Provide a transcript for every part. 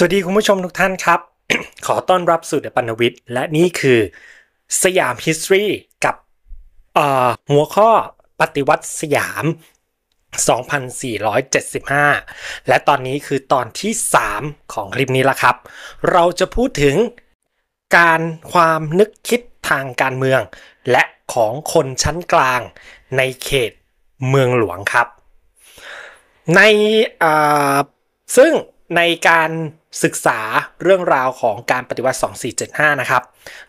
สวัสดีคุณผู้ชมทุกท่านครับ ขอต้อนรับสู่เดปันวิทย์ และนี่คือสยาม history กับหัวข้อปฏิวัติสยาม 2475 และตอนนี้คือตอนที่ 3 ของคลิปนี้ละครับ เราจะพูดถึงการความนึกคิดทางการเมือง และของคนชั้นกลางในเขตเมืองหลวงครับ ในซึ่งในการศึกษาเรื่องราวของการปฏิวัติ 2475นะครับ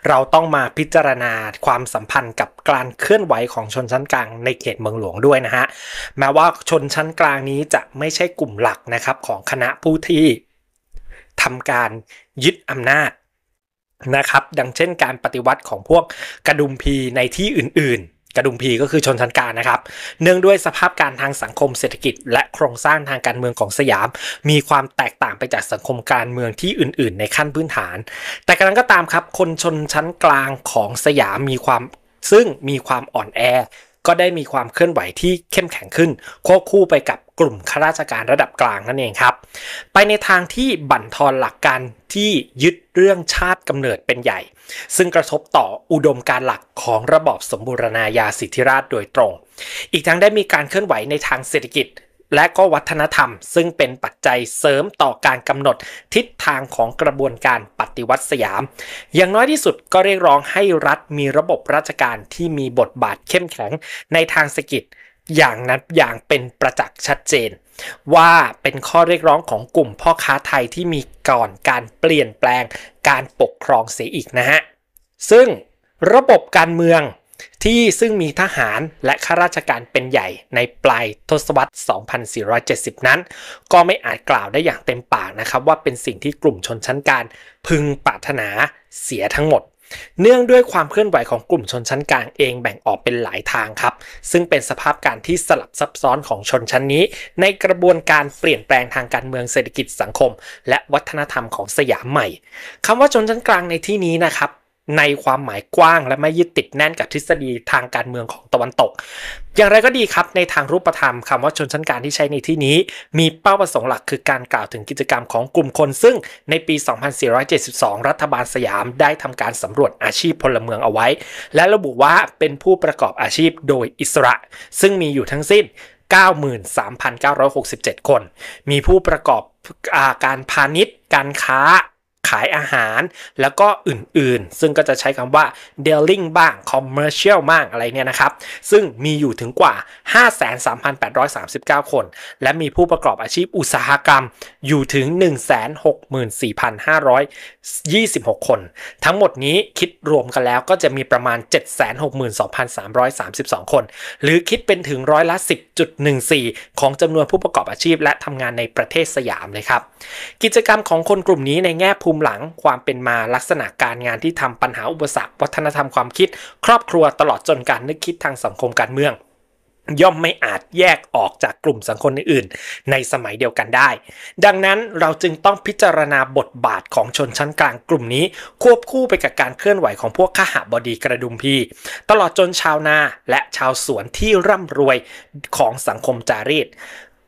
เราต้องมาพิจารณาความสัมพันธ์กับการเคลื่อนไหวของชนชั้นกลางในเขตเมืองหลวงด้วยนะฮะแม้ว่าชนชั้นกลางนี้จะไม่ใช่กลุ่มหลักนะครับของคณะผู้ที่ทำการยึดอำนาจนะครับดังเช่นการปฏิวัติของพวกกระดุมพีในที่อื่นระดุมพีก็คือชนชั้นกลางนะครับ เนื่องด้วยสภาพการทางสังคมเศรษฐกิจ และโครงสร้างทางการเมืองของสยาม มีความแตกต่างไปจากสังคมการเมืองที่อื่นๆ ในขั้นพื้นฐาน แต่กระนั้นก็ตามครับ คนชนชั้นกลางของสยามมีความซึ่งมีความอ่อนแอก็ได้มีความเคลื่อนไหวที่เข้มแข็งขึ้น ควบคู่ไปกับกลุ่มข้าราชการระดับกลางนั่นเองครับ ไปในทางที่บั่นทอนหลักการที่ยึดเรื่องชาติกำเนิดเป็นใหญ่ ซึ่งกระทบต่ออุดมการหลักของระบอบสมบูรณาญาสิทธิราชโดยตรง อีกทั้งได้มีการเคลื่อนไหวในทางเศรษฐกิจและก็วัฒนธรรมซึ่งเป็นปัจจัยเสริมต่อการกำหนดทิศทางของกระบวนการปฏิวัติสยาม อย่างน้อยที่สุดก็เรียกร้องให้รัฐมีระบบราชการที่มีบทบาทเข้มแข็งในทางเศรษฐกิจอย่างนั้นอย่างเป็นประจักษ์ชัดเจน ว่าเป็นข้อเรียกร้องของกลุ่มพ่อค้าไทยที่มีก่อนการเปลี่ยนแปลงการปกครองเสียอีกนะฮะซึ่งระบบการเมืองที่ซึ่งมีทหารและข้าราชการเป็นใหญ่ในปลายทศวรรษ 2470 นั้น ก็ไม่อาจกล่าวได้อย่างเต็มปากนะครับ ว่าเป็นสิ่งที่กลุ่มชนชั้นกลางพึงปรารถนาเสียทั้งหมด เนื่องด้วยความเคลื่อนไหวของกลุ่มชนชั้นกลางเองแบ่งออกเป็นหลายทางครับ ซึ่งเป็นสภาพการที่สลับซับซ้อนของชนชั้นนี้ ในกระบวนการเปลี่ยนแปลงทางการเมืองเศรษฐกิจสังคม และวัฒนธรรมของสยามใหม่คำว่าชนชั้นกลางในที่นี้นะครับในความหมายกว้าง และไม่ยึดติดแน่นกับทฤษฎีทางการเมืองของตะวันตก อย่างไรก็ดีครับ ในทางรูปธรรม คำว่าชนชั้นกลางที่ใช้ในที่นี้ มีเป้าประสงค์หลักคือการกล่าวถึงกิจกรรมของกลุ่มคน ซึ่งในปี 2472 รัฐบาลสยามได้ทำการสำรวจอาชีพพลเมืองเอาไว้ และระบุว่าเป็นผู้ประกอบอาชีพโดยอิสระ ซึ่งมีอยู่ทั้งสิ้น 93,967 คน มีผู้ประกอบอาการพาณิชย์ การค้าขายอาหารแล้วก็อื่นๆ ซึ่งก็จะใช้คำว่า dealing บ้าง commercial บ้างอะไรเนี่ยนะครับ ซึ่งมีอยู่ถึงกว่า 53,839 คน และมีผู้ประกอบอาชีพอุตสาหกรรมอยู่ถึง 164,526 คน ทั้งหมดนี้คิดรวมกันแล้วก็จะมีประมาณ 762,332 คน หรือคิดเป็นถึงร้อยละ 10.14 ของจำนวนผู้ประกอบอาชีพและทำงานในประเทศสยามเลยครับ กิจกรรมของคนกลุ่มนี้ในแงู่มิหลังความเป็นมาลักษณะการงานที่ทำปัญหาอุปสรรควัฒนธรรมความคิดครอบครัวตลอดจนการนึกคิดทางสังคมการเมือง ย่อมไม่อาจแยกออกจากกลุ่มสังคมอื่นในสมัยเดียวกันได้ ดังนั้นเราจึงต้องพิจารณาบทบาทของชนชั้นกลางกลุ่มนี้ควบคู่ไปกับการเคลื่อนไหวของพวกข้าหาบดีกระดุมพี ตลอดจนชาวนาและชาวสวนที่ร่ำรวยของสังคมจารีต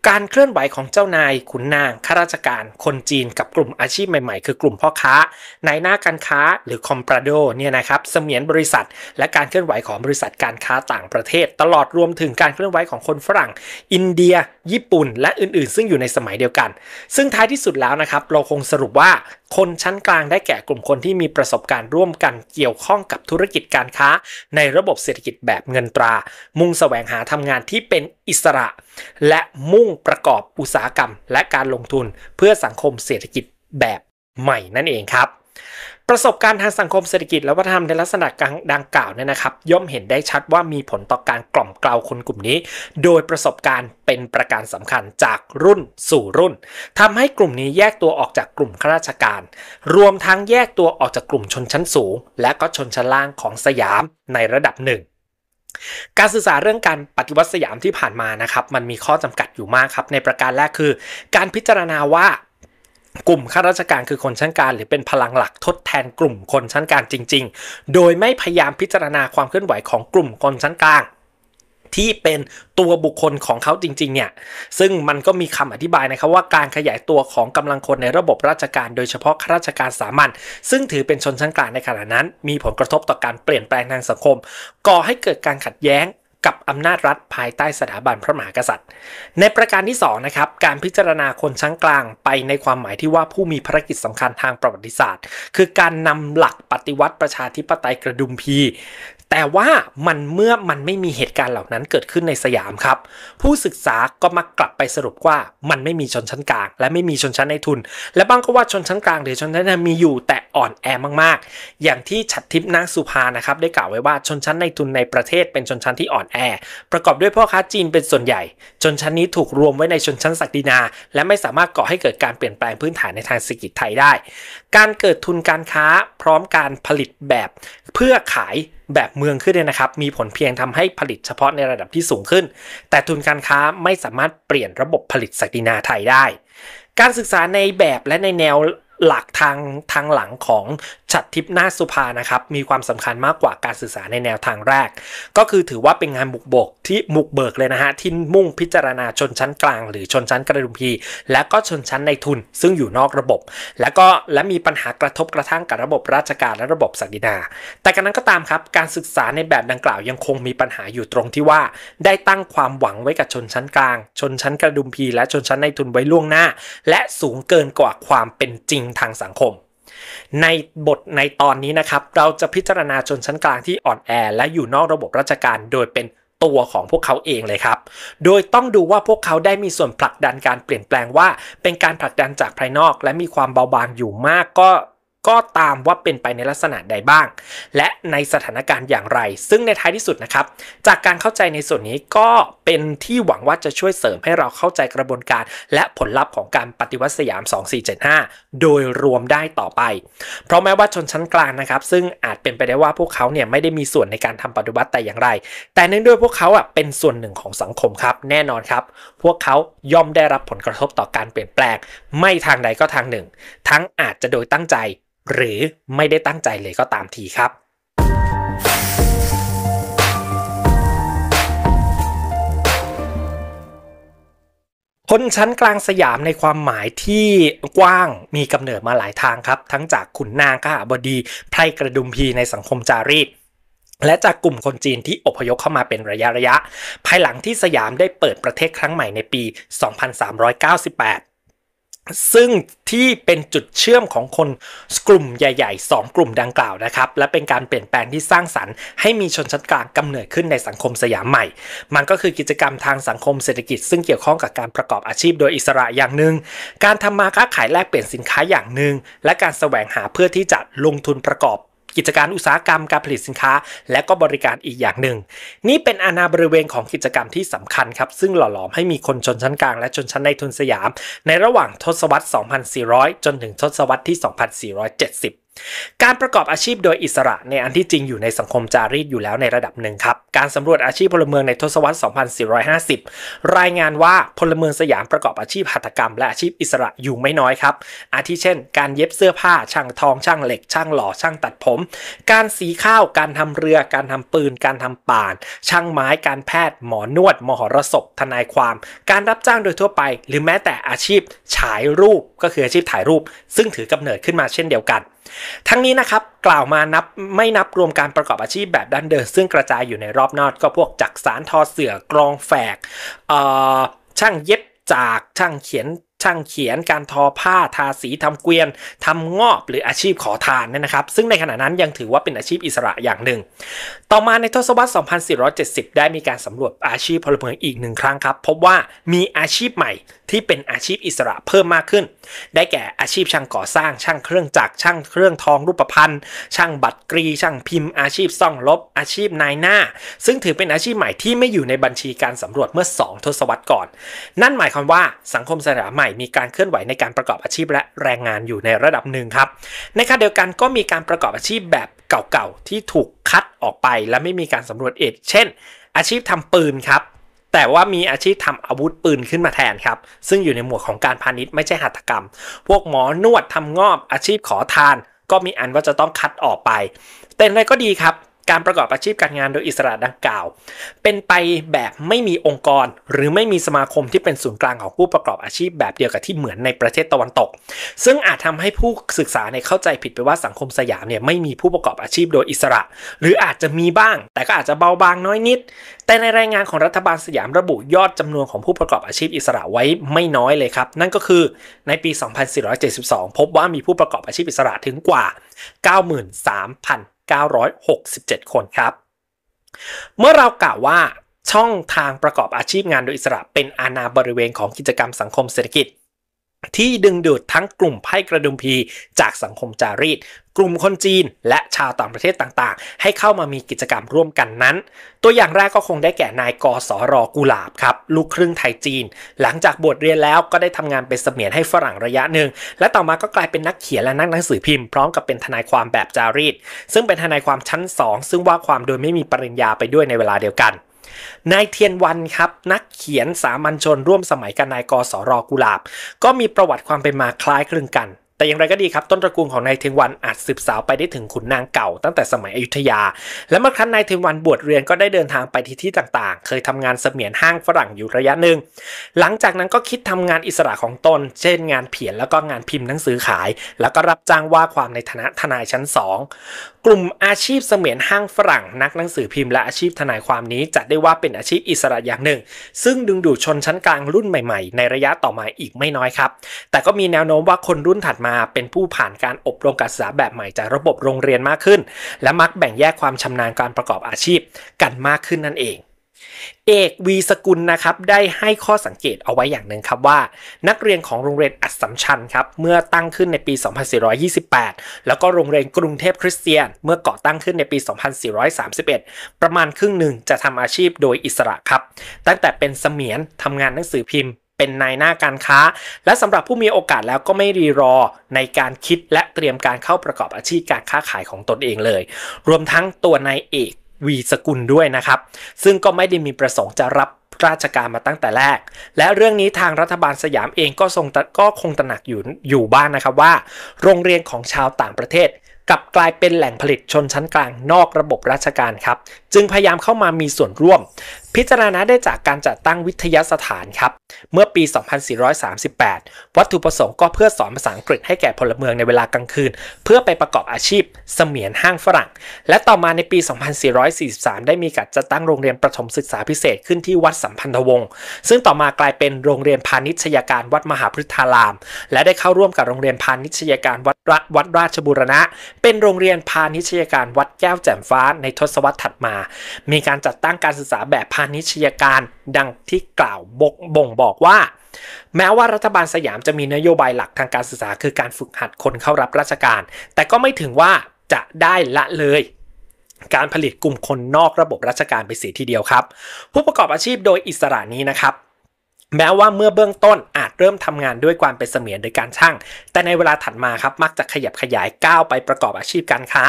การเคลื่อนไหวของเจ้านาย ขุนนางข้าราชการ คนจีนกับกลุ่มอาชีพใหม่ๆคือกลุ่มพ่อค้าในหน้าการค้าหรือคอมปราโดเนี่ยนะครับเสมียนบริษัทและการเคลื่อนไหวของบริษัทการค้าต่างประเทศ ตลอดรวมถึงการเคลื่อนไหวของคนฝรั่ง อินเดีย ญี่ปุ่นและอื่นๆ ซึ่งอยู่ในสมัยเดียวกัน ซึ่งท้ายที่สุดแล้วนะครับ เราคงสรุปว่าคนชั้นกลางได้แก่กลุ่มคนที่มีประสบการณ์ร่วมกันเกี่ยวข้องกับธุรกิจการค้า ในระบบเศรษฐกิจแบบเงินตรา มุ่งแสวงหาทำงานที่เป็นอิสระและมุ่งประกอบอุตสาหกรรมและการลงทุนเพื่อสังคมเศรษฐกิจแบบใหม่นั่นเองครับ ประสบการณ์ทางสังคมเศรษฐกิจและวัฒนธรรมในลักษณะดังกล่าวเนี่ยนะครับ ย่อมเห็นได้ชัดว่ามีผลต่อการกล่อมเกลาคนกลุ่มนี้ โดยประสบการณ์เป็นประการสำคัญจากรุ่นสู่รุ่น ทำให้กลุ่มนี้แยกตัวออกจากกลุ่มข้าราชการ รวมทั้งแยกตัวออกจากกลุ่มชนชั้นสูงและก็ชนชั้นล่างของสยามในระดับหนึ่งการศึกษาเรื่องการปฏิวัติสยามที่ผ่านมานะครับ มันมีข้อจำกัดอยู่มากครับ ในประการแรกคือ การพิจารณาว่ากลุ่มข้าราชการคือคนชั้นกลางหรือเป็นพลังหลักทดแทนกลุ่มคนชั้นกลางจริงๆ โดยไม่พยายามพิจารณาความเคลื่อนไหวของกลุ่มคนชั้นกลางที่เป็นตัวบุคคลของเขาจริงๆ เนี่ย ซึ่งมันก็มีคำอธิบายนะครับว่าการขยายตัวของกำลังคนในระบบราชการโดยเฉพาะข้าราชการสามัญ ซึ่งถือเป็นชนชั้นกลางในขณะนั้น มีผลกระทบต่อการเปลี่ยนแปลงทางสังคม ก่อให้เกิดการขัดแย้งกับอำนาจรัฐภายใต้สถาบันพระมหากษัตริย์ ในประการที่2นะครับ การพิจารณาคนชั้นกลางไปในความหมายที่ว่าผู้มีภารกิจสำคัญทางประวัติศาสตร์ คือการนำหลักปฏิวัติประชาธิปไตยกระดุมพีแต่ว่ามันเมื่อมันไม่มีเหตุการณ์เหล่านั้นเกิดขึ้นในสยามครับ ผู้ศึกษาก็มากลับไปสรุปว่ามันไม่มีชนชั้นกลาง และไม่มีชนชั้นในทุน และบางก็ว่าชนชั้นกลางหรือชนชั้นนมีอยู่แต่อ่อนแอมาก ๆ อย่างที่ฉัดทิพนางสุภานะครับ ได้กล่าวไว้ว่าชนชั้นในทุนในประเทศเป็นชนชั้นที่อ่อนแอประกอบด้วยพ่อค้าจีนเป็นส่วนใหญ่ ชนชั้นนี้ถูกรวมไว้ในชนชั้นศักดินา และไม่สามารถก่อให้เกิดการเปลี่ยนแปลงพื้นฐานในทางเศรษฐกิจไทยได้ การเกิดทุนการค้าพร้อมการผลิตแบบ เพื่อขายแบบเมืองขึ้นเนี่ยนะครับ มีผลเพียงทำให้ผลิตเฉพาะในระดับที่สูงขึ้น แต่ทุนการค้าไม่สามารถเปลี่ยนระบบผลิตศักดินาไทยได้ การศึกษาในแบบและในแนวหลักทางทางหลังของฉัดทิพย์นาสุภานะครับ มีความสำคัญมากกว่าการศึกษาในแนวทางแรก ก็คือถือว่าเป็นงานบุกบกที่มุกเบิกเลยนะฮะ ที่มุ่งพิจารณาชนชั้นกลาง หรือชนชั้นกระดุมพี และก็ชนชั้นในทุน ซึ่งอยู่นอกระบบ และก็และมีปัญหากระทบกระทั่งกับระบบราชการและระบบศักดินา แต่กันนั้นก็ตามครับ การศึกษาในแบบดังกล่าวยังคงมีปัญหาอยู่ตรงที่ว่า ได้ตั้งความหวังไว้กับชนชั้นกลาง ชนชั้นกระดุมพี และชนชั้นในทุนไว้ล่วงหน้า และสูงเกินกว่าความเป็นจริงทางสังคมในบทในตอนนี้นะครับเราจะพิจารณาชนชั้นกลางที่อ่อนแอและอยู่นอกระบบราชการโดยเป็นตัวของพวกเขาเองเลยครับ โดยต้องดูว่าพวกเขาได้มีส่วนผลักดันการเปลี่ยนแปลงว่า เป็นการผลักดันจากภายนอกและมีความเบาบางอยู่มากก็ก็ตามว่าเป็นไปในลักษณะใดบ้าง และในสถานการณ์อย่างไร ซึ่งในท้ายที่สุดนะครับ จากการเข้าใจในส่วนนี้ก็เป็นที่หวังว่าจะช่วยเสริมให้เราเข้าใจกระบวนการ และผลลัพธ์ของการปฏิวัติสยาม 2475 โดยรวมได้ต่อไป เพราะแม้ว่าชนชั้นกลางนะครับ ซึ่งอาจเป็นไปได้ว่าพวกเขาเนี่ยไม่ได้มีส่วนในการทำปฏิวัติแต่อย่างไร แต่เนื่องด้วยพวกเขาอ่ะเป็นส่วนหนึ่งของสังคมครับ แน่นอนครับ พวกเขาย่อมได้รับผลกระทบต่อการเปลี่ยนแปลงไม่ทางใดก็ทางหนึ่งทั้งอาจจะโดยตั้งใจหรือไม่ได้ตั้งใจเลยก็ตามทีครับคนชั้นกลางสยามในความหมายที่กว้างมีกำเนิดมาหลายทางครับ ทั้งจากขุนนางข้าบดีไพรกระดุมพีในสังคมจารีต และจากกลุ่มคนจีนที่อพยพเข้ามาเป็นระยะ ระยะ ภายหลังที่สยามได้เปิดประเทศครั้งใหม่ในปี 2398ซึ่งที่เป็นจุดเชื่อมของคนกลุ่มใหญ่ ๆ 2 กลุ่มดังกล่าวนะครับและเป็นการเปลี่ยนแปลงที่สร้างสรรค์ให้มีชนชั้นกลางกำเนิดขึ้นในสังคมสยามใหม่ มันก็คือกิจกรรมทางสังคมเศรษฐกิจ ซึ่งเกี่ยวข้องกับการประกอบอาชีพโดยอิสระอย่างหนึ่งการทำมาค้าขายแลกเปลี่ยนสินค้าอย่างหนึ่ง และการแสวงหาเพื่อที่จะลงทุนประกอบกิจการอุตสาหกรรมการผลิตสินค้าและก็บริการอีกอย่างหนึ่ง นี่เป็นอาณาบริเวณของกิจกรรมที่สำคัญครับ ซึ่งหล่อหลอมให้มีคนชนชั้นกลางและชนชั้นในทุนสยาม ในระหว่างทศวรรษ 2400 จนถึงทศวรรษที่ 2470การประกอบอาชีพโดยอิสระในอันที่จริงอยู่ในสังคมจารีตอยู่แล้วในระดับหนึ่งครับ การสำรวจอาชีพพลเมืองในทศวรรษ 2450 รายงานว่าพลเมืองสยามประกอบอาชีพหัตถกรรมและอาชีพอิสระอยู่ไม่น้อยครับ อาทิเช่น การเย็บเสื้อผ้า ช่างทอง ช่างเหล็ก ช่างหล่อ ช่างตัดผม การสีข้าว การทำเรือ การทำปืน การทำป่าน ช่างไม้ การแพทย์ หมอนวดมหรสพทนายความ การรับจ้างโดยทั่วไป หรือแม้แต่อาชีพฉายรูป ก็คืออาชีพถ่ายรูป ซึ่งถือกำเนิดขึ้นมาเช่นเดียวกันทั้งนี้นะครับ กล่าวมานับไม่นับรวมการประกอบอาชีพแบบดั้นเดิมซึ่งกระจายอยู่ในรอบนอกก็พวกจักสารทอเสือกรองแฝกช่างเย็บจากช่างเขียนช่างเขียน การทอผ้า ทาสีทำเกวียนทำงอบ หรืออาชีพขอทานเนี่ยนะครับ ซึ่งในขณะนั้นยังถือว่าเป็นอาชีพอิสระอย่างหนึ่ง ต่อมาในทศวรรษ 2470 ได้มีการสำรวจอาชีพพลเมืองอีกหนึ่งครั้งครับ พบว่ามีอาชีพใหม่ที่เป็นอาชีพอิสระเพิ่มมากขึ้น ได้แก่อาชีพช่างก่อสร้าง ช่างเครื่องจักร ช่างเครื่องทองรูปพรรณช่างบัตรกรี ช่างพิมพ์ อาชีพซ่องลบ อาชีพนายหน้า ซึ่งถือเป็นอาชีพใหม่ที่ไม่อยู่ในบัญชีการสำรวจเมื่อ2ทศวรรษก่อน นั่นหมายความว่าสังคมสถาใหม่มีการเคลื่อนไหวในการประกอบอาชีพและแรงงานอยู่ในระดับหนึ่งครับ ในขณะเดียวกันก็มีการประกอบอาชีพแบบเก่าๆที่ถูกคัดออกไป และไม่มีการสำรวจเอก เช่น อาชีพทำปืนครับ แต่ว่ามีอาชีพทำอาวุธปืนขึ้นมาแทนครับ ซึ่งอยู่ในหมวดของการพาณิชย์ไม่ใช่หัตถกรรม พวกหมอนวดทำงอบอาชีพขอทาน ก็มีอันว่าจะต้องคัดออกไปแต่อะไรก็ดีครับการประกอบอาชีพการงานโดยอิสระดังกล่าว เป็นไปแบบไม่มีองค์กรหรือไม่มีสมาคมที่เป็นศูนย์กลางของผู้ประกอบอาชีพแบบเดียวกับที่เหมือนในประเทศตะวันตก ซึ่งอาจทำให้ผู้ศึกษาเนี่ยเข้าใจผิดไปว่าสังคมสยามเนี่ยไม่มีผู้ประกอบอาชีพโดยอิสระ หรืออาจจะมีบ้าง แต่ก็อาจจะเบาบางน้อยนิด แต่ในรายงานของรัฐบาลสยามระบุยอดจำนวนของผู้ประกอบอาชีพอิสระไว้ไม่น้อยเลยครับนั่นก็คือในปี 2472 พบว่ามีผู้ประกอบอาชีพอิสระถึงกว่า 93,000 967 คนครับ เมื่อเรากล่าวว่าช่องทางประกอบอาชีพงานโดยอิสระเป็นอาณาบริเวณของกิจกรรมสังคมเศรษฐกิจ ที่ดึงดูดทั้งกลุ่มไพ่กระดุมพี จากสังคมจารีตกลุ่มคนจีนและชาวต่างประเทศต่างๆ ให้เข้ามามีกิจกรรมร่วมกันนั้น ตัวอย่างแรกก็คงได้แก่นายกสรกุลาบครับลูกครึ่งไทยจีน หลังจากบวชเรียนแล้วก็ได้ทำงานเป็นเสมียนให้ฝรั่งระยะหนึ่งและต่อมาก็กลายเป็นนักเขียนและนักหนังสือพิมพ์พร้อมกับเป็นทนายความแบบจารีต ซึ่งเป็นทนายความชั้น2ซึ่งว่าความโดยไม่มีปริญญาไปด้วยในเวลาเดียวกันนายเทียนวันครับนักเขียนสามัญชน ร่วมสมัยกับนายกสรกุลาบ ก็มีประวัติความเป็นมาคล้ายคลึงกันแต่อย่างไรก็ดีครับต้นตระกูลของนายเทงวันอาจสืบสาวไปได้ถึงขุนนางเก่าตั้งแต่สมัยอยุธยา และเมื่อครั้นนายเทงวันบวชเรียนก็ได้เดินทางไปที่ที่ต่างๆ เคยทำงานเสมียนห้างฝรั่งอยู่ระยะหนึ่ง หลังจากนั้นก็คิดทำงานอิสระของตน เช่น งานเขียนแล้วก็งานพิมพ์หนังสือขาย แล้วก็รับจ้างว่าความในฐานะทนายชั้น2กลุ่มอาชีพเสมียนห้างฝรั่งนักหนังสือพิมพ์และอาชีพทนายความนี้ จัดได้ว่าเป็นอาชีพอิสระอย่างหนึ่ง ซึ่งดึงดูดชนชั้นกลางรุ่นใหม่ๆ ในระยะต่อมาอีกไม่น้อยครับ แต่ก็มีแนวโน้มว่าคนรุ่นถัดมาเป็นผู้ผ่านการอบรมการศึกษาแบบใหม่จากระบบโรงเรียนมากขึ้น และมักแบ่งแยกความชำนาญการประกอบอาชีพกันมากขึ้นนั่นเองเอกวีสกุลนะครับได้ให้ข้อสังเกตเอาไว้อย่างหนึ่งครับว่า นักเรียนของโรงเรียนอัสสัมชัญครับเมื่อตั้งขึ้นในปี 2428 แล้วก็โรงเรียนกรุงเทพคริสเตียนเมื่อก่อตั้งขึ้นในปี 2431 ประมาณครึ่งหนึ่ง จะทำอาชีพโดยอิสระครับ ตั้งแต่เป็นเสมียนทำงานหนังสือพิมพ์เป็นนายหน้าการค้า และสำหรับผู้มีโอกาสแล้วก็ไม่รีรอในการคิดและเตรียมการเข้าประกอบอาชีพการค้าขายของตนเองเลย รวมทั้งตัวนายเอกวีสกุลด้วยนะครับ ซึ่งก็ไม่ได้มีประสงค์จะรับราชการมาตั้งแต่แรก และเรื่องนี้ทางรัฐบาลสยามเองก็ทรงก็คงตระหนักอยู่อยู่บ้างนนะครับว่า โรงเรียนของชาวต่างประเทศกลับกลายเป็นแหล่งผลิตชนชั้นกลางนอกระบบราชการครับ จึงพยายามเข้ามามีส่วนร่วมพิจารณาได้จากการจัดตั้งวิทยาสถานครับ เมื่อปี 2438 วัตถุประสงค์ก็เพื่อสอนภาษาอังกฤษให้แก่พลเมืองในเวลากลางคืน เพื่อไปประกอบอาชีพ เสมียนห้างฝรั่ง และต่อมาในปี 2443 ได้มีการจัดตั้งโรงเรียนประถมศึกษาพิเศษขึ้นที่วัดสัมพันธวงศ์ ซึ่งต่อมากลายเป็นโรงเรียนพาณิชยการวัดมหาพฤทธาราม และได้เข้าร่วมกับโรงเรียนพาณิชยการวัดรวัดราชบูรณะ เป็นโรงเรียนพาณิชยการวัดแก้วแจ่มฟ้าในทศวรรษถัดมา มีการจัดตั้งการศึกษาแบบาณิชยการดังที่กล่าวบกบ่งบอกว่า แม้ว่ารัฐบาลสยามจะมีนโยบายหลักทางการศึกษาคือการฝึกหัดคนเข้ารับราชการ แต่ก็ไม่ถึงว่าจะได้ละเลย การผลิตกลุ่มคนนอกระบบราชการไปเสียทีเดียวครับ ผู้ประกอบอาชีพโดยอิสระนี้นะครับ แม้ว่าเมื่อเบื้องต้นอาจเริ่มทำงานด้วยความเป็นเสมียนโดยการช่าง แต่ในเวลาถัดมาครับมักจะขยับขยายก้าวไปประกอบอาชีพการค้า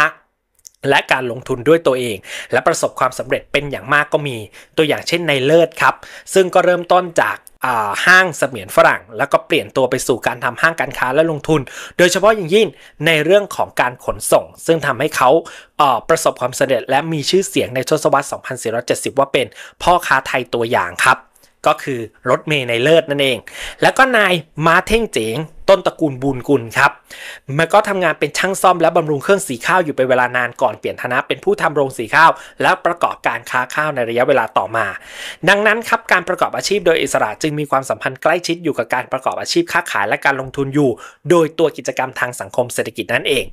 และการลงทุนด้วยตัวเอง และประสบความสำเร็จเป็นอย่างมากก็มีตัวอย่างเช่นในเลิศครับ ซึ่งก็เริ่มต้นจากห้างเสมียนฝรั่งแล้วก็เปลี่ยนตัวไปสู่การทำห้างการค้าและลงทุน โดยเฉพาะอย่างยิ่งในเรื่องของการขนส่งซึ่งทำให้เขาประสบความสำเร็จและมีชื่อเสียงในทศวรรษ2470 ว่าเป็นพ่อค้าไทยตัวอย่างครับ ก็คือรถเมย์ในเลิศนั่นเอง แล้วก็นายมาเท่งเจ๋งต้นตระกูลบุญกุลครับ มันก็ทำงานเป็นช่างซ่อมและบำรุงเครื่องสีข้าว อยู่เป็นเวลานานก่อนเปลี่ยนฐานะ เป็นผู้ทำโรงสีข้าว และประกอบการค้าข้าวในระยะเวลาต่อมา ดังนั้นครับการประกอบอาชีพโดยอิสระ จึงมีความสัมพันธ์ใกล้ชิดอยู่กับการประกอบอาชีพค้าขายและการลงทุนอยู่ โดยตัวกิจกรรมทางสังคมเศรษฐกิจนั่นเอง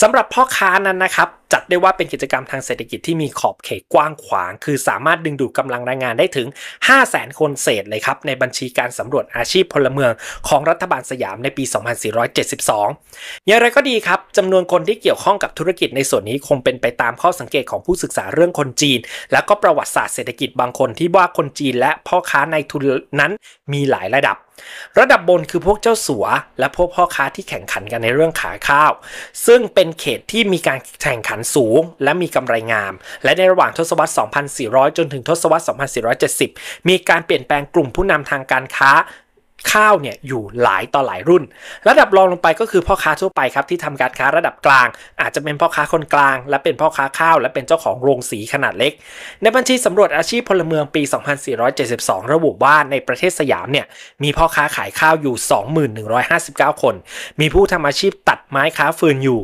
สำหรับพ่อค้านั้นนะครับจัดได้ว่าเป็นกิจกรรมทางเศรษฐกิจที่มีขอบเขตกว้างขวาง คือสามารถดึงดูดกำลังแรงงานได้ถึง 5 0 0แสนคนเศษเลยครับ ในบัญชีการสำรวจอาชีพพลเมืองของรัฐบาลสยามในปี 2472 อย่างไรก็ดีครับจำนวนคนที่เกี่ยวข้องกับธุรกิจในส่วนนี้คงเป็นไปตามข้อสังเกตของผู้ศึกษาเรื่องคนจีน และก็ประวัติศาสตร์เศรษฐกิจบางคนที่ว่าคนจีนและพ่อค้าในทุนนั้นมีหลายระดับระดับบนคือพวกเจ้าสัวและพวกพ่อค้าที่แข่งขันกันในเรื่องขายข้าว ซึ่งเป็นเขตที่มีการแข่งขันสูงและมีกำไรงาม และในระหว่างทศวรรษ 2400 จนถึงทศวรรษ 2470 มีการเปลี่ยนแปลงกลุ่มผู้นำทางการค้าข้าวเนี่ย อยู่หลายต่อหลายรุ่น ระดับรองลงไปก็คือพ่อค้าทั่วไปครับที่ทำการค้าระดับกลาง อาจจะเป็นพ่อค้าคนกลางและเป็นพ่อค้าข้าวและเป็นเจ้าของโรงสีขนาดเล็ก ในบัญชีสำรวจอาชีพพลเมืองปี 2472 ระบุว่า ในประเทศสยามเนี่ยมีพ่อค้าขายข้าวอยู่ 2159 คน มีผู้ทำอาชีพตัดไม้ค้าฟืนอยู่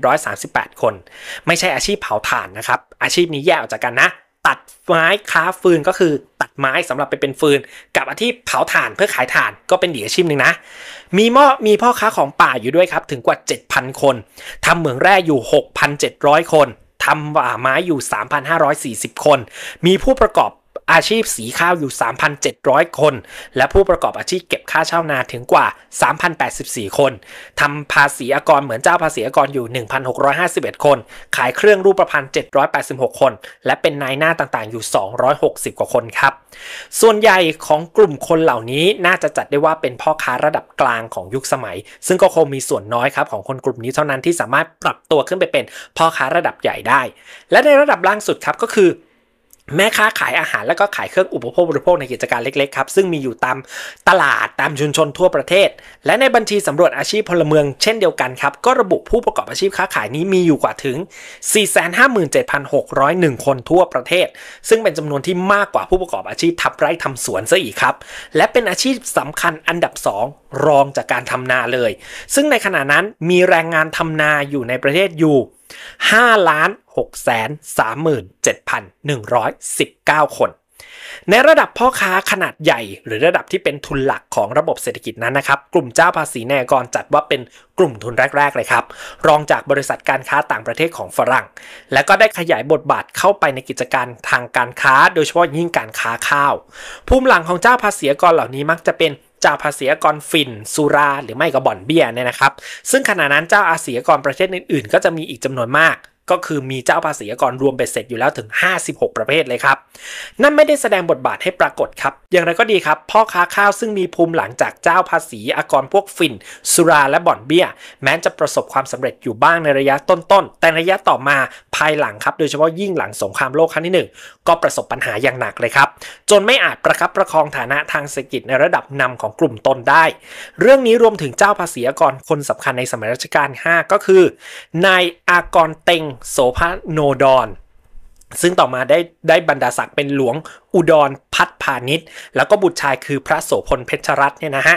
12,738 คน ไม่ใช่อาชีพเผาถ่านนะครับอาชีพนี้แยกออกจากกันนะตัดไม้ค้าฟืนก็คือ ตัดไม้สำหรับไปเป็นฟืนกับอาชีพเผาถ่านเพื่อขายถ่านก็เป็นอีกาชีพหนึ่งนะ มีม่อมีพ่อค้าของป่าอยู่ด้วยครับ ถึงกว่า 7,000 คนทำเหมืองแร่อยู่ 6,700 คนทำป่าไม้อยู่ 3,540 คน มีผู้ประกอบอาชีพสีข้าวอยู่ 3,700 คน และผู้ประกอบอาชีพเก็บค่าเช่านาถึงกว่า3,084 คน ทำภาษีอากรเหมือนเจ้าภาษีอากรอยู่ 1,651 คน ขายเครื่องรูปพรธ์786 คน และเป็นนายหน้าต่างๆอยู่ 260 กว่าคนครับ ส่วนใหญ่ของกลุ่มคนเหล่านี้น่าจะจัดได้ว่าเป็นพ่อค้าระดับกลางของยุคสมัย ซึ่งก็คงมีส่วนน้อยครับของคนกลุ่มนี้เท่านั้นที่สามารถปรับตัวขึ้นไปเป็นพ่อค้าระดับใหญ่ได้ และในระดับล่างสุดครับก็คือแม่ค้าขายอาหารและก็ขายเครื่องอุปโภคบริโภคในกิจการเล็กๆครับ ซึ่งมีอยู่ตามตลาดตามชุมชนทั่วประเทศ และในบัญชีสำรวจอาชีพพลเมืองเช่นเดียวกันครับ ก็ระบุผู้ประกอบอาชีพค้าขายนี้มีอยู่กว่าถึง 457,601 คนทั่วประเทศ ซึ่งเป็นจำนวนที่มากกว่าผู้ประกอบอาชีพทับไร่ทำสวนซะอีกครับและเป็นอาชีพสำคัญอันดับ2รองจากการทำนาเลย ซึ่งในขณะนั้นมีแรงงานทำนาอยู่ในประเทศอยู่5ล้าน6แสน37,119 คน ในระดับพ่อค้าขนาดใหญ่ หรือระดับที่เป็นทุนหลักของระบบเศรษฐกิจนั้นนะครับ กลุ่มเจ้าภาษีแนกรจัดว่าเป็นกลุ่มทุนแรก ๆ เลยครับ รองจากบริษัทการค้าต่างประเทศของฝรั่ง และก็ได้ขยายบทบาทเข้าไปในกิจการทางการค้า โดยเฉพาะยิ่งการค้าข้าวภูมิหลังของเจ้าภาษีกรเหล่านี้มักจะเป็นจ้าภาษีกรฟินสุราหรือไม่ก็บ่อนเบี้ยเนี่ยนะครับ ซึ่งขณะนั้นเจ้าอาเสียกรประเทศอื่นๆ ก็จะมีอีกจำนวนมากก็คือมีเจ้าภาษีกรรวมไปเสร็จอยู่แล้วถึง 56 ประเภทเลยครับ นั่นไม่ได้แสดงบทบาทให้ปรากฏครับ อย่างไรก็ดีครับ พ่อค้าข้าวซึ่งมีภูมิหลังจากเจ้าภาษีอากรพวกฟินสุรา และบ่อนเบี้ย แม้จะประสบความสำเร็จอยู่บ้างในระยะต้นๆ แต่ระยะต่อมาภายหลังครับ โดยเฉพาะยิ่งหลังสงครามโลกครั้งที่ 1 ก็ประสบปัญหาอย่างหนักเลยครับ จนไม่อาจประคับประคองฐานะทางเศรษฐกิจในระดับนำของกลุ่มตนได้ เรื่องนี้รวมถึงเจ้าภาษีอากรคนสำคัญในสมัยรัชกาล5ก็คือนายอากรเต็งโสภโนดอน ซึ่งต่อมาได้ได้บรรดาศักดิ์เป็นหลวงอุดร พัฒพาณิชย์แล้วก็บุตรชายคือพระโสพลเพชรรัตน์เนี่ยนะฮะ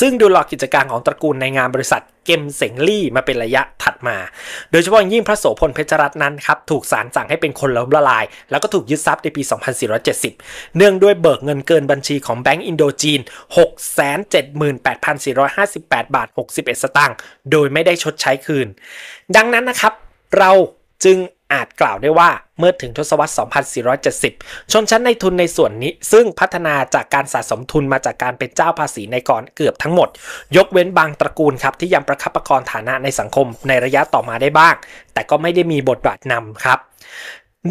ซึ่งดูหลอกกิจการของตระกูลในงานบริษัทเกมเสงลี่มาเป็นระยะถัดมา โดยเฉพาะยิ่งพระโสพลเพชรรัตน์นั้นครับ ถูกศาลสั่งให้เป็นคนล้มละลาย แล้วก็ถูกยึดทรัพย์ในปี 2470 เนื่องด้วยเบิกเงินเกินบัญชีของแบงก์อินโดจีน678,458 บาท61สตางค์โดยไม่ได้ชดใช้คืน ดังนั้นนะครับเราจึงอาจกล่าวได้ว่าเมื่อถึงทศวรรษ 2470 ชนชั้นในทุนในส่วนนี้ซึ่งพัฒนาจากการสะสมทุนมาจากการเป็นเจ้าภาษีในก่อนเกือบทั้งหมด ยกเว้นบางตระกูลครับที่ยังประคับประคองฐานะในสังคมในระยะต่อมาได้บ้าง แต่ก็ไม่ได้มีบทบาทนำครับ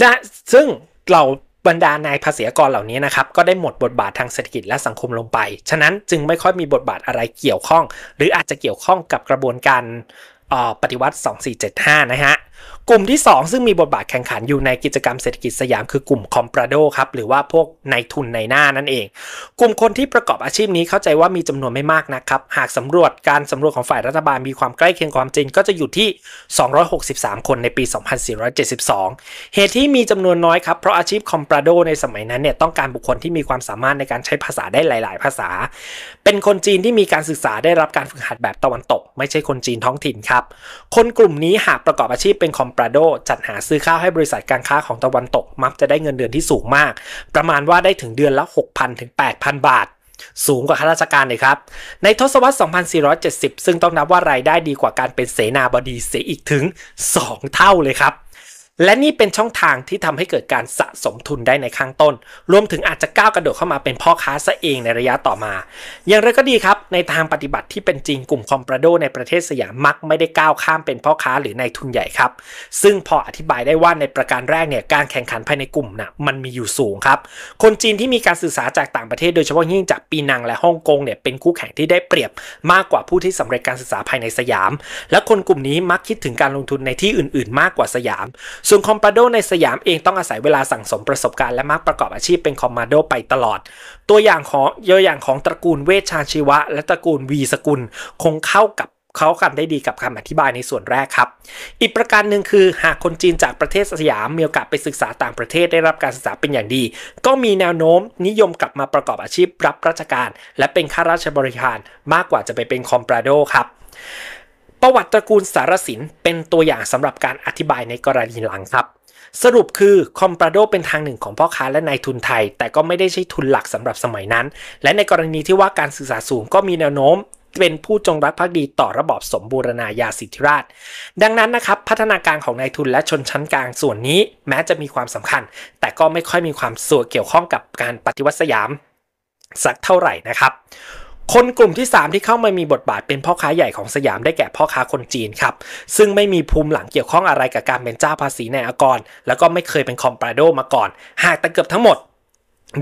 นะซึ่งเราบรรดานายภาษีกรเหล่านี้นะครับก็ได้หมดบทบาททางเศรษฐกิจและสังคมลงไปฉะนั้นจึงไม่ค่อยมีบทบาทอะไรเกี่ยวข้อง หรืออาจจะเกี่ยวข้องกับกระบวนการปฏิวัติ2475 นะฮะกลุ่มที่ 2 ซึ่งมีบทบาทแข่งขันอยู่ในกิจกรรมเศรษฐกิจสยามคือกลุ่มคอมปราโดครับ หรือว่าพวกนายทุนในหน้านั่นเอง กลุ่มคนที่ประกอบอาชีพนี้เข้าใจว่ามีจำนวนไม่มากนะครับ หากสำรวจการสำรวจของฝ่ายรัฐบาลมีความใกล้เคียงความจริง ก็จะอยู่ที่ 263 คนในปี 2472 เหตุที่มีจำนวนน้อยครับ เพราะอาชีพคอมปราโดในสมัยนั้นเนี่ยต้องการบุคคลที่มีความสามารถในการใช้ภาษาได้หลาย ๆ ภาษา เป็นคนจีนที่มีการศึกษาได้รับการฝึกหัดแบบตะวันตก ไม่ใช่คนจีนท้องถิ่นครับ คนกลุ่มนี้หากประกอบอาชีพเป็นเป็นคอมปราโด จัดหาซื้อข้าวให้บริษัทการค้าของตะวันตกมักจะได้เงินเดือนที่สูงมาก ประมาณว่าได้ถึงเดือนละ 6,000ถึง8,000 บาท สูงกว่าข้าราชการเลยครับ ในทศวรรษ 2470 ซึ่งต้องนับว่ารายได้ดีกว่าการเป็นเสนาบดีเสียอีกถึง 2 เท่าเลยครับ และนี่เป็นช่องทางที่ทำให้เกิดการสะสมทุนได้ในข้างต้น รวมถึงอาจจะก้าวกระโดดเข้ามาเป็นพ่อค้าซะเองในระยะต่อมา อย่างไรก็ดีครับในทางปฏิบัติที่เป็นจริงกลุ่มคอมปราโดในประเทศสยามมักไม่ได้ก้าวข้ามเป็นพ่อค้าหรือนายทุนใหญ่ครับ ซึ่งพออธิบายได้ว่าในประการแรกเนี่ยการแข่งขันภายในกลุ่มนะ่ะมันมีอยู่สูงครับ คนจีนที่มีการศึกษาจากต่างประเทศโดยเฉพาะยิ่งจากปีนังและฮ่องกงเนี่ยเป็นคู่แข่งที่ได้เปรียบมากกว่าผู้ที่สำเร็จการศึกษาภายในสยาม และคนกลุ่มนี้มักคิดถึงการลงทุนในที่อื่นๆ มากกว่าสยามส่วนคอมปราโดในสยามเองต้องอาศัยเวลาสั่งสมประสบการณ์และมักประกอบอาชีพเป็นคอมมาโดไปตลอดตัวอย่างของตัวอย่างของตระกูลเวชชาชีวะและตระกูลวีสกุล คงเข้ากับเขากันได้ดีกับคำอธิบายในส่วนแรกครับ อีกประการหนึ่งคือ หากคนจีนจากประเทศสยามมีโอกาสไปศึกษาต่างประเทศได้รับการศึกษาเป็นอย่างดี ก็มีแนวโน้มนิยมกลับมาประกอบอาชีพ รับราชการ และเป็นข้าราชบริการ มากกว่าจะไปเป็นคอมปราโดครับประวัติตระกูลสารสินเป็นตัวอย่างสำหรับการอธิบายในกรณีหลังครับสรุปคือคอมปราโดเป็นทางหนึ่งของพ่อค้าและนายทุนไทย แต่ก็ไม่ได้ใช้ทุนหลักสำหรับสมัยนั้น และในกรณีที่ว่าการศึกษาสูงก็มีแนวโน้ม เป็นผู้จงรักภักดีต่อระบอบสมบูรณาญาสิทธิราช ดังนั้นนะครับ พัฒนาการของนายทุนและชนชั้นกลางส่วนนี้แม้จะมีความสำคัญ แต่ก็ไม่ค่อยมีความส่วนเกี่ยวข้องกับการปฏิวัติสยามสักเท่าไหร่นะครับคนกลุ่มที่ 3 ที่เข้ามามีบทบาทเป็นพ่อค้าใหญ่ของสยามได้แก่พ่อค้าคนจีนครับ ซึ่งไม่มีภูมิหลังเกี่ยวข้องอะไรกับการเป็นเจ้าภาษีในอากร แล้วก็ไม่เคยเป็นคอมปราโดมาก่อน หากแต่เกือบทั้งหมด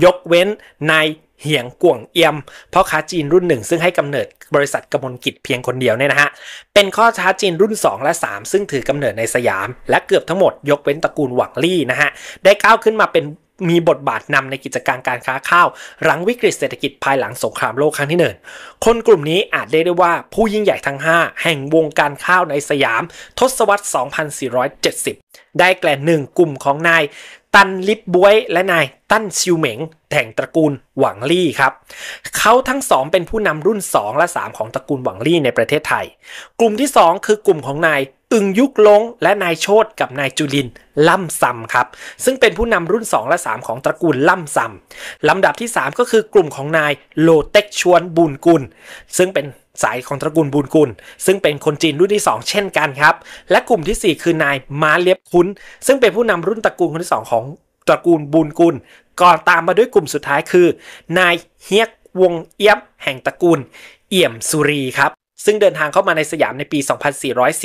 ยกเว้นนายเหียงกวงเอียม พ่อค้าจีนรุ่นหนึ่งซึ่งให้กำเนิดบริษัทกมลกิจเพียงคนเดียวเนี่ยนะฮะเป็นข้อช้าจีนรุ่น2และ3 ซึ่งถือกำเนิดในสยาม และเกือบทั้งหมดยกเว้นตระกูลหวังลี่นะฮะได้ก้าวขึ้นมาเป็นมีบทบาทนำในกิจการการค้าข้าว หลังวิกฤตเศรษฐกิจภายหลังสงครามโลกครั้งที่หนึ่งคนกลุ่มนี้อาจเรียกได้ว่า ผู้ยิ่งใหญ่ทั้ง 5 แห่งวงการข้าวในสยามทศวรรษ 2470 ได้แก่หนึ่งกลุ่มของนาย ตันลิบบวย และนายตั้นซิวเหมงแห่งตระกูลหวังลี่ครับเขาทั้งสองเป็นผู้นำรุ่น 2 และ 3 ของตระกูลหวังลี่ในประเทศไทย กลุ่มที่ 2 คือกลุ่มของนายอึงยุกลงและนายโชตกับนายจุลินล่ำซำครับซึ่งเป็นผู้นำรุ่น 2และ3ของตระกูลล่ำซำลำดับที่ 3 ก็คือกลุ่มของนายโลเต็กชวนบุญกุล ซึ่งเป็นสายของตระกูลบุญกุล ซึ่งเป็นคนจีนรุ่นที่ 2 เช่นกันครับ และกลุ่มที่ 4 คือนายมาเลียบคุนซึ่งเป็นผู้นำรุ่นตระกูลคนที่2ของตระกูลบุญกุลก่อนตามมาด้วยกลุ่มสุดท้ายคือ นายเฮียกวงเอียบแห่งตระกูล เอี่ยมสุรีครับซึ่งเดินทางเข้ามาในสยามในปี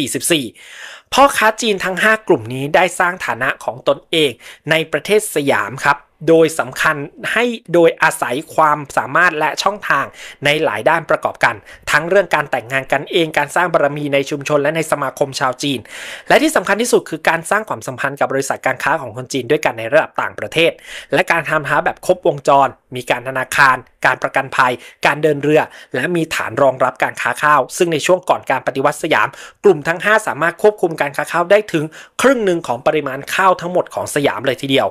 2444 พ่อค้าจีนทั้ง 5 กลุ่มนี้ได้สร้างฐานะของตนเองในประเทศสยามครับโดยสำคัญให้โดยอาศัยความสามารถและช่องทางในหลายด้านประกอบกัน ทั้งเรื่องการแต่งงานกันเองการสร้างบารมีในชุมชนและในสมาคมชาวจีน และที่สำคัญที่สุดคือการสร้างความสัมพันธ์กับบริษัทการค้าของคนจีน ด้วยกันในระดับต่างประเทศ และการทำท้าแบบครบวงจร มีการธนาคาร การประกันภัย การเดินเรือ และมีฐานรองรับการค้าข้าว ซึ่งในช่วงก่อนการปฏิวัติสยาม กลุ่มทั้ง 5 สามารถควบคุมการค้าข้าวได้ถึงครึ่งหนึ่งของปริมาณข้าวทั้งหมดของสยามเลยทีเดียว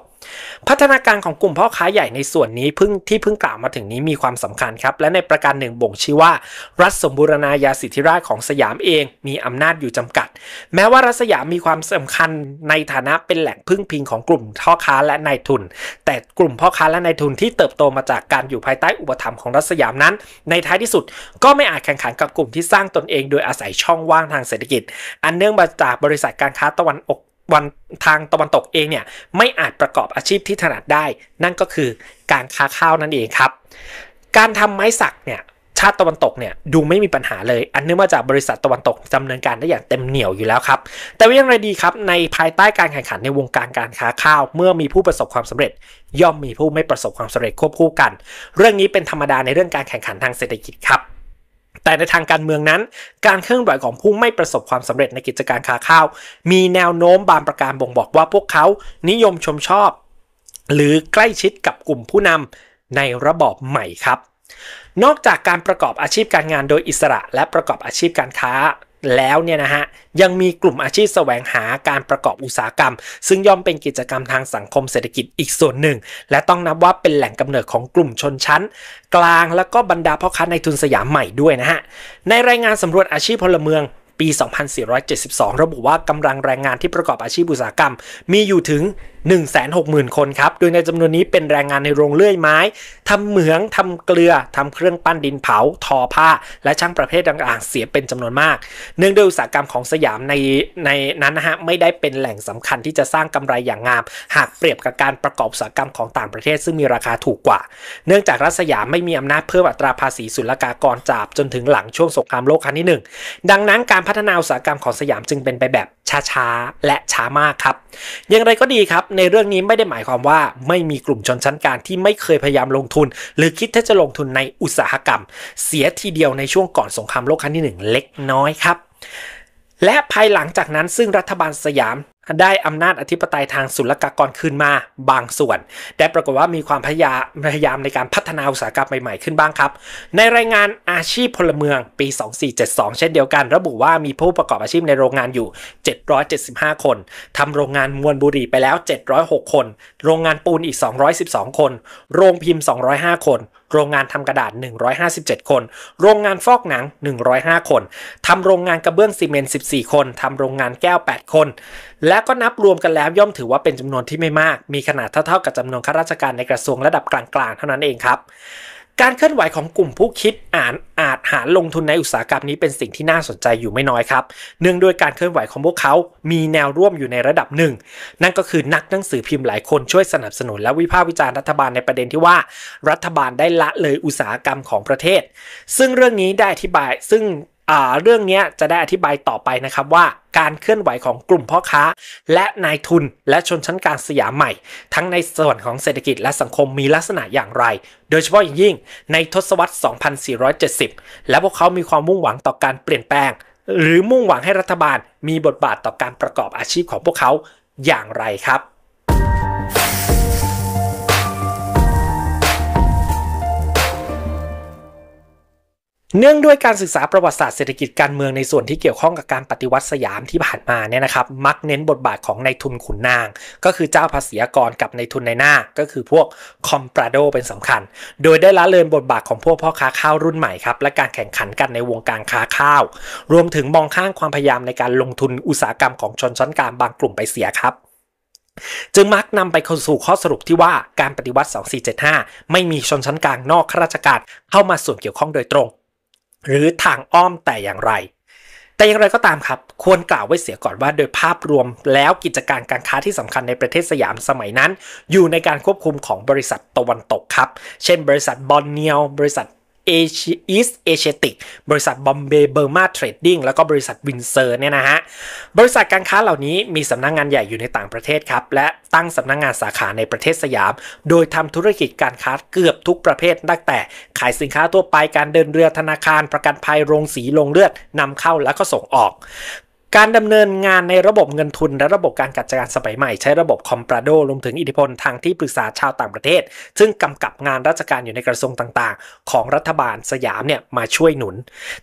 พัฒนาการของกลุ่มพ่อค้าใหญ่ในส่วนนี้พึ่งที่เพิ่งกล่าวมาถึงนี้มีความสำคัญครับและในประการหนึ่งบ่งชี้ว่ารัฐสมบูรณาญาสิทธิราชของสยามเอง มีอำนาจอยู่จำกัด แม้ว่ารัฐสยามมีความสำคัญในฐานะเป็นแหล่งพึ่งพิงของกลุ่มพ่อค้าและนายทุน แต่กลุ่มพ่อค้าและนายทุนที่เติบโตมาจากการอยู่ภายใต้อุปถัมภ์ของรัฐสยามนั้น ในท้ายที่สุด ก็ไม่อาจแข่งขันกับกลุ่มที่สร้างตนเองโดยอาศัยช่องว่างทางเศรษฐกิจ อันเนื่องมาจากบริษัทการค้าตะวันออกวันทางตะวันตกเองเนี่ยไม่อาจประกอบอาชีพที่ถนัดได้ นั่นก็คือการค้าข้าวนั่นเองครับ การทำไม้สักเนี่ยชาติตะวันตกเนี่ยดูไม่มีปัญหาเลย อันเนื่องมาจากบริษัทตะวันตกดาเนินการได้อย่างเต็มเหนี่ยวอยู่แล้วครับแต่ว่าอย่างไรดีครับในภายใต้การแข่งขันในวงการการค้าข้าว เมื่อมีผู้ประสบความสำเร็จย่อมมีผู้ไม่ประสบความสำเร็จควบคู่กัน เรื่องนี้เป็นธรรมดาในเรื่องการแข่งขันทางเศรษฐกิจครับแต่ในทางการเมืองนั้นการเคลื่อนไหวของผู้ไม่ประสบความสำเร็จในกิจการค้าข้าวมีแนวโน้มบางประการบ่งบอกว่าพวกเขานิยมชมชอบ หรือใกล้ชิดกับกลุ่มผู้นำ ในระบอบใหม่ครับ นอกจากการประกอบอาชีพการงานโดยอิสระและประกอบอาชีพการค้าแล้วเนี่ยนะฮะ ยังมีกลุ่มอาชีพแสวงหาการประกอบอุตสาหกรรม ซึ่งย่อมเป็นกิจกรรมทางสังคมเศรษฐกิจอีกส่วนหนึ่ง และต้องนับว่าเป็นแหล่งกำเนิดของกลุ่มชนชั้น กลางและก็บรรดาพ่อค้าในทุนสยามใหม่ด้วยนะฮะ ในรายงานสำรวจอาชีพพลเมืองปี 2472 ระบุว่ากำลังแรงงานที่ประกอบอาชีพอุตสาหกรรม มีอยู่ถึง160,000 คนครับโดยในจำนวนนี้เป็นแรงงานในโรงเลื่อยไม้ทำเหมืองทำเกลือทำเครื่องปั้นดินเผา ทอผ้า และช่างประเภทต่างๆ เสียเป็นจำนวนมาก เนื่องด้วยอุตสาหกรรมของสยามในในนั้นนะฮะ ไม่ได้เป็นแหล่งสำคัญที่จะสร้างกำไรอย่างงาม หากเปรียบกับการประกอบอุตสาหกรรมของต่างประเทศ ซึ่งมีราคาถูกกว่า เนื่องจากรัฐสยามไม่มีอำนาจเพิ่มอัตราภาษีศุลกากรจาบจนถึงหลังช่วงสงครามโลกครั้งที่ 1 ดังนั้นการพัฒนาอุตสาหกรรมของสยามจึงเป็นไปแบบช้า ๆ และช้ามากครับ อย่างไรก็ดีครับ ในเรื่องนี้ไม่ได้หมายความว่าไม่มีกลุ่มชนชั้นกลางที่ไม่เคยพยายามลงทุน หรือคิดที่จะลงทุนในอุตสาหกรรม เสียทีเดียวในช่วงก่อนสงครามโลกครั้งที่ 1 เล็กน้อยครับ และภายหลังจากนั้นซึ่งรัฐบาลสยามได้อำนาจอธิปไตยทางศุลกากรึ้นมาบางส่วน แต่ปรากฏว่ามีความพยายามในการพัฒนาอุตสาหกรรมใหม่ๆขึ้นบ้างครับ ในรายงานอาชีพพลเมืองปี 2472 เช่นเดียวกัน ระบุว่ามีผู้ประกอบอาชีพในโรงงานอยู่ 775 คนทำโรงงานมวลบุหรี่ไปแล้ว 706 คน โรงงานปูนอีก 212 คน โรงพิมพ์ 205 คนโรงงานทำกระดาษ 157 คน โรงงานฟอกหนัง 105 คน ทำโรงงานกระเบื้องซีเมนต์14 คน ทำโรงงานแก้ว 8 คน และก็นับรวมกันแล้วย่อมถือว่าเป็นจำนวนที่ไม่มาก มีขนาดเท่าๆกับจำนวนข้าราชการในกระทรวงระดับกลางๆ เท่านั้นเองครับการเคลื่อนไหวของกลุ่มผู้คิดอ่านอาจหาลงทุนในอุตสาหกรรมนี้เป็นสิ่งที่น่าสนใจอยู่ไม่น้อยครับ เนื่องด้วยการเคลื่อนไหวของพวกเขา มีแนวร่วมอยู่ในระดับหนึ่ง นั่นก็คือนักหนังสือพิมพ์หลายคนช่วยสนับสนุน และวิพากษ์วิจารณ์รัฐบาลในประเด็นที่ว่ารัฐบาลได้ละเลยอุตสาหกรรมของประเทศ ซึ่งเรื่องนี้ได้อธิบาย ซึ่งเรื่องนี้จะได้อธิบายต่อไปนะครับว่า การเคลื่อนไหวของกลุ่มพ่อค้าและนายทุนและชนชั้นกลางสยามใหม่ ทั้งในส่วนของเศรษฐกิจและสังคมมีลักษณะอย่างไร โดยเฉพาะอย่างยิ่งในทศวรรษ 2470 และพวกเขามีความมุ่งหวังต่อการเปลี่ยนแปลง หรือมุ่งหวังให้รัฐบาลมีบทบาทต่อการประกอบอาชีพของพวกเขาอย่างไรครับเนื่องด้วยการศึกษาประวัติศาสตร์เศรษฐกิจการเมืองในส่วนที่เกี่ยวข้องกับการปฏิวัติสยามที่ผ่านมาเนี่ยนะครับ มักเน้นบทบาทของในทุนขุนนาง ก็คือเจ้าภาษีกรกับในทุนในหน้า ก็คือพวกคอมปราโดเป็นสำคัญ โดยได้ละเลยบทบาทของพวกพ่อค้าข้าวรุ่นใหม่ครับ และการแข่งขันกันในวงการค้าข้าว รวมถึงมองข้างความพยายามในการลงทุนอุตสาหกรรมของชนชั้นกลางบางกลุ่มไปเสียครับ จึงมักนำไปสู่ข้อสรุปที่ว่าการปฏิวัติ 2475 ไม่มีชนชั้นกลางนอกข้าราชการ เข้ามาส่วนเกี่ยวข้องโดยตรงหรือทางอ้อมแต่อย่างไร แต่อย่างไรก็ตามครับ ควรกล่าวไว้เสียก่อนว่าโดยภาพรวมแล้วกิจการการค้าที่สำคัญในประเทศสยามสมัยนั้น อยู่ในการควบคุมของบริษัทตะวันตกครับ เช่นบริษัทบอลเนียวบริษัทเอชอีสเอเชติกบริษัทบอมเบย์เบอร์มาเทรดดิ้งแล้วก็บริษัทวินเซอร์เนี่ยนะฮะ บริษัทการค้าเหล่านี้มีสำนักงงานใหญ่อยู่ในต่างประเทศครับ และตั้งสำนักงงานสาขาในประเทศสยาม โดยทำธุรกิจการค้าเกือบทุกประเภท ตั้งแต่ขายสินค้าทั่วไปการเดินเรือธนาคารประกันภัยโรงสีโรงเลือดนำเข้าแล้วก็ส่งออกการดำเนินงานในระบบเงินทุนและ ระบบการจัดการสมัยใหม่ ใช้ระบบคอมปราโดรวมถึงอิทธิพลทางที่ปรึกษาชาวต่างประเทศ ซึ่งกำกับงานราชการอยู่ในกระทรวงต่างๆ ของรัฐบาลสยามเนี่ยมาช่วยหนุน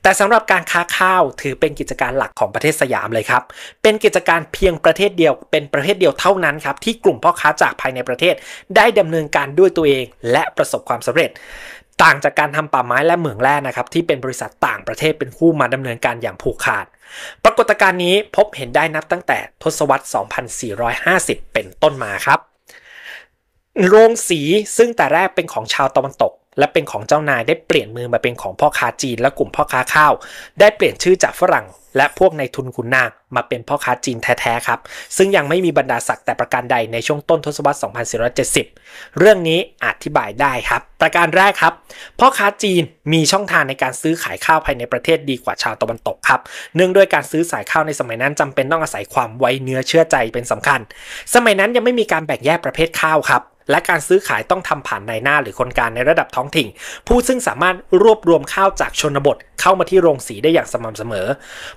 แต่สำหรับการค้าข้าวถือเป็นกิจการหลักของประเทศสยามเลยครับ เป็นกิจการเพียงประเทศเดียว เป็นประเทศเดียวเท่านั้นครับที่กลุ่มพ่อค้าจากภายในประเทศ ได้ดำเนินการด้วยตัวเองและประสบความสำเร็จต่างจากการทำป่าไม้และเหมืองแร่นะครับ ที่เป็นบริษัทต่างประเทศเป็นคู่มาดำเนินการอย่างผูกขาด ปรากฏการณ์นี้พบเห็นได้นับตั้งแต่ทศวรรษ 2450 เป็นต้นมาครับ โรงสีซึ่งแต่แรกเป็นของชาวตะวันตกและเป็นของเจ้านาย ได้เปลี่ยนมือมาเป็นของพ่อค้าจีนและกลุ่มพ่อค้าข้าวได้เปลี่ยนชื่อจากฝรั่งและพวกในทุนขุนนางมาเป็นพ่อค้าจีนแท้ๆครับซึ่งยังไม่มีบรรดาศักดิ์แต่ประการใดในช่วงต้นทศวรรษ 2470 เรื่องนี้อธิบายได้ครับ ประการแรกครับพ่อค้าจีนมีช่องทางในการซื้อขายข้าวภายในประเทศดีกว่าชาวตะวันตกครับเนื่องด้วยการซื้อสายข้าวในสมัยนั้นจำเป็นต้องอาศัยความไว้เนื้อเชื่อใจเป็นสำคัญ สมัยนั้นยังไม่มีการแบ่งแยกประเภทข้าวครับและการซื้อขายต้องทำผ่านนายหน้าหรือคนกลางในระดับท้องถิ่น ผู้ซึ่งสามารถรวบรวมข้าวจากชนบทเข้ามาที่โรงสีได้อย่างสม่ำเสมอ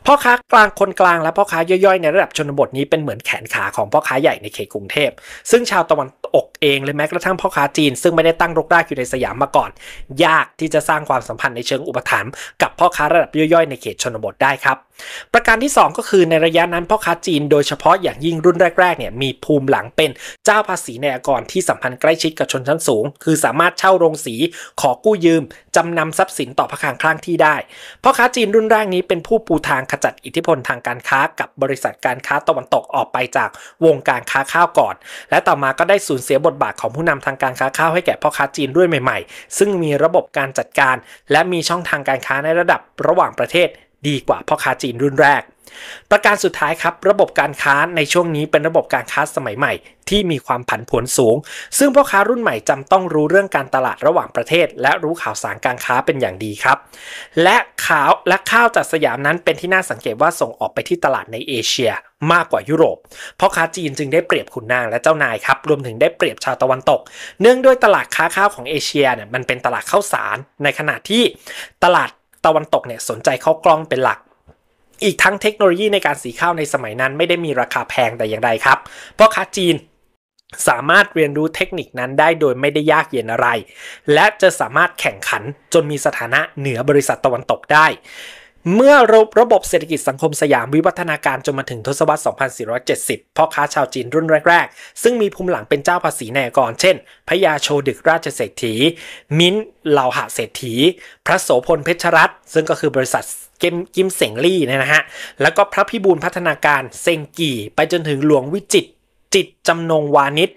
พ่อค้ากลางคนกลางและพ่อค้าย่อยๆ ในระดับชนบทนี้เป็นเหมือนแขนขาของพ่อค้าใหญ่ในเขตกรุงเทพ ซึ่งชาวตะวันตกเองเลยแม้กระทั่งพ่อค้าจีนซึ่งไม่ได้ตั้งรกรากอยู่ในสยามมาก่อน ยากที่จะสร้างความสัมพันธ์ในเชิงอุปถัมภ์กับพ่อค้าระดับย่อยๆในเขตชนบทได้ครับประการที่ 2 ก็คือในระยะนั้นพ่อค้าจีน โดยเฉพาะอย่างยิ่งรุ่นแรกๆเนี่ยมีภูมิหลังเป็นเจ้าภาษีในอากรที่สำพันธ์ใกล้ชิดกับชนชั้นสูง คือสามารถเช่าโรงสี ขอกู้ยืม จำนำทรัพย์สินต่อพระคลังคลั่งที่ได้ พ่อค้าจีนรุ่นแรกนี้ เป็นผู้ปูทางขจัดอิทธิพลทางการค้ากับบริษัทการค้าตะวันตกออกไปจากวงการค้าข้าวก่อน และต่อมา ก็ได้สูญเสียบทบาทของผู้นำทางการค้าข้าวให้แก่พ่อค้าจีนรุ่นใหม่ ๆ ซึ่งมีระบบการจัดการ และมีช่องทางการค้าในระดับระหว่างประเทศ ดีกว่าพ่อค้าจีนรุ่นแรกประการสุดท้ายครับระบบการค้าในช่วงนี้เป็นระบบการค้าสมัยใหม่ ที่มีความผันผวนสูง ซึ่งพ่อค้ารุ่นใหม่จำต้องรู้เรื่องการตลาดระหว่างประเทศ และรู้ข่าวสารการค้าเป็นอย่างดีครับ และข่าวและข้าวจากสยามนั้นเป็นที่น่าสังเกตว่าส่งออกไปที่ตลาดในเอเชีย มากกว่ายุโรปพ่อค้าจีนจึงได้เปรียบขุนนางและเจ้านายครับรวมถึงได้เปรียบชาวตะวันตก เนื่องด้วยตลาดค้าข้าวของเอเชียเนี่ยมันเป็นตลาดข้าวสารในขณะที่ตลาดตะวันตกเนี่ยสนใจข้าวกล้องเป็นหลักอีกทั้งเทคโนโลยีในการสีข้าวในสมัยนั้นไม่ได้มีราคาแพงแต่อย่างใดครับพ่อค้าจีนสามารถเรียนรู้เทคนิคนั้นได้โดยไม่ได้ยากเย็นอะไร และจะสามารถแข่งขันจนมีสถานะเหนือบริษัทตะวันตกได้ เมื่อระระบบเศรษฐกิจสังคมสยามวิวัฒนาการจนมาถึงทศวรรษ 2470 พ่อค้าชาวจีนรุ่นแรก ๆ ซึ่งมีภูมิหลังเป็นเจ้าภาษีแนก่อนเช่นพยาโชดึกราชเศรษฐีมิ้นเหล่าหะเศรษฐีพระโสพลเพชรรัตน์ซึ่งก็คือบริษัทเกมกิมเสงลี่นะฮะ แล้วก็พระพิบูลพัฒนาการเซงกี่ไปจนถึงหลวงวิจิตจิตจำนงวานิช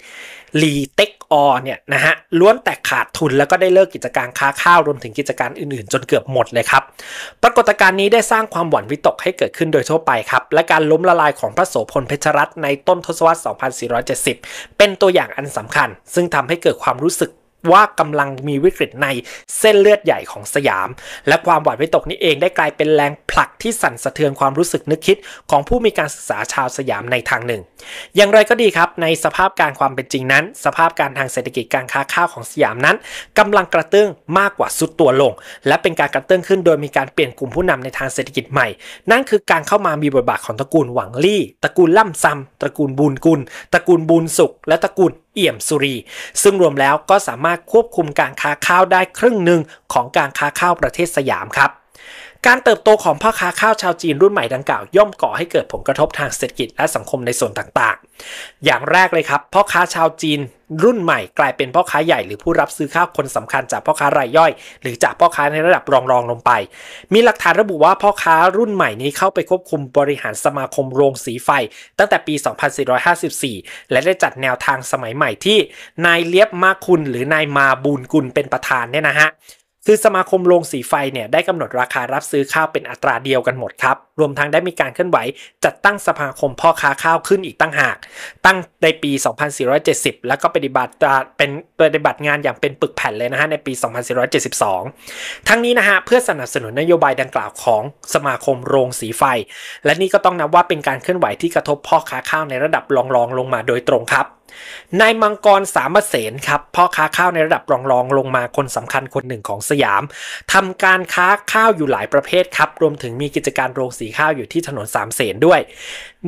ลีเต็กออเนี่ยนะฮะล้วนแต่ขาดทุนแล้วก็ได้เลิกกิจการค้าข้าวรวมถึงกิจการอื่นๆจนเกือบหมดเลยครับ ปรากฏการณ์นี้ได้สร้างความหวั่นวิตกให้เกิดขึ้นโดยทั่วไปครับ และการล้มละลายของพระโสพลเพชรรัตน์ในต้นทศวรรษ 2470 เป็นตัวอย่างอันสำคัญ ซึ่งทำให้เกิดความรู้สึกว่ากำลังมีวิกฤตในเส้นเลือดใหญ่ของสยาม และความหวาดวิตกนี้เองได้กลายเป็นแรงผลักที่สั่นสะเทือนความรู้สึกนึกคิด ของผู้มีการศึกษาชาวสยามในทางหนึ่ง อย่างไรก็ดีครับ ในสภาพการความเป็นจริงนั้น สภาพการทางเศรษฐกิจการค้าข้าวของสยามนั้น กำลังกระเตื้องมากกว่าสุดตัวลง และเป็นการกระเตื้องขึ้นโดยมีการเปลี่ยนกลุ่มผู้นำในทางเศรษฐกิจใหม่ นั่นคือการเข้ามามีบทบาทของตระกูลหวังลี่ตระกูลล่ำซำ ตระกูลบุญกุลตระกูลบุญสุข และตระกูลเอี่ยมสุรี ซึ่งรวมแล้วก็สามารถควบคุมการค้าข้าวได้ครึ่งหนึ่งของการค้าข้าวประเทศสยามครับการเติบโตของพ่อค้าข้าวชาวจีนรุ่นใหม่ดังกล่าวย่อมก่อให้เกิดผลกระทบทางเศรษฐกิจและสังคมในส่วนต่างๆ อย่างแรกเลยครับพ่อค้าชาวจีนรุ่นใหม่กลายเป็นพ่อค้าใหญ่หรือผู้รับซื้อข้าวคนสำคัญจากพ่อค้ารายย่อยหรือจากพ่อค้าในระดับรองรองลงไป มีหลักฐานระบุว่าพ่อค้ารุ่นใหม่นี้เข้าไปควบคุมบริหารสมาคมโรงสีไฟตั้งแต่ปี 2454 และได้จัดแนวทางสมัยใหม่ที่นายเลียบมาคุณหรือนายมาบูนกุลเป็นประธานเนี่ยนะฮะคือสมาคมโรงสีไฟเนี่ยได้กำหนดราคารับซื้อข้าวเป็นอัตราเดียวกันหมดครับ รวมทั้งได้มีการเคลื่อนไหวจัดตั้งสมาคมพ่อค้าข้าวขึ้นอีกตั้งหาก ตั้งในปี 2470 แล้วก็ปฏิบัติเป็นปฏิบัติงานอย่างเป็นปึกแผ่นเลยนะฮะในปี 2472 ทั้งนี้นะฮะเพื่อสนับสนุนนโยบายดังกล่าวของสมาคมโรงสีไฟ และนี่ก็ต้องนับว่าเป็นการเคลื่อนไหวที่กระทบพ่อค้าข้าวในระดับรองๆลงมาโดยตรงครับนายมังกรสามเสนครับพ่อค้าข้าวในระดับรองรองลงมาคนสำคัญคนหนึ่งของสยาม ทำการค้าข้าวอยู่หลายประเภทครับ รวมถึงมีกิจการโรงสีข้าวอยู่ที่ถนนสามเสนด้วย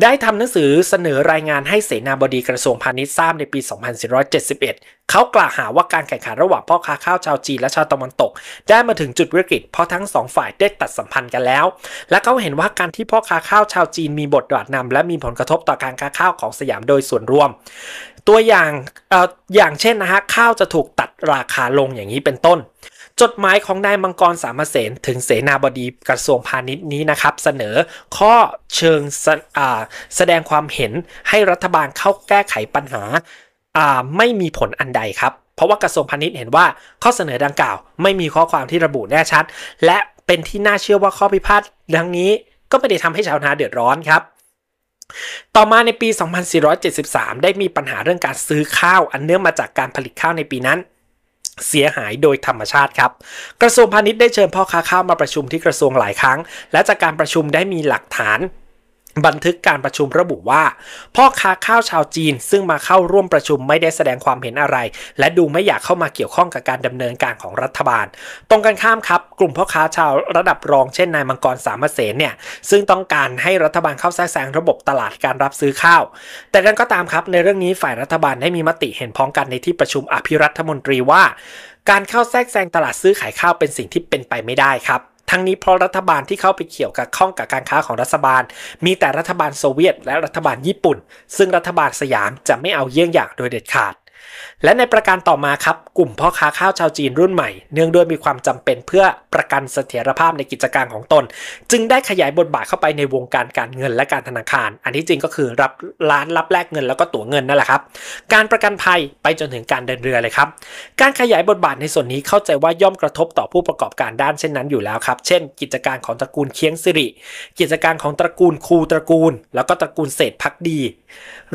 ได้ทำหนังสือเสนอรายงานให้เสนาบดีกระทรวงพาณิชย์ทราบในปี 2471 เขากล่าวหาว่าการแข่งขันระหว่างพ่อค้าข้าวชาวจีนและชาวตะวันตก ได้มาถึงจุดวิกฤตเพราะทั้งสองฝ่ายได้ตัดสัมพันธ์กันแล้ว และเขาเห็นว่าการที่พ่อค้าข้าวชาวจีนมีบทบาทนำและมีผลกระทบต่อการค้าข้าวของสยามโดยส่วนรวม ตัวอย่างออย่างเช่นนะฮะข้าวจะถูกตัดราคาลงอย่างนี้เป็นต้นจดหมายของนายมังกรสามเสน ถึงเสนาบดีกระทรวงพาณิชย์นี้นะครับ เสนอข้อเชิงแสดงความเห็นให้รัฐบาลเข้าแก้ไขปัญหาไม่มีผลอันใดครับ เพราะว่ากระทรวงพาณิชย์เห็นว่า ข้อเสนอดังกล่าวไม่มีข้อความที่ระบุแน่ชัด และเป็นที่น่าเชื่อว่าข้อพิพาทดังนี้ก็ไม่ได้ทำให้ชาวนาเดือดร้อนครับต่อมาในปี 2473 ได้มีปัญหาเรื่องการซื้อข้าวอันเนื่องมาจากการผลิตข้าวในปีนั้นเสียหายโดยธรรมชาติครับ กระทรวงพาณิชย์ได้เชิญพ่อค้าข้าวมาประชุมที่กระทรวงหลายครั้ง และจากการประชุมได้มีหลักฐานบันทึกการประชุมระบุว่า พ่อค้าข้าวชาวจีนซึ่งมาเข้าร่วมประชุมไม่ได้แสดงความเห็นอะไร และดูไม่อยากเข้ามาเกี่ยวข้องกับการดำเนินการของรัฐบาล ตรงกันข้ามครับ กลุ่มพ่อค้าชาวระดับรองเช่นนายมังกรสามเสนเนี่ยซึ่งต้องการให้รัฐบาลเข้าแทรกแซงระบบตลาดการรับซื้อข้าว แต่นั้นก็ตามครับในเรื่องนี้ฝ่ายรัฐบาลได้มีมติเห็นพ้องกันในที่ประชุมอภิรัฐมนตรีว่า การเข้าแทรกแซงตลาดซื้อขายข้าวเป็นสิ่งที่เป็นไปไม่ได้ครับทั้งนี้เพราะรัฐบาลที่เข้าไปเกี่ยวกับข้องกับการค้าของรัฐบาล มีแต่รัฐบาลโซเวียตและรัฐบาลญี่ปุ่น ซึ่งรัฐบาลสยามจะไม่เอาเยี่ยงอย่างโดยเด็ดขาดและในประการต่อมาครับ กลุ่มพ่อค้าข้าวชาวจีนรุ่นใหม่ เนื่องด้วยมีความจำเป็นเพื่อประกันเสถียรภาพในกิจการของตน จึงได้ขยายบทบาทเข้าไปในวงการการเงินและการธนาคาร อันที่จริงก็คือรับร้านรับแลกเงินแล้วก็ตั๋วเงินนั่นแหละครับ การประกันภัยไปจนถึงการเดินเรือเลยครับ การขยายบทบาทในส่วนนี้เข้าใจว่าย่อมกระทบต่อผู้ประกอบการด้านเช่นนั้นอยู่แล้วครับเช่น กิจการของตระกูลเคียงสิริ กิจการของตระกูลคูตระกูล แล้วก็ตระกูลเศรษฐพักดี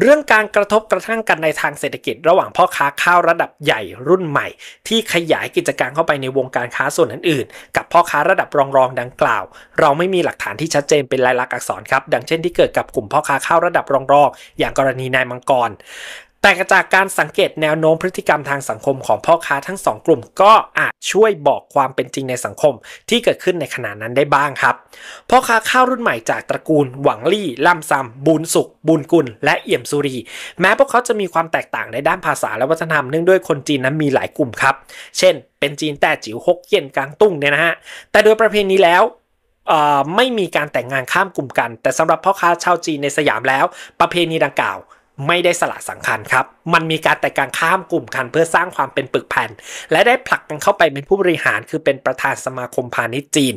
เรื่องการกระทบกระทั่งกันในทางเศรษฐกิจระหว่างพ่อค้าข้าวระดับใหญ่รุ่นใหม่ ที่ขยายกิจการเข้าไปในวงการค้าส่วนอื่นๆกับพ่อค้าระดับรองๆดังกล่าว เราไม่มีหลักฐานที่ชัดเจนเป็นลายลักษณ์อักษรครับ ดังเช่นที่เกิดกับกลุ่มพ่อค้าข้าวระดับรองๆอย่างกรณีนายมังกรแต่จากการสังเกตแนวโน้มพฤติกรรมทางสังคมของพ่อค้าทั้งสองกลุ่ม ก็อาจช่วยบอกความเป็นจริงในสังคมที่เกิดขึ้นในขณะนั้นได้บ้างครับ พ่อค้าข้าวรุ่นใหม่จากตระกูล หวังลี่ ล่ำซำบุญสุขบุญกุล และเอี่ยมสุรี แม้พวกเขาจะมีความแตกต่างในด้านภาษาและวัฒนธรรมเนื่องด้วยคนจีนนั้นมีหลายกลุ่มครับ เช่น เป็นจีนแต่จิ๋วฮกเกี้ยนกางตุ้งเนี่ยนะฮะแต่โดยประเพณีแล้วไม่มีการแต่งงานข้ามกลุ่มกัน แต่สำหรับพ่อค้าชาวจีนในสยามแล้ว ประเพณีดังกล่าวไม่ได้สละสังคารครับ มันมีการแต่การข้ามกลุ่มกันเพื่อสร้างความเป็นปึกแผ่น และได้ผลักกันเข้าไปเป็นผู้บริหารคือเป็นประธานสมาคมพาณิชย์จีน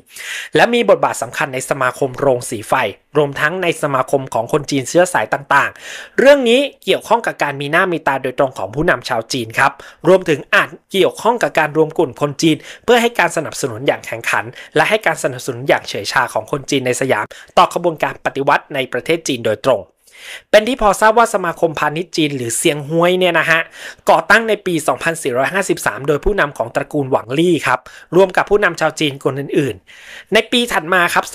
และมีบทบาทสำคัญในสมาคมโรงสีไฟ รวมทั้งในสมาคมของคนจีนเชื้อสายต่างๆ เรื่องนี้เกี่ยวข้องกับการมีหน้ามีตาโดยตรงของผู้นำชาวจีนครับ รวมถึงอาจเกี่ยวข้องกับการรวมกลุ่มคนจีน เพื่อให้การสนับสนุนอย่างแข่งขัน และให้การสนับสนุนอย่างเฉยชาของคนจีนในสยามต่อขบวนการปฏิวัติในประเทศจีนโดยตรงเป็นที่พอทราบว่าสมาคมพาณิชย์จีนหรือเซียงฮวยเนี่ยนะฮะก่อตั้งในปี 2453 โดยผู้นำของตระกูลหวังลี่ครับ รวมกับผู้นำชาวจีนคนอื่นๆ ในปีถัดมาครับ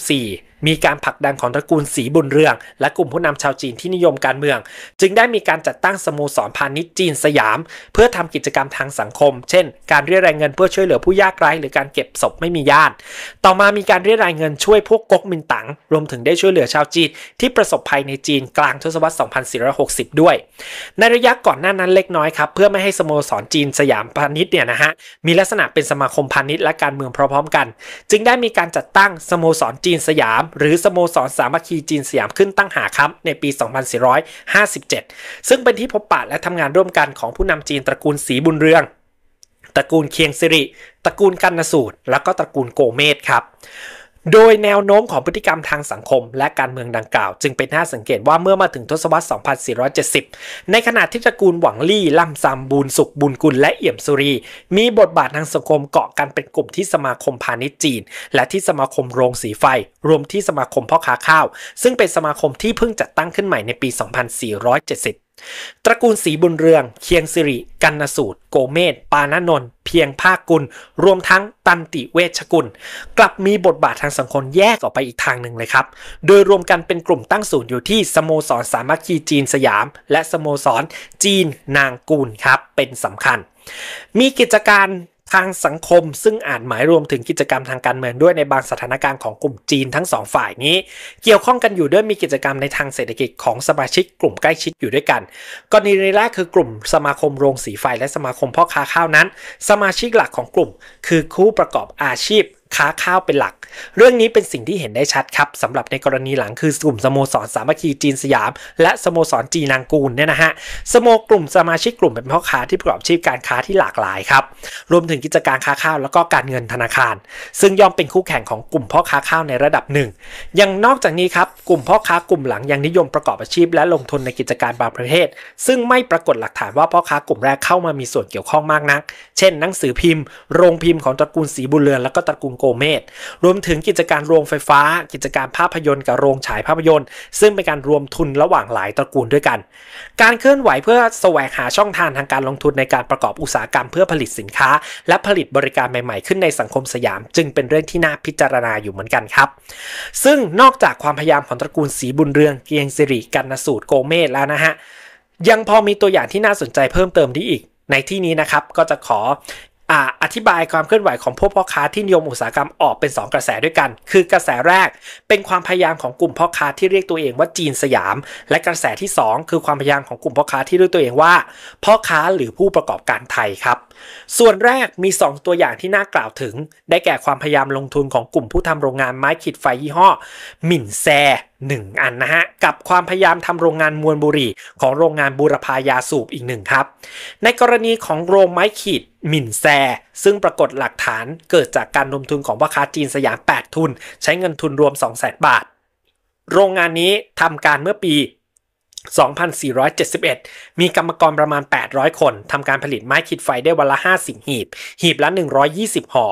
2454มีการผลักดันของตระกูลสีบุญเรือง และกลุ่มผู้นำชาวจีนที่นิยมการเมือง จึงได้มีการจัดตั้งสโมสรพาณิชย์จีนสยาม เพื่อทำกิจกรรมทางสังคมเช่นการเรียรายเงินเพื่อช่วยเหลือผู้ยากไร้หรือการเก็บศพไม่มีญาติ ต่อมามีการเรียรายเงินช่วยพวกก๊กมินตั๋งรวมถึงได้ช่วยเหลือชาวจีน ที่ประสบภัยในจีนกลางทศวรรษ 2460 ด้วย ในระยะก่อนหน้านั้นเล็กน้อยครับ เพื่อไม่ให้สโมสรจีนสยามพาณิชย์เนี่ยนะฮะมีลักษณะเป็นสมาคมพาณิชย์และการเมืองพร้อมๆกัน จึงได้มีการจัดตั้งสโมสรจีนสยามหรือสโมสรสามัคคีจีนสยามขึ้นตั้งหาครับในปี 2457 ซึ่งเป็นที่พบปะและทำงานร่วมกันของผู้นำจีนตระกูลสีบุญเรือง ตระกูลเคียงสิริ ตระกูลกันนสูตร แล้วก็ตระกูลโกเมศครับโดยแนวโน้มของพฤติกรรมทางสังคมและการเมืองดังกล่าวจึงเป็นน่าสังเกตว่าเมื่อมาถึงทศวรรษ 2470 ในขณะที่ตระกูลหวังลี่ ล่ำซำบุญสุขบุญกุลและเอี่ยมสุรี มีบทบาททางสังคมเกาะกันเป็นกลุ่มที่สมาคมพาณิชย์จีน และที่สมาคมโรงสีไฟ รวมที่สมาคมพ่อค้าข้าว ซึ่งเป็นสมาคมที่เพิ่งจัดตั้งขึ้นใหม่ในปี 2470ตระกูลสีบุญเรือง เคียงสิริ กันนสูตร โกเมศ ปานนนท์ เพียงภาคกุล รวมทั้งตันติเวชกุล กลับมีบทบาททางสังคมแยกออกไปอีกทางหนึ่งเลยครับ โดยรวมกันเป็นกลุ่มตั้งศูนย์อยู่ที่สโมสรสามัคคีจีนสยาม และสโมสรจีนนางกูลครับ เป็นสำคัญ มีกิจการทางสังคมซึ่งอาจหมายรวมถึงกิจกรรมทางการเมืองด้วยในบางสถานการณ์ของกลุ่มจีนทั้งสองฝ่ายนี้เกี่ยวข้องกันอยู่ด้วยมีกิจกรรมในทางเศรษฐกิจของสมาชิกกลุ่มใกล้ชิดอยู่ด้วยกัน กรณีแรกคือกลุ่มสมาคมโรงสีไฟและสมาคมพ่อค้าข้าวนั้น สมาชิกหลักของกลุ่ม คือ คู่ประกอบอาชีพค้าข้าวเป็นหลัก เรื่องนี้เป็นสิ่งที่เห็นได้ชัดครับสำหรับในกรณีหลังคือกลุ่มสโมสรสามัคคีจีนสยาม และสโมสรจีนางกูลเนี่ยนะฮะสโมกลุ่มสมาชิกกลุ่มเป็นพ่อค้าที่ประกอบอาชีพการค้าที่หลากหลายครับ รวมถึงกิจการค้าข้าวแล้วก็การเงินธนาคาร ซึ่งย่อมเป็นคู่แข่งของกลุ่มพ่อค้าข้าวในระดับหนึ่ง ยังนอกจากนี้ครับกลุ่มพ่อค้ากลุ่มหลังยังนิยมประกอบอาชีพ และลงทุนในกิจการบางประเทศ ซึ่งไม่ปรากฏหลักฐานว่าพ่อค้ากลุ่มแรกเข้ามามีส่วนเกี่ยวข้องมากนัก เช่นหนังสือพิมพ์ โรงพิมพ์ของตระกูลสีบุญเรือนแลวก็ตระกูลกเมสรวมถึงกิจการโรงไฟฟ้า กิจการภาพยนตร์กับโรงฉายภาพยนตร์ซึ่งเป็นการรวมทุนระหว่างหลายตระกูลด้วยกัน การเคลื่อนไหวเพื่อแสวงหาช่องทางทางการลงทุนในการประกอบอุตสาหกรรม เพื่อผลิตสินค้า และผลิตบริการใหม่ ๆ ขึ้นในสังคมสยาม จึงเป็นเรื่องที่น่าพิจารณาอยู่เหมือนกันครับ ซึ่งนอกจากความพยายามของตระกูลสีบุญเรือง เกียงสิริกันนสูตรโกเมสแล้วนะฮะยังพอมีตัวอย่างที่น่าสนใจเพิ่มเติมที่อีก ในที่นี้นะครับก็จะขออธิบายความเคลื่อนไหวของพวกพ่อค้าที่นิยมอุตสาหกรรมออกเป็น 2 กระแสด้วยกัน คือกระแสแรกเป็นความพยายามของกลุ่มพ่อค้าที่เรียกตัวเองว่าจีนสยาม และกระแสที่ 2 คือความพยายามของกลุ่มพ่อค้าที่เรียกตัวเองว่าพ่อค้าหรือผู้ประกอบการไทยครับส่วนแรกมี 2 ตัวอย่างที่น่ากล่าวถึง ได้แก่ความพยายามลงทุนของกลุ่มผู้ทำโรงงานไม้ขีดไฟยี่ห้อหมิ่นแซหนึ่งอันนะฮะกับความพยายามทำโรงงานมวลบุหรี่ ของโรงงานบูรพายาสูบอีกหนึ่งครับ ในกรณีของโรงไม้ขีด หมิ่นแซ่ซึ่งปรากฏหลักฐานเกิดจากการลงทุนของพ่อค้าจีนสยาม8ทุน ใช้เงินทุนรวม 2 0 0 0 0 0บาท โรงงานนี้ทำการเมื่อปี2,471 มีกรรมกรประมาณ 800 คน ทำการผลิตไม้ขีดไฟได้วันละ 50 หีบ หีบละ 120 ห่อ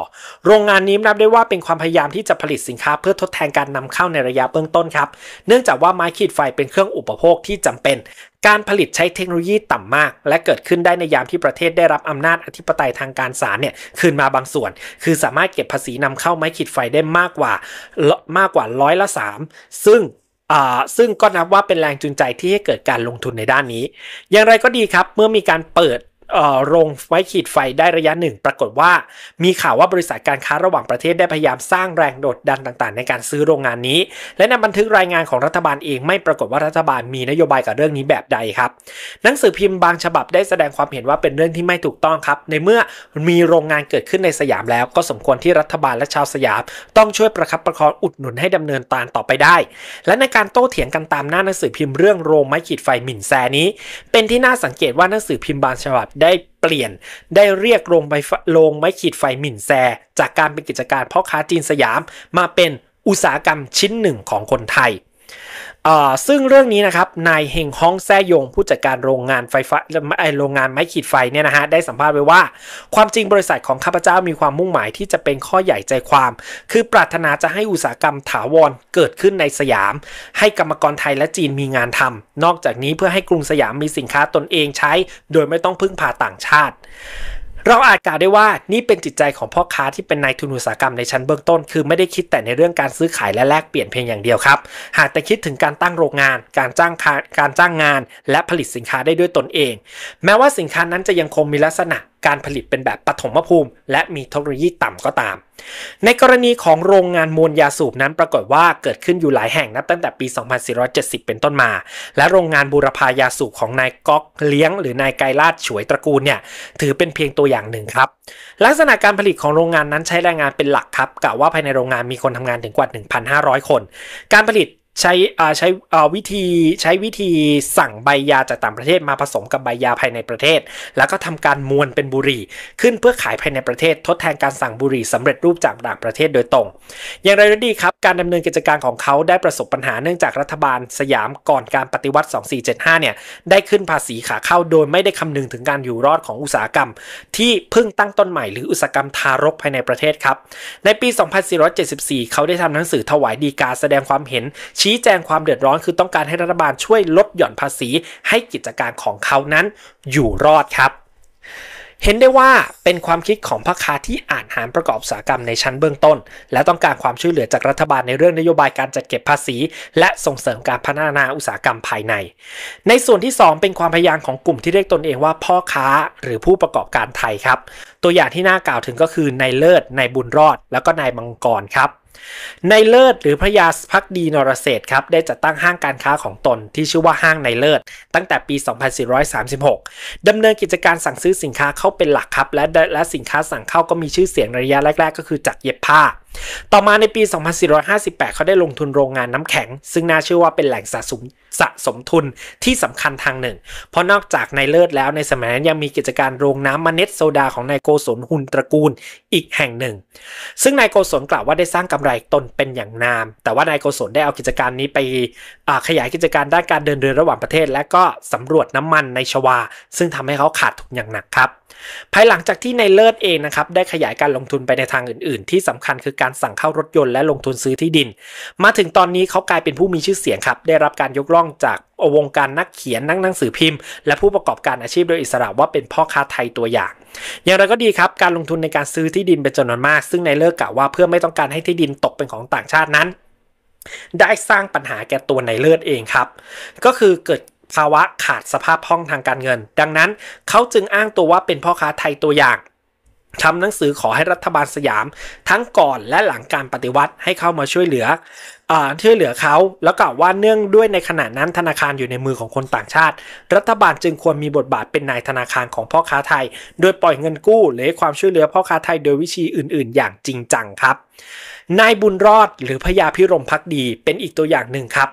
โรงงานนี้นับได้ว่าเป็นความพยายามที่จะผลิตสินค้าเพื่อทดแทนการนำเข้าในระยะเบื้องต้นครับ เนื่องจากว่าไม้ขีดไฟเป็นเครื่องอุปโภคที่จำเป็น การผลิตใช้เทคโนโลยีต่ำมาก และเกิดขึ้นได้ในยามที่ประเทศได้รับอำนาจอธิปไตยทางการศาลเนี่ย คืนมาบางส่วน คือสามารถเก็บภาษีนำเข้าไม้ขีดไฟได้มากกว่า มากกว่าร้อยละ 3 ซึ่งซึ่งก็นับว่าเป็นแรงจูงใจที่ให้เกิดการลงทุนในด้านนี้ อย่างไรก็ดีครับเมื่อมีการเปิดโรงไว้ขีดไฟได้ระยะหนึ่ง ปรากฏว่ามีข่าวว่าบริษัทการค้าระหว่างประเทศได้พยายามสร้างแรงโดดดันต่างๆในการซื้อโรงงานนี้ และในบันทึกรายงานของรัฐบาลเองไม่ปรากฏว่ารัฐบาลมีนโยบายกับเรื่องนี้แบบใดครับหนังสือพิมพ์บางฉบับได้แสดงความเห็นว่าเป็นเรื่องที่ไม่ถูกต้องครับ ในเมื่อมีโรงงานเกิดขึ้นในสยามแล้ว ก็สมควรที่รัฐบาลและชาวสยามต้องช่วยประคับประคองอุดหนุนให้ดำเนินการต่อไปได้ และในการโต้เถียงกันตามหน้าหนังสือพิมพ์เรื่องโรงไม้ขีดไฟหมิ่นแซนี้ เป็นที่น่าสังเกตว่าหนังสือพิมพ์บางฉบับได้เปลี่ยนได้เรียกลรงไม้งไม้ขีดไฟหมิ่นแซ จากการเป็นกิจการพ่อค้าจีนสยามมาเป็นอุตสาหกรรมชิ้นหนึ่งของคนไทยซึ่งเรื่องนี้นะครับ นายเฮงฮองแซยงผู้จัดการโรงงานไฟฟ้าโรงงานไม้ขีดไฟเนี่ยนะฮะได้สัมภาษณ์ไว้ว่าความจริงบริษัทของข้าพเจ้ามีความมุ่งหมายที่จะเป็นข้อใหญ่ใจความ คือปรารถนาจะให้อุตสาหกรรมถาวรเกิดขึ้นในสยามให้กรรมกรไทยและจีนมีงานทำ นอกจากนี้เพื่อให้กรุงสยามมีสินค้าตนเองใช้โดยไม่ต้องพึ่งพาต่างชาติเราอาจกล่าวได้ว่านี่เป็นจิตใจของพ่อค้าที่เป็นนายทุนอุตสาหกรรมในชั้นเบื้องต้น คือไม่ได้คิดแต่ในเรื่องการซื้อขายและแลกเปลี่ยนเพียงอย่างเดียวครับ หากแต่คิดถึงการตั้งโรงงาน การจ้างการจ้างงานและผลิตสินค้าได้ด้วยตนเอง แม้ว่าสินค้านั้นจะยังคงมีลักษณะการผลิตเป็นแบบปฐมภูมิ และมีเทคโนโลยีต่ำก็ตาม ในกรณีของโรงงานมวลยาสูบนั้นปรากฏว่าเกิดขึ้นอยู่หลายแห่งนับตั้งแต่ปี 2470 เป็นต้นมา และโรงงานบูรพายาสูบของนายก๊อกเลี้ยงหรือนายไกรลาดฉวยตระกูลเนี่ย ถือเป็นเพียงตัวอย่างหนึ่งครับ ลักษณะการผลิตของโรงงานนั้นใช้แรงงานเป็นหลักครับ กล่าวว่าภายในโรงงานมีคนทำงานถึงกว่า 1,500 คน การผลิตใช้อาใช้อาวิธีใช้วิธีสั่งใบยาจากต่างประเทศมาผสมกับใบยาภายในประเทศ แล้วก็ทำการมวนเป็นบุหรี่ ขึ้นเพื่อขายภายในประเทศทดแทนการสั่งบุหรี่สำเร็จรูปจากต่างประเทศโดยตรงอย่างไรก็ดีครับ การดำเนินกิจการของเขาได้ประสบปัญหาเนื่องจากรัฐบาลสยามก่อนการปฏิวัติ2475เนี่ยได้ขึ้นภาษีขาเข้าโดย ไม่ได้คำนึงถึงการอยู่รอดของอุตสาหกรรมที่เพิ่งตั้งต้นใหม่หรืออุตสาหกรรมทารกภายในประเทศครับในปี2474เขาได้ทำหนังสือถวายดีกาแสดงความเห็นชี้แจงความเดือดร้อนคือต้องการให้รัฐบาลช่วยลดหย่อนภาษี ให้กิจการของเขานั้นอยู่รอดครับ เห็นได้ว่าเป็นความคิดของพ่อค้าที่อ่านหารประกอบอุตสาหกรรมในชั้นเบื้องต้น และต้องการความช่วยเหลือจากรัฐบาลในเรื่องนโยบายการจัดเก็บภาษี และส่งเสริมการพัฒนาอุตสาหกรรมภายใน ในส่วนที่ 2 เป็นความพยายามของกลุ่มที่เรียกตนเองว่าพ่อค้าหรือผู้ประกอบการไทยครับ ตัวอย่างที่น่ากล่าวถึงก็คือนายเลิศนายบุญรอดแล้วก็นายมังกรครับในเลิศหรือพระยาพักดีนรเศษครับได้จัดตั้งห้างการค้าของตนที่ชื่อว่าห้างในเลิศ ตั้งแต่ปี 2436 ดำเนินกิจการสั่งซื้อสินค้าเข้าเป็นหลักครับ และและสินค้าสั่งเข้าก็มีชื่อเสียงระยะแรก ๆ ก็คือจากเย็บผ้าต่อมาในปี 2458 เขาได้ลงทุนโรงงานน้ำแข็ง ซึ่งน่าเชื่อว่าเป็นแหล่งสะสมสะสมทุนที่สำคัญทางหนึ่ง เพราะนอกจากนายเลิศแล้วในสมัยนั้นยังมีกิจการโรงน้ำมเน็ดโซดาของนายโกศลหุนตระกูลอีกแห่งหนึ่ง ซึ่งนายโกศลกล่าวว่าได้สร้างกำไรตนเป็นอย่างนาม แต่ว่านายโกศลได้เอากิจการนี้ไปขยายกิจการด้านการเดินเรือระหว่างประเทศและก็สำรวจน้ำมันในชวา ซึ่งทำให้เขาขาดทุนอย่างหนักครับภายหลังจากที่ในเลิศเองนะครับได้ขยายการลงทุนไปในทางอื่นๆ ที่สำคัญคือการสั่งเข้ารถยนต์และลงทุนซื้อที่ดิน มาถึงตอนนี้เขากลายเป็นผู้มีชื่อเสียงครับได้รับการยกย่องจากวงการนักเขียนนักหนังสือพิมพ์ และผู้ประกอบการอาชีพโดยอิสระว่าเป็นพ่อค้าไทยตัวอย่าง อย่างไรก็ดีครับ การลงทุนในการซื้อที่ดินเป็นจำนวนมาก ซึ่งในเลิศกล่าวว่าเพื่อไม่ต้องการให้ที่ดินตกเป็นของต่างชาตินั้น ได้สร้างปัญหาแก่ตัวในเลิศเองครับก็คือเกิดภาวะขาดสภาพห้องทางการเงิน ดังนั้นเขาจึงอ้างตัวว่าเป็นพ่อค้าไทยตัวอย่างทำหนังสือขอให้รัฐบาลสยาม ทั้งก่อนและหลังการปฏิวัติให้เข้ามาช่วยเหลืออช่วยเหลือเขาแล้วกล่าวว่าเนื่องด้วยในขณะนั้นธนาคารอยู่ในมือของคนต่างชาติ รัฐบาลจึงควรมีบทบาทเป็นนายธนาคารของพ่อค้าไทย โดยปล่อยเงินกู้ หรือความช่วยเหลือพ่อค้าไทยโดยวิธีอื่น ๆอย่างจริงจังครับนายบุญรอด หรือพญาพิรมพักดีเป็นอีกตัวอย่างหนึ่งครับ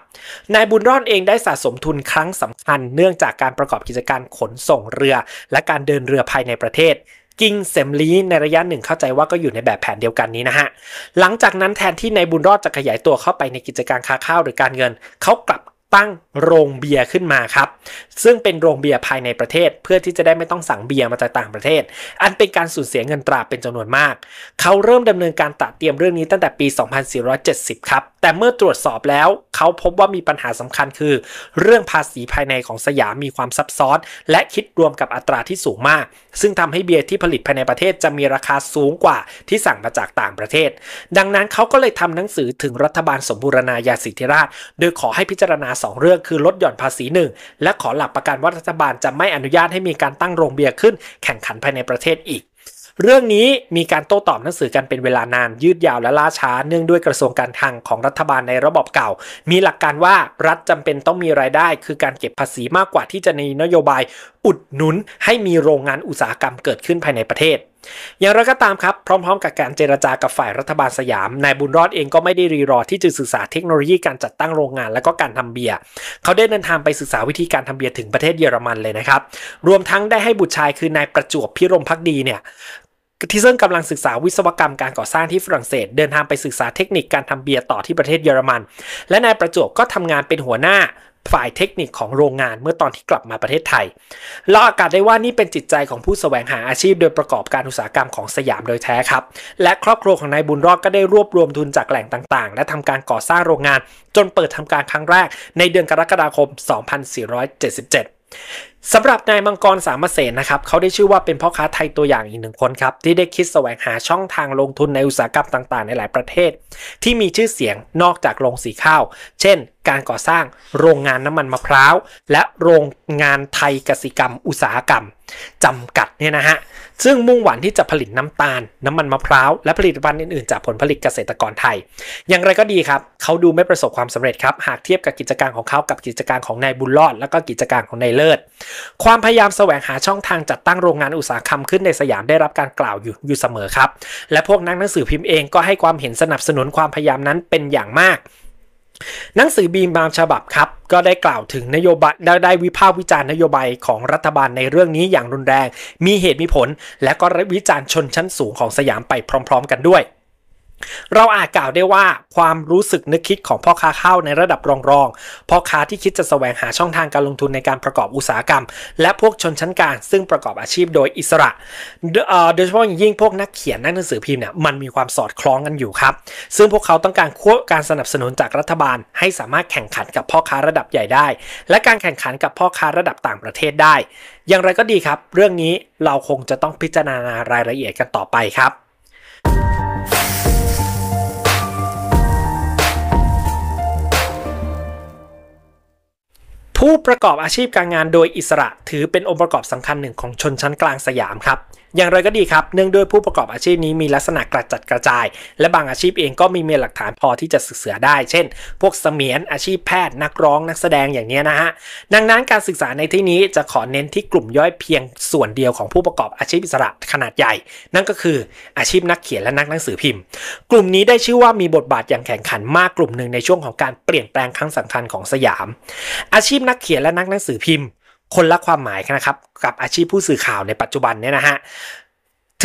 นายบุญรอดเองได้สะสมทุนครั้งสำคัญเนื่องจากการประกอบกิจการขนส่งเรือ และการเดินเรือภายในประเทศกิงเซมลี ในระยะหนึ่งเข้าใจว่าก็อยู่ในแบบแผนเดียวกันนี้นะฮะหลังจากนั้นแทนที่นายบุญรอดจะขยายตัวเข้าไปในกิจการค้าข้าวหรือการเงินเขากลับตั้งโรงเบียร์ขึ้นมาครับ ซึ่งเป็นโรงเบียร์ภาย ในประเทศ เพื่อที่จะได้ไม่ต้องสั่งเบียร์มาจากต่างประเทศ อันเป็นการสูญเสียเงินตราเป็นจำนวนมาก เขาเริ่มดำเนินการตัดเตรียมเรื่องนี้ตั้งแต่ปี 2470 ครับแต่เมื่อตรวจสอบแล้ว เขาพบว่ามีปัญหาสำคัญคือ เรื่องภาษีภายในของสยามมีความซับซ้อน และคิดรวมกับอัตราที่สูงมาก ซึ่งทำให้เบียร์ที่ผลิตภายในประเทศจะมีราคาสูงกว่าที่สั่งมาจากต่างประเทศ ดังนั้นเขาก็เลยทำหนังสือถึงรัฐบาลสมบูรณาญาสิทธิราชโดยขอให้พิจารณา2 เรื่องคือ ลดหย่อนภาษี 1 และขอหลักประกันว่ารัฐบาลจะไม่อนุญาตให้มีการตั้งโรงเบียร์ขึ้นแข่งขันภายในประเทศอีก เรื่องนี้มีการโต้ตอบหนังสือกันเป็นเวลานานยืดยาว และล่าช้า เนื่องด้วยกระทรวงการคลังของรัฐบาลในระบบเก่า มีหลักการว่ารัฐจำเป็นต้องมีรายได้ คือการเก็บภาษีมากกว่าที่จะในนโยบาย อุดหนุน ให้มีโรงงานอุตสาหกรรมเกิดขึ้นภายในประเทศอย่างไรก็ตามครับพร้อมๆกับการเจรจากับฝ่ายรัฐบาลสยามนายบุญรอดเองก็ไม่ได้รีรอที่จะศึกษาเทคโนโลยีการจัดตั้งโรงงานและก็การทำเบียร์เขาได้เดินทางไปศึกษาวิธีการทำเบียร์ถึงประเทศเยอรมันเลยนะครับ รวมทั้งได้ให้บุตรชายคือนายประจวบพิรมพักดีเนี่ยที่ซึ่งกำลังศึกษาวิศวกรรมการก่อสร้างที่ฝรั่งเศส เดินทางไปศึกษาเทคนิคการทำเบียร์ต่อที่ประเทศเยอรมันและนายประจวบก็ทำงานเป็นหัวหน้าฝ่ายเทคนิคของโรงงานเมื่อตอนที่กลับมาประเทศไทย เราอากาศได้ว่านี่เป็นจิตใจของผู้สแสวงหาอาชีพโดยประกอบการอุตสาหกรรมของสยามโดยแท้ครับ และครอบครัวของนายบุญรอดก็ได้รวบรวมทุนจากแหล่งต่างๆ และทำการก่อสร้างโรงงานจนเปิดทำการครั้งแรก ในเดือนกรกฎาคม 2477 สำหรับนายมังกรสามเสนนะครับเขาได้ชื่อว่าเป็นพ่อค้าไทยตัวอย่างอีกหนึ่งคนครับ ที่ได้คิดแสวงหาช่องทางลงทุนในอุตสาหกรรมต่าง ๆ ในหลายประเทศ ที่มีชื่อเสียงนอกจากโรงสีข้าว เช่นการก่อสร้างโรงงานน้ำมันมะพร้าวและโรงงานไทยกสิกรรม อุตสาหกรรมจำกัดเนี่ยนะฮะซึ่งมุ่งหวังที่จะผลิตน้ำตาล น้ำมันมะพร้าวและผลิตภัณฑ์อื่นๆจากผลผลิตเกษตรกรไทย อย่างไรก็ดีครับ เขาดูไม่ประสบความสำเร็จครับ หากเทียบกับกิจการของเขา กับกิจการของนายบุญรอด และก็กิจการของนายเลิศ ความพยายามแสวงหาช่องทาง จัดตั้งโรงงานอุตสาหกรรมขึ้นในสยามได้รับการกล่าวอยู่อยู่เสมอครับ และพวกนักหนังสือพิมพ์เองก็ให้ความเห็นสนับสนุนความพยายามนั้นเป็นอย่างมากหนังสือบีมบางฉบับครับ ก็ได้กล่าวถึงนโยบายได้ได้วิพากษ์วิจารณ์นโยบายของรัฐบาลในเรื่องนี้อย่างรุนแรง มีเหตุมีผลและก็วิจารณ์ชนชั้นสูงของสยามไปพร้อมๆกันด้วยเราอาจกล่าวได้ว่าความรู้สึกนึกคิดของพ่อค้าข้าวในระดับรองรองพ่อค้าที่คิดจะแสวงหาช่องทางการลงทุนในการประกอบอุตสาหกรรม และพวกชนชั้นกลางซึ่งประกอบอาชีพโดยอิสระโดยเฉพาะอย่างยิ่งพวกนักเขียนนักหนังสือพิมพ์เนี่ยมันมีความสอดคล้องกันอยู่ครับซึ่งพวกเขาต้องการควบการสนับสนุนจากรัฐบาล ให้สามารถแข่งขันกับพ่อค้าระดับใหญ่ได้ และการแข่งขันกับพ่อค้าระดับต่างประเทศได้ อย่างไรก็ดีครับ เรื่องนี้เราคงจะต้องพิจารณารายละเอียดกันต่อไปครับผู้ประกอบอาชีพการงานโดยอิสระถือเป็นองค์ประกอบสำคัญหนึ่งของชนชั้นกลางสยามครับอย่างไรก็ดีครับ เนื่องด้วยผู้ประกอบอาชีพนี้มีลักษณะกระจัดกระจาย และบางอาชีพเองก็มีเมลหลักฐานพอที่จะบเสือได้ เช่น พวกเสมียน อาชีพแพทย์ นักร้อง นักแสดง อย่างนี้นะฮะ ดังนั้นการศึกษาในที่นี้จะขอเน้นที่กลุ่มย่อยเพียงส่วนเดียวของผู้ประกอบอาชีพอิสระขนาดใหญ่ นั่นก็คืออาชีพนักเขียนและนักหนังสือพิมพ์ กลุ่มนี้ได้ชื่อว่ามีบทบาทอย่างแข่งขัน มากกลุ่มหนึ่งในช่วงของการเปลี่ยนแปลงครั้งสำคัญของสยาม อาชีพนักเขียนและนักหนังสือพิมพ์คนละความหมายนะครับ กับอาชีพผู้สื่อข่าวในปัจจุบันเนี่ยนะฮะ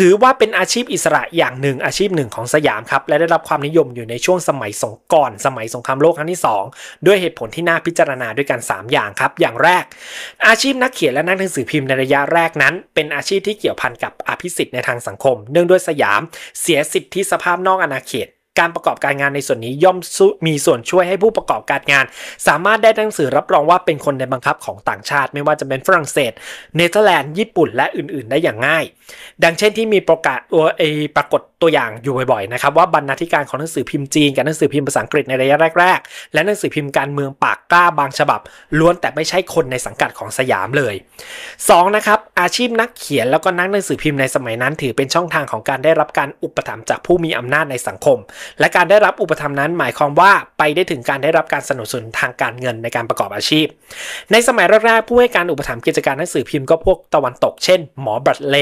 ถือว่าเป็นอาชีพอิสระอย่างหนึ่งอาชีพหนึ่งของสยามครับและได้รับความนิยมอยู่ในช่วงสมัยสงก่อนสมัยสงครามโลกครั้งที่ 2 ด้วยเหตุผลที่น่าพิจารณาด้วยกัน 3 อย่างครับอย่างแรก อาชีพนักเขียนและนักหนังสือพิมพ์ในระยะแรกนั้น เป็นอาชีพที่เกี่ยวพันกับอภิสิทธิ์ในทางสังคมเนื่องด้วยสยาม เสียสิทธิสภาพนอกอาณาเขตการประกอบการงานในส่วนนี้ย่อมมีส่วนช่วยให้ผู้ประกอบการงาน สามารถได้หนังสือรับรองว่าเป็นคนในบังคับของต่างชาติไม่ว่าจะเป็นฝรั่งเศสเนเธอร์แลนด์ญี่ปุ่นและอื่น ๆ ได้อย่างง่าย ดังเช่นที่มีประกาศตัวอปรากฏตัวอย่างอยู่บ่อย ๆ นะครับว่าบรรณาธิการของหนังสือพิมพ์จีนกับหนังสือพิมพ์ภาษาอังกฤษในระยะแรก ๆ และหนังสือพิมพ์การเมืองปากกล้าบางฉบับล้วนแต่ไม่ใช่คนในสังกัดของสยามเลย2นะครับอาชีพนักเขียนแล้วก็นักหนังสือพิมพ์ในสมัยนั้น ถือเป็นช่องทางของการได้รับการอุปถัมภ์จากผู้มีอำนาจในสังคมและการได้รับอุปธรรมนั้นหมายความว่าไปได้ถึงการได้รับการสนับสนุนทางการเงินในการประกอบอาชีพ ในสมัยแรกๆผู้ให้การอุปถัมภ์กิจการหนังสือพิมพ์ก็พวกตะวันตกเช่นหมอบัตเล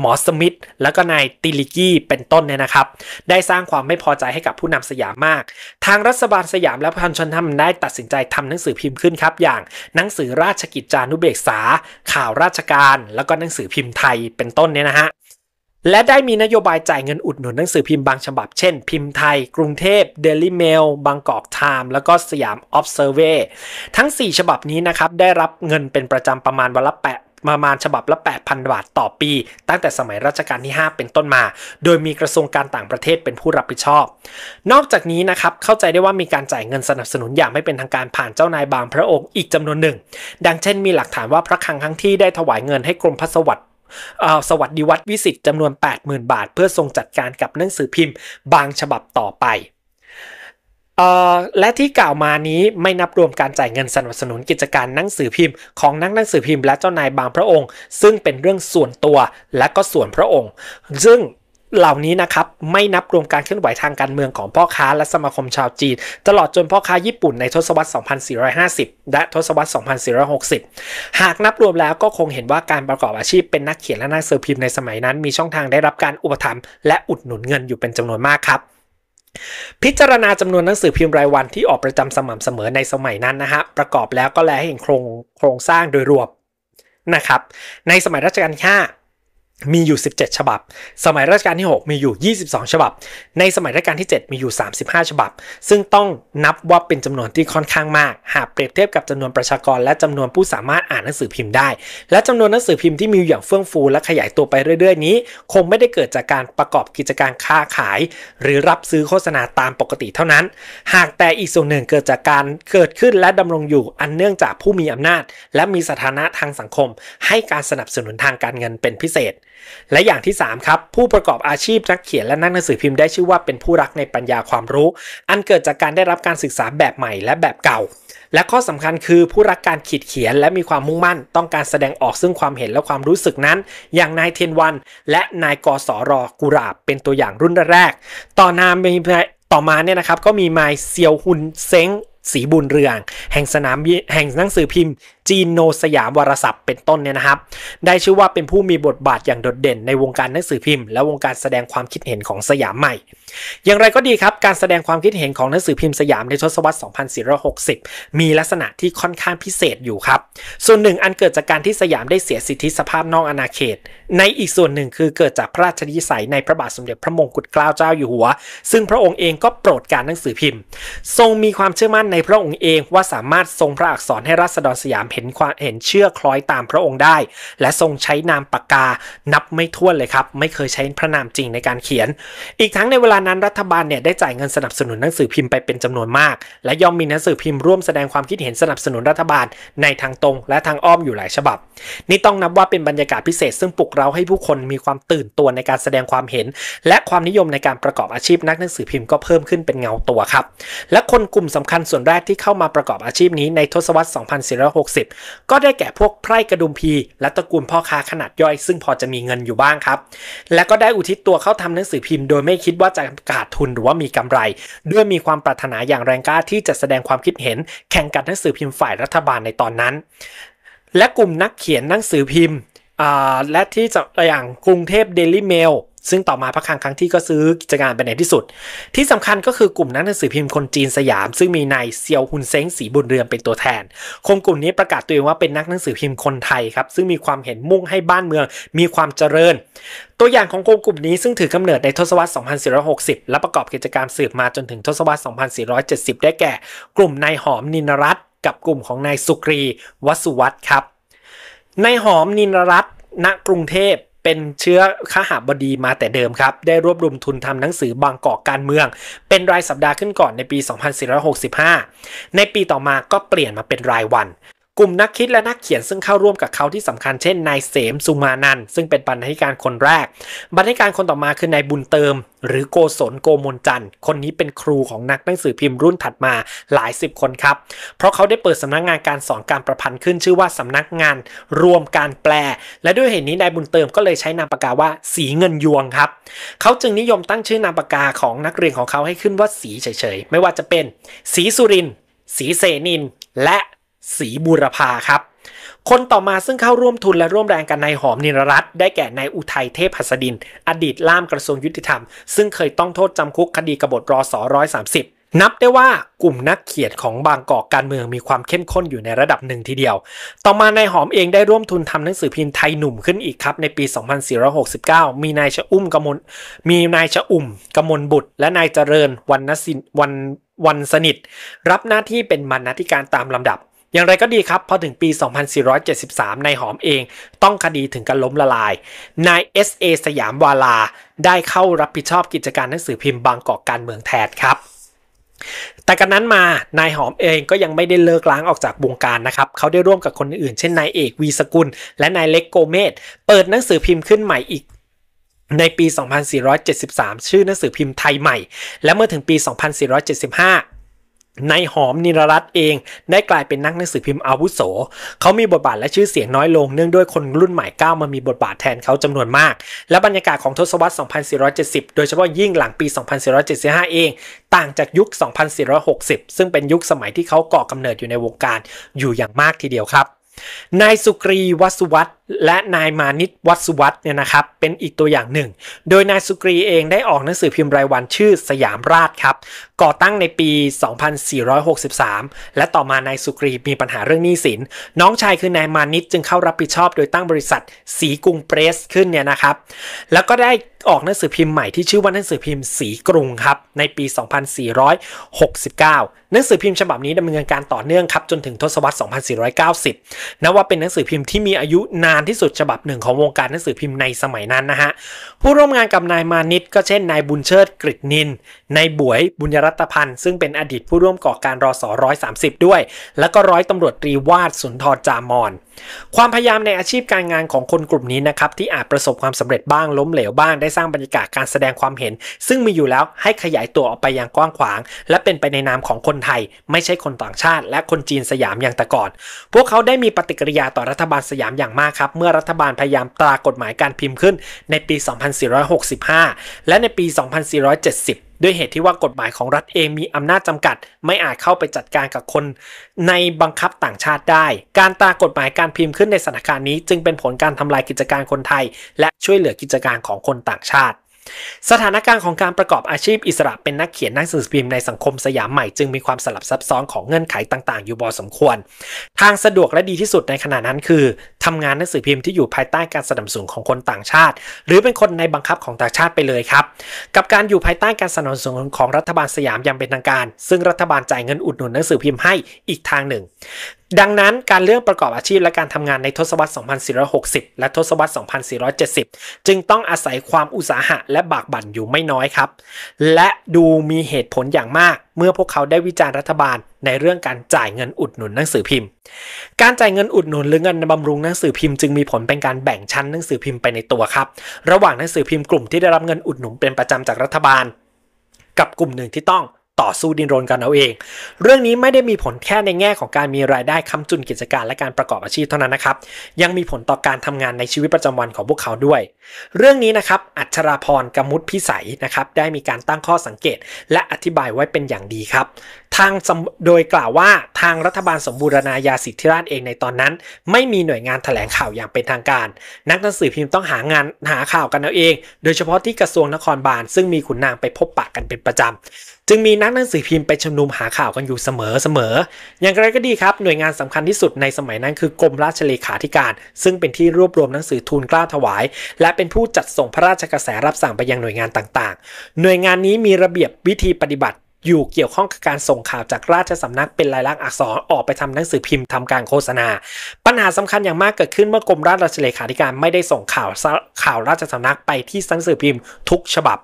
หมอสมิธแล้วก็นายติลิกี้เป็นต้นเนี่ยนะครับ ได้สร้างความไม่พอใจให้กับผู้นำสยามมาก ทางรัฐบาลสยามและพันชนทำได้ตัดสินใจทำหนังสือพิมพ์ขึ้นครับอย่าง หนังสือราชกิจจานุเบกษา ข่าวราชการ แล้วก็หนังสือพิมพ์ไทยเป็นต้นเนี่ยนะฮะและได้มีนโยบายจ่ายเงินอุดหนุนหนังสือพิมพ์บางฉบับ เช่น พิมพ์ไทย กรุงเทพ เดลี่เมล บางกอกไทม์ แล้วก็สยามออฟเซอร์เวทั้ง 4 ฉบับนี้นะครับ ได้รับเงินเป็นประจำประมาณวันละแปะประมาณฉบับละ 8,000 บาทต่อปี ตั้งแต่สมัยรัชกาลที่ 5 เป็นต้นมา โดยมีกระทรวงการต่างประเทศเป็นผู้รับผิดชอบ นอกจากนี้นะครับ เข้าใจได้ว่ามีการจ่ายเงินสนับสนุนอย่างไม่เป็นทางการผ่านเจ้านายบางพระองค์ อีกจำนวนหนึ่ง ดังเช่น มีหลักฐานว่าพระคลังครั้งที่ได้ถวายเงินให้กรมพระสวัสด์สวัสดีวัดวิสิตจำนวน 80,000 บาท เพื่อทรงจัดการกับหนังสือพิมพ์บางฉบับต่อไป และที่กล่าวมานี้ไม่นับรวมการจ่ายเงินสนับสนุนกิจการหนังสือพิมพ์ของนักหนังสือพิมพ์และเจ้านายบางพระองค์ ซึ่งเป็นเรื่องส่วนตัวและก็ส่วนพระองค์ซึ่งเหล่านี้นะครับไม่นับรวมการเคลื่อนไหวทางการเมืองของพ่อค้าและสมาคมชาวจีนตลอดจนพ่อค้าญี่ปุ่นในทศวรรษ 2450 และทศวรรษ 2460 หากนับรวมแล้วก็คงเห็นว่าการประกอบอาชีพเป็นนักเขียนและนักเซอร์พิมพ์ในสมัยนั้น มีช่องทางได้รับการอุปถัมภ์และอุดหนุนเงินอยู่เป็นจำนวนมากครับ พิจารณาจำนวนหนังสือพิมพ์รายวันที่ออกประจำสม่ำเสมอในสมัยนั้นนะฮะประกอบแล้วก็แลให้เห็นโครงโครงสร้างโดยรวมนะครับ ในสมัยรัชกาลที่5มีอยู่ 17 ฉบับ สมัยรัชกาลที่ 6 มีอยู่ 22 ฉบับ ในสมัยรัชกาลที่ 7 มีอยู่ 35 ฉบับ ซึ่งต้องนับว่าเป็นจำนวนที่ค่อนข้างมาก หากเปรียบเทียบกับจำนวนประชากรและจำนวนผู้สามารถอ่านหนังสือพิมพ์ได้ และจำนวนหนังสือพิมพ์ที่มีอยู่อย่างเฟื่องฟู และขยายตัวไปเรื่อย ๆนี้ คงไม่ได้เกิดจากการประกอบกิจการค้าขาย หรือรับซื้อโฆษณาตามปกติเท่านั้น หากแต่อีกส่วนหนึ่งเกิดจากการเกิดขึ้นและดำรงอยู่อันเนื่องจากผู้มีอำนาจ และมีสถานะทางสังคม ให้การสนับสนุนทางการเงินเป็นพิเศษและอย่างที่3ครับผู้ประกอบอาชีพนักเขียนและนักหนังสือพิมพ์ได้ชื่อว่าเป็นผู้รักในปัญญาความรู้ อันเกิดจากการได้รับการศึกษาแบบใหม่และแบบเก่า และข้อสำคัญคือผู้รักการขีดเขียนและมีความมุ่งมั่นต้องการแสดงออกซึ่งความเห็นและความรู้สึกนั้น อย่างนายเทนวัน และนายกสรกุราบ เป็นตัวอย่างรุ่นแรกต่อนามีต่อมาเนี่ยนะครับก็มีไมเซียวฮุนเซ้งสีบุญเรืองแห่งสนามแห่งหนังสือพิมพ์ จีนโนสยามวารศัพท์เป็นต้นเนี่ยนะครับ ได้ชื่อว่าเป็นผู้มีบทบาทอย่างโดดเด่น ในวงการหนังสือพิมพ์และวงการแสดงความคิดเห็นของสยามใหม่อย่างไรก็ดีครับการแสดงความคิดเห็นของหนังสือพิมพ์สยามในทศวรรษ2460 มีลักษณะที่ค่อนข้างพิเศษอยู่ครับ ส่วนหนึ่งอันเกิดจากการที่สยามได้เสียสิทธิสภาพนอกอาณาเขต ในอีกส่วนหนึ่งคือเกิดจากพระราชนิสัยในพระบาทสมเด็จพระมงกุฎเกล้าเจ้าอยู่หัว ซึ่งพระองค์เองก็โปรดการหนังสือพิมพ์ ทรงมีความเชื่อมั่นในพระองค์เองว่าสามารถทรงพระอักษรให้รัษฎรสยามเห็นความเห็นเชื่อคล้อยตามพระองค์ได้ และทรงใช้นามปากกานับไม่ถ้วนเลยครับ ไม่เคยใช้พระนามจริงในการเขียน อีกทั้งในเวลานั้นรัฐบาลเนี่ยได้จ่ายเงินสนับสนุนหนังสือพิมพ์ไปเป็นจำนวนมาก และย่อมมีหนังสือพิมพ์ร่วมแสดงความคิดเห็นสนับสนุนรัฐบาลในทางตรง และทางอ้อมอยู่หลายฉบับ นี่ต้องนับว่า เป็นบรรยากาศพิเศษ ซึ่งปลุกเราให้ผู้คนมีความตื่นตัวในการแสดงความเห็น และความนิยมในการประกอบอาชีพนักหนังสือพิมพ์ก็เพิ่มขึ้นเป็นเงาตัวครับ และคนกลุ่มสำคัญส่วนนแรกที่เข้ามาประกอบอาชีพนี้ในทศวรรษ2460 ก็ได้แก่พวกไพร่กระดุมพีและตระกูลพ่อค้าขนาดย่อย ซึ่งพอจะมีเงินอยู่บ้างครับ และก็ได้อุทิศตัวเข้าทำหนังสือพิมพ์โดยไม่คิดว่าจะขาดทุนหรือว่ามีกำไร ด้วยมีความปรารถนาอย่างแรงกล้าที่จะแสดงความคิดเห็นแข่งกับหนังสือพิมพ์ฝ่ายรัฐบาลในตอนนั้น และกลุ่มนักเขียนหนังสือพิมพ์และที่จะอย่างกรุงเทพเดลิเมลซึ่งต่อมาพระคังครั้งที่ก็ซื้อกิจการไปในที่สุด ที่สำคัญก็คือกลุ่มนักหนังสือพิมพ์คนจีนสยาม ซึ่งมีนายเซียวฮุนเซ้งสีบุญเรือนเป็นตัวแทนคนกลุ่มนี้ประกาศตัวเองว่าเป็นนักหนังสือพิมพ์คนไทยครับซึ่งมีความเห็นมุ่งให้บ้านเมืองมีความเจริญ ตัวอย่างของคนกลุ่มนี้ซึ่งถือกำเนิดในทศวรรษ 2460 และประกอบกิจการสืบมาจนถึงทศวรรษ 2470 ได้แก่ กลุ่มนายหอมนินรัตกับกลุ่มของนายสุกรีวสุวัตครับนายหอมนินรัตนณกรุงเทพเป็นเชื้อข้าหาบดีมาแต่เดิมครับ ได้รวบรวมทุนทำหนังสือบางกอกการเมือง เป็นรายสัปดาห์ขึ้นก่อนในปี 2465 ในปีต่อมาก็เปลี่ยนมาเป็นรายวันกลุ่มนักคิดและนักเขียนซึ่งเข้าร่วมกับเขาที่สำคัญเช่นนายเสมสุมานัน ซึ่งเป็นบรรณาธิการคนแรกบรรณาธิการคนต่อมาคือนายบุญเติม หรือโกศลโกมลจันทร์ คนนี้เป็นครูของนักหนังสือพิมพ์รุ่นถัดมาหลายสิบคนครับเพราะเขาได้เปิดสำนักงานการสอนการประพันธ์ขึ้นชื่อว่าสำนักงาน รวมการแปล และด้วยเหตุนนี้นายบุญเติมก็เลยใช้นามปากกาว่า สีเงินยวงครับเขาจึงนิยมตั้งชื่อนามปากกาของนักเรียนของเขาให้ขึ้นว่าสีเฉยๆไม่ว่าจะเป็น สีสุรินสีเสนินและศรีบุรพาครับ คนต่อมาซึ่งเข้าร่วมทุนและร่วมแรงกันนายหอมนิรรัตได้แก่ นายอุทัยเทพหัสดิน อดีตล่ามกระทรวงยุติธรรม ซึ่งเคยต้องโทษจำคุกคดีกบฏรอสอร้อยสามสิบนับได้ว่ากลุ่มนักเขียนของบางกอกการเมืองมีความเข้มข้นอยู่ในระดับหนึ่งทีเดียว ต่อมานายหอมเองได้ร่วมทุนทำหนังสือพิมพ์ไทยหนุ่มขึ้นอีกครับในปี 2469 มีนายชะอุ่มกมล มีนายชะอุ่ม กมลบุตร และนายเจริญวันนสินวันวันสนิท รับหน้าที่เป็นบรรณาธิการตามลำดับอย่างไรก็ดีครับพอถึงปี 2473 นายหอมเองต้องคดีถึงการล้มละลาย นาย S.A. สยามวาลาได้เข้ารับผิดชอบกิจการหนังสือพิมพ์บางกอกการเมืองแทนครับ แต่กันนั้นมานายหอมเองก็ยังไม่ได้เลิกล้างออกจากวงการนะครับเขาได้ร่วมกับคนอื่นเช่นนายเอกวีสกุลและนายเล็กโกเมศเปิดหนังสือพิมพ์ขึ้นใหม่อีกในปี2473ชื่อหนังสือพิมพ์ไทยใหม่ และเมื่อถึงปี 2475นายหอมนิรรัตเองได้กลายเป็นนักหนังสือพิมพ์อาวุโส เขามีบทบาทและชื่อเสียงน้อยลงเนื่องด้วยคนรุ่นใหม่ก้าวมามีบทบาทแทนเขาจำนวนมาก และบรรยากาศของทศวรรษ 2470 โดยเฉพาะยิ่งหลังปี 2475 เอง ต่างจากยุค 2460 ซึ่งเป็นยุคสมัยที่เขาก่อกำเนิดอยู่ในวงการอยู่อย่างมากทีเดียวครับ นายสุกรีวสวัตและนายมานิตวัสุวัตเนี่ยนะครับเป็นอีกตัวอย่างหนึ่ง โดยนายสุกรีเองได้ออกหนังสือพิมพ์รายวันชื่อสยามราชครับ ก่อตั้งในปี 2463 และต่อมานายสุกรีมีปัญหาเรื่องหนี้สิน น้องชายคือนายมานิตจึงเข้ารับผิดชอบโดยตั้งบริษัทสีกรุงเพรสขึ้นเนี่ยนะครับ แล้วก็ได้ออกหนังสือพิมพ์ใหม่ที่ชื่อว่าหนังสือพิมพ์สีกรุงครับ ในปี 2469หนังสือพิมพ์ฉบับนี้ดำเนินการต่อเนื่องครับจนถึงทศวรรษ 2490นับว่าเป็นหนังสือพิมพ์ที่มีอายุนานานที่สุดฉบับหนึ่งของวงการหนังสือพิมพ์ในสมัยนั้นนะฮะ ผู้ร่วมงานกับนายมานิตก็เช่นนายบุญเชิดกริดนินนายบุ๋ยบุญรัตพันธ์ซึ่งเป็นอดีตผู้ร่วมก่อการรอสอร้อยสาด้วย แล้วก็ร้อยตำรวจตรีวาดสุนทรจามอนความพยายามในอาชีพการงานของคนกลุ่มนี้นะครับ ที่อาจประสบความสำเร็จบ้างล้มเหลวบ้างได้สร้างบรรยากาศการแสดงความเห็น ซึ่งมีอยู่แล้วให้ขยายตัวออกไปอย่างกว้างขวาง และเป็นไปในนามของคนไทย ไม่ใช่คนต่างชาติ และคนจีนสยามอย่างแต่ก่อนพวกเขาได้มีปฏิกิริยาต่อรัฐบาลสยามอย่างมากครับ เมื่อรัฐบาลพยายามตรากฎหมายการพิมพ์ขึ้นในปี 2465 และในปี 2470ด้วยเหตุที่ว่ากฎหมายของรัฐเองมีอำนาจจำกัดไม่อาจเข้าไปจัดการกับคนในบังคับต่างชาติได้ การตากฎหมายการพิมพ์ขึ้นในสถานการณ์นี้จึงเป็นผลการทำลายกิจการคนไทย และช่วยเหลือกิจการของคนต่างชาติสถานการณ์ของการประกอบอาชีพอิสระ เป็นนักเขียนนักสื่อพิมพ์ในสังคมสยามใหม่ จึงมีความสลับซับซ้อนของเงื่อนไขต่างๆ อยู่บอสมควร ทางสะดวกและดีที่สุดในขณะนั้นคือ ทำงานหนังสือพิมพ์ที่อยู่ภายใต้การสนับสนุนของคนต่างชาติ หรือเป็นคนในบังคับของต่างชาติไปเลยครับกับการอยู่ภายใต้การสนับสนุนของรัฐบาลสยามยังเป็นทางการซึ่งรัฐบาลจ่ายเงินอุดหนุนหนังสือพิมพ์ให้อีกทางหนึ่งดังนั้นการเลือกประกอบอาชีพและการทำงานในทศวรรษ 2460 และทศวรรษ 2470 จึงต้องอาศัยความอุตสาหะและบากบั่นอยู่ไม่น้อยครับ และดูมีเหตุผลอย่างมากเมื่อพวกเขาได้วิจารณ์รัฐบาลในเรื่องการจ่ายเงินอุดหนุนหนังสือพิมพ์ การจ่ายเงินอุดหนุนหรือเงินบำรุงหนังสือพิมพ์จึงมีผลเป็นการแบ่งชั้นหนังสือพิมพ์ไปในตัวครับ ระหว่างหนังสือพิมพ์กลุ่มที่ได้รับเงินอุดหนุนเป็นประจำจากรัฐบาล กับกลุ่มหนึ่งที่ต้องต่อสู้ดินรนกันเอาเอง เรื่องนี้ไม่ได้มีผลแค่ในแง่ของการมีรายได้ค้ำจุนกิจการและการประกอบอาชีพเท่านั้นนะครับ ยังมีผลต่อการทำงานในชีวิตประจำวันของพวกเขาด้วย เรื่องนี้นะครับ อัชราพรกมุตพิสัยนะครับ ได้มีการตั้งข้อสังเกต และอธิบายไว้เป็นอย่างดีครับทางโดยกล่าวว่าทางรัฐบาลสมบูรณาญาสิทธิราชเอง ในตอนนั้น ไม่มีหน่วยงานถแถลงข่าวอย่างเป็นทางการ นักหนังสือพิมพ์ต้องหางานหาข่าวกันเอาเอง โดยเฉพาะที่กระทรวงนครบาลซึ่งมีขุนนางไปพบปะกันเป็นประจำจึงมีนักหนังสือพิมพ์ไปชุมนุมหาข่าวกันอยู่เสมอเสมอ อย่างไรก็ดีครับหน่วยงานสำคัญที่สุดในสมัยนั้นคือกรมราชเลขาธิการ ซึ่งเป็นที่รวบรวมหนังสือทูลกล้าถวาย และเป็นผู้จัดส่งพระราชกระแสรับสั่งไปยังหน่วยงานต่าง ๆ หน่วยงานนี้มีระเบียบวิธีปฏิบัติอยู่เกี่ยวข้องกับการส่งข่าวจากราชสำนักเป็นลายลักษณ์อักษรออกไปทำหนังสือพิมพ์ทำการโฆษณา ปัญหาสำคัญอย่างมากเกิดขึ้นเมื่อกรมราชเลขาธิการไม่ได้ส่งข่าวข่าวราชสำนักไปที่หนังสือพิมพ์ทุกฉบับ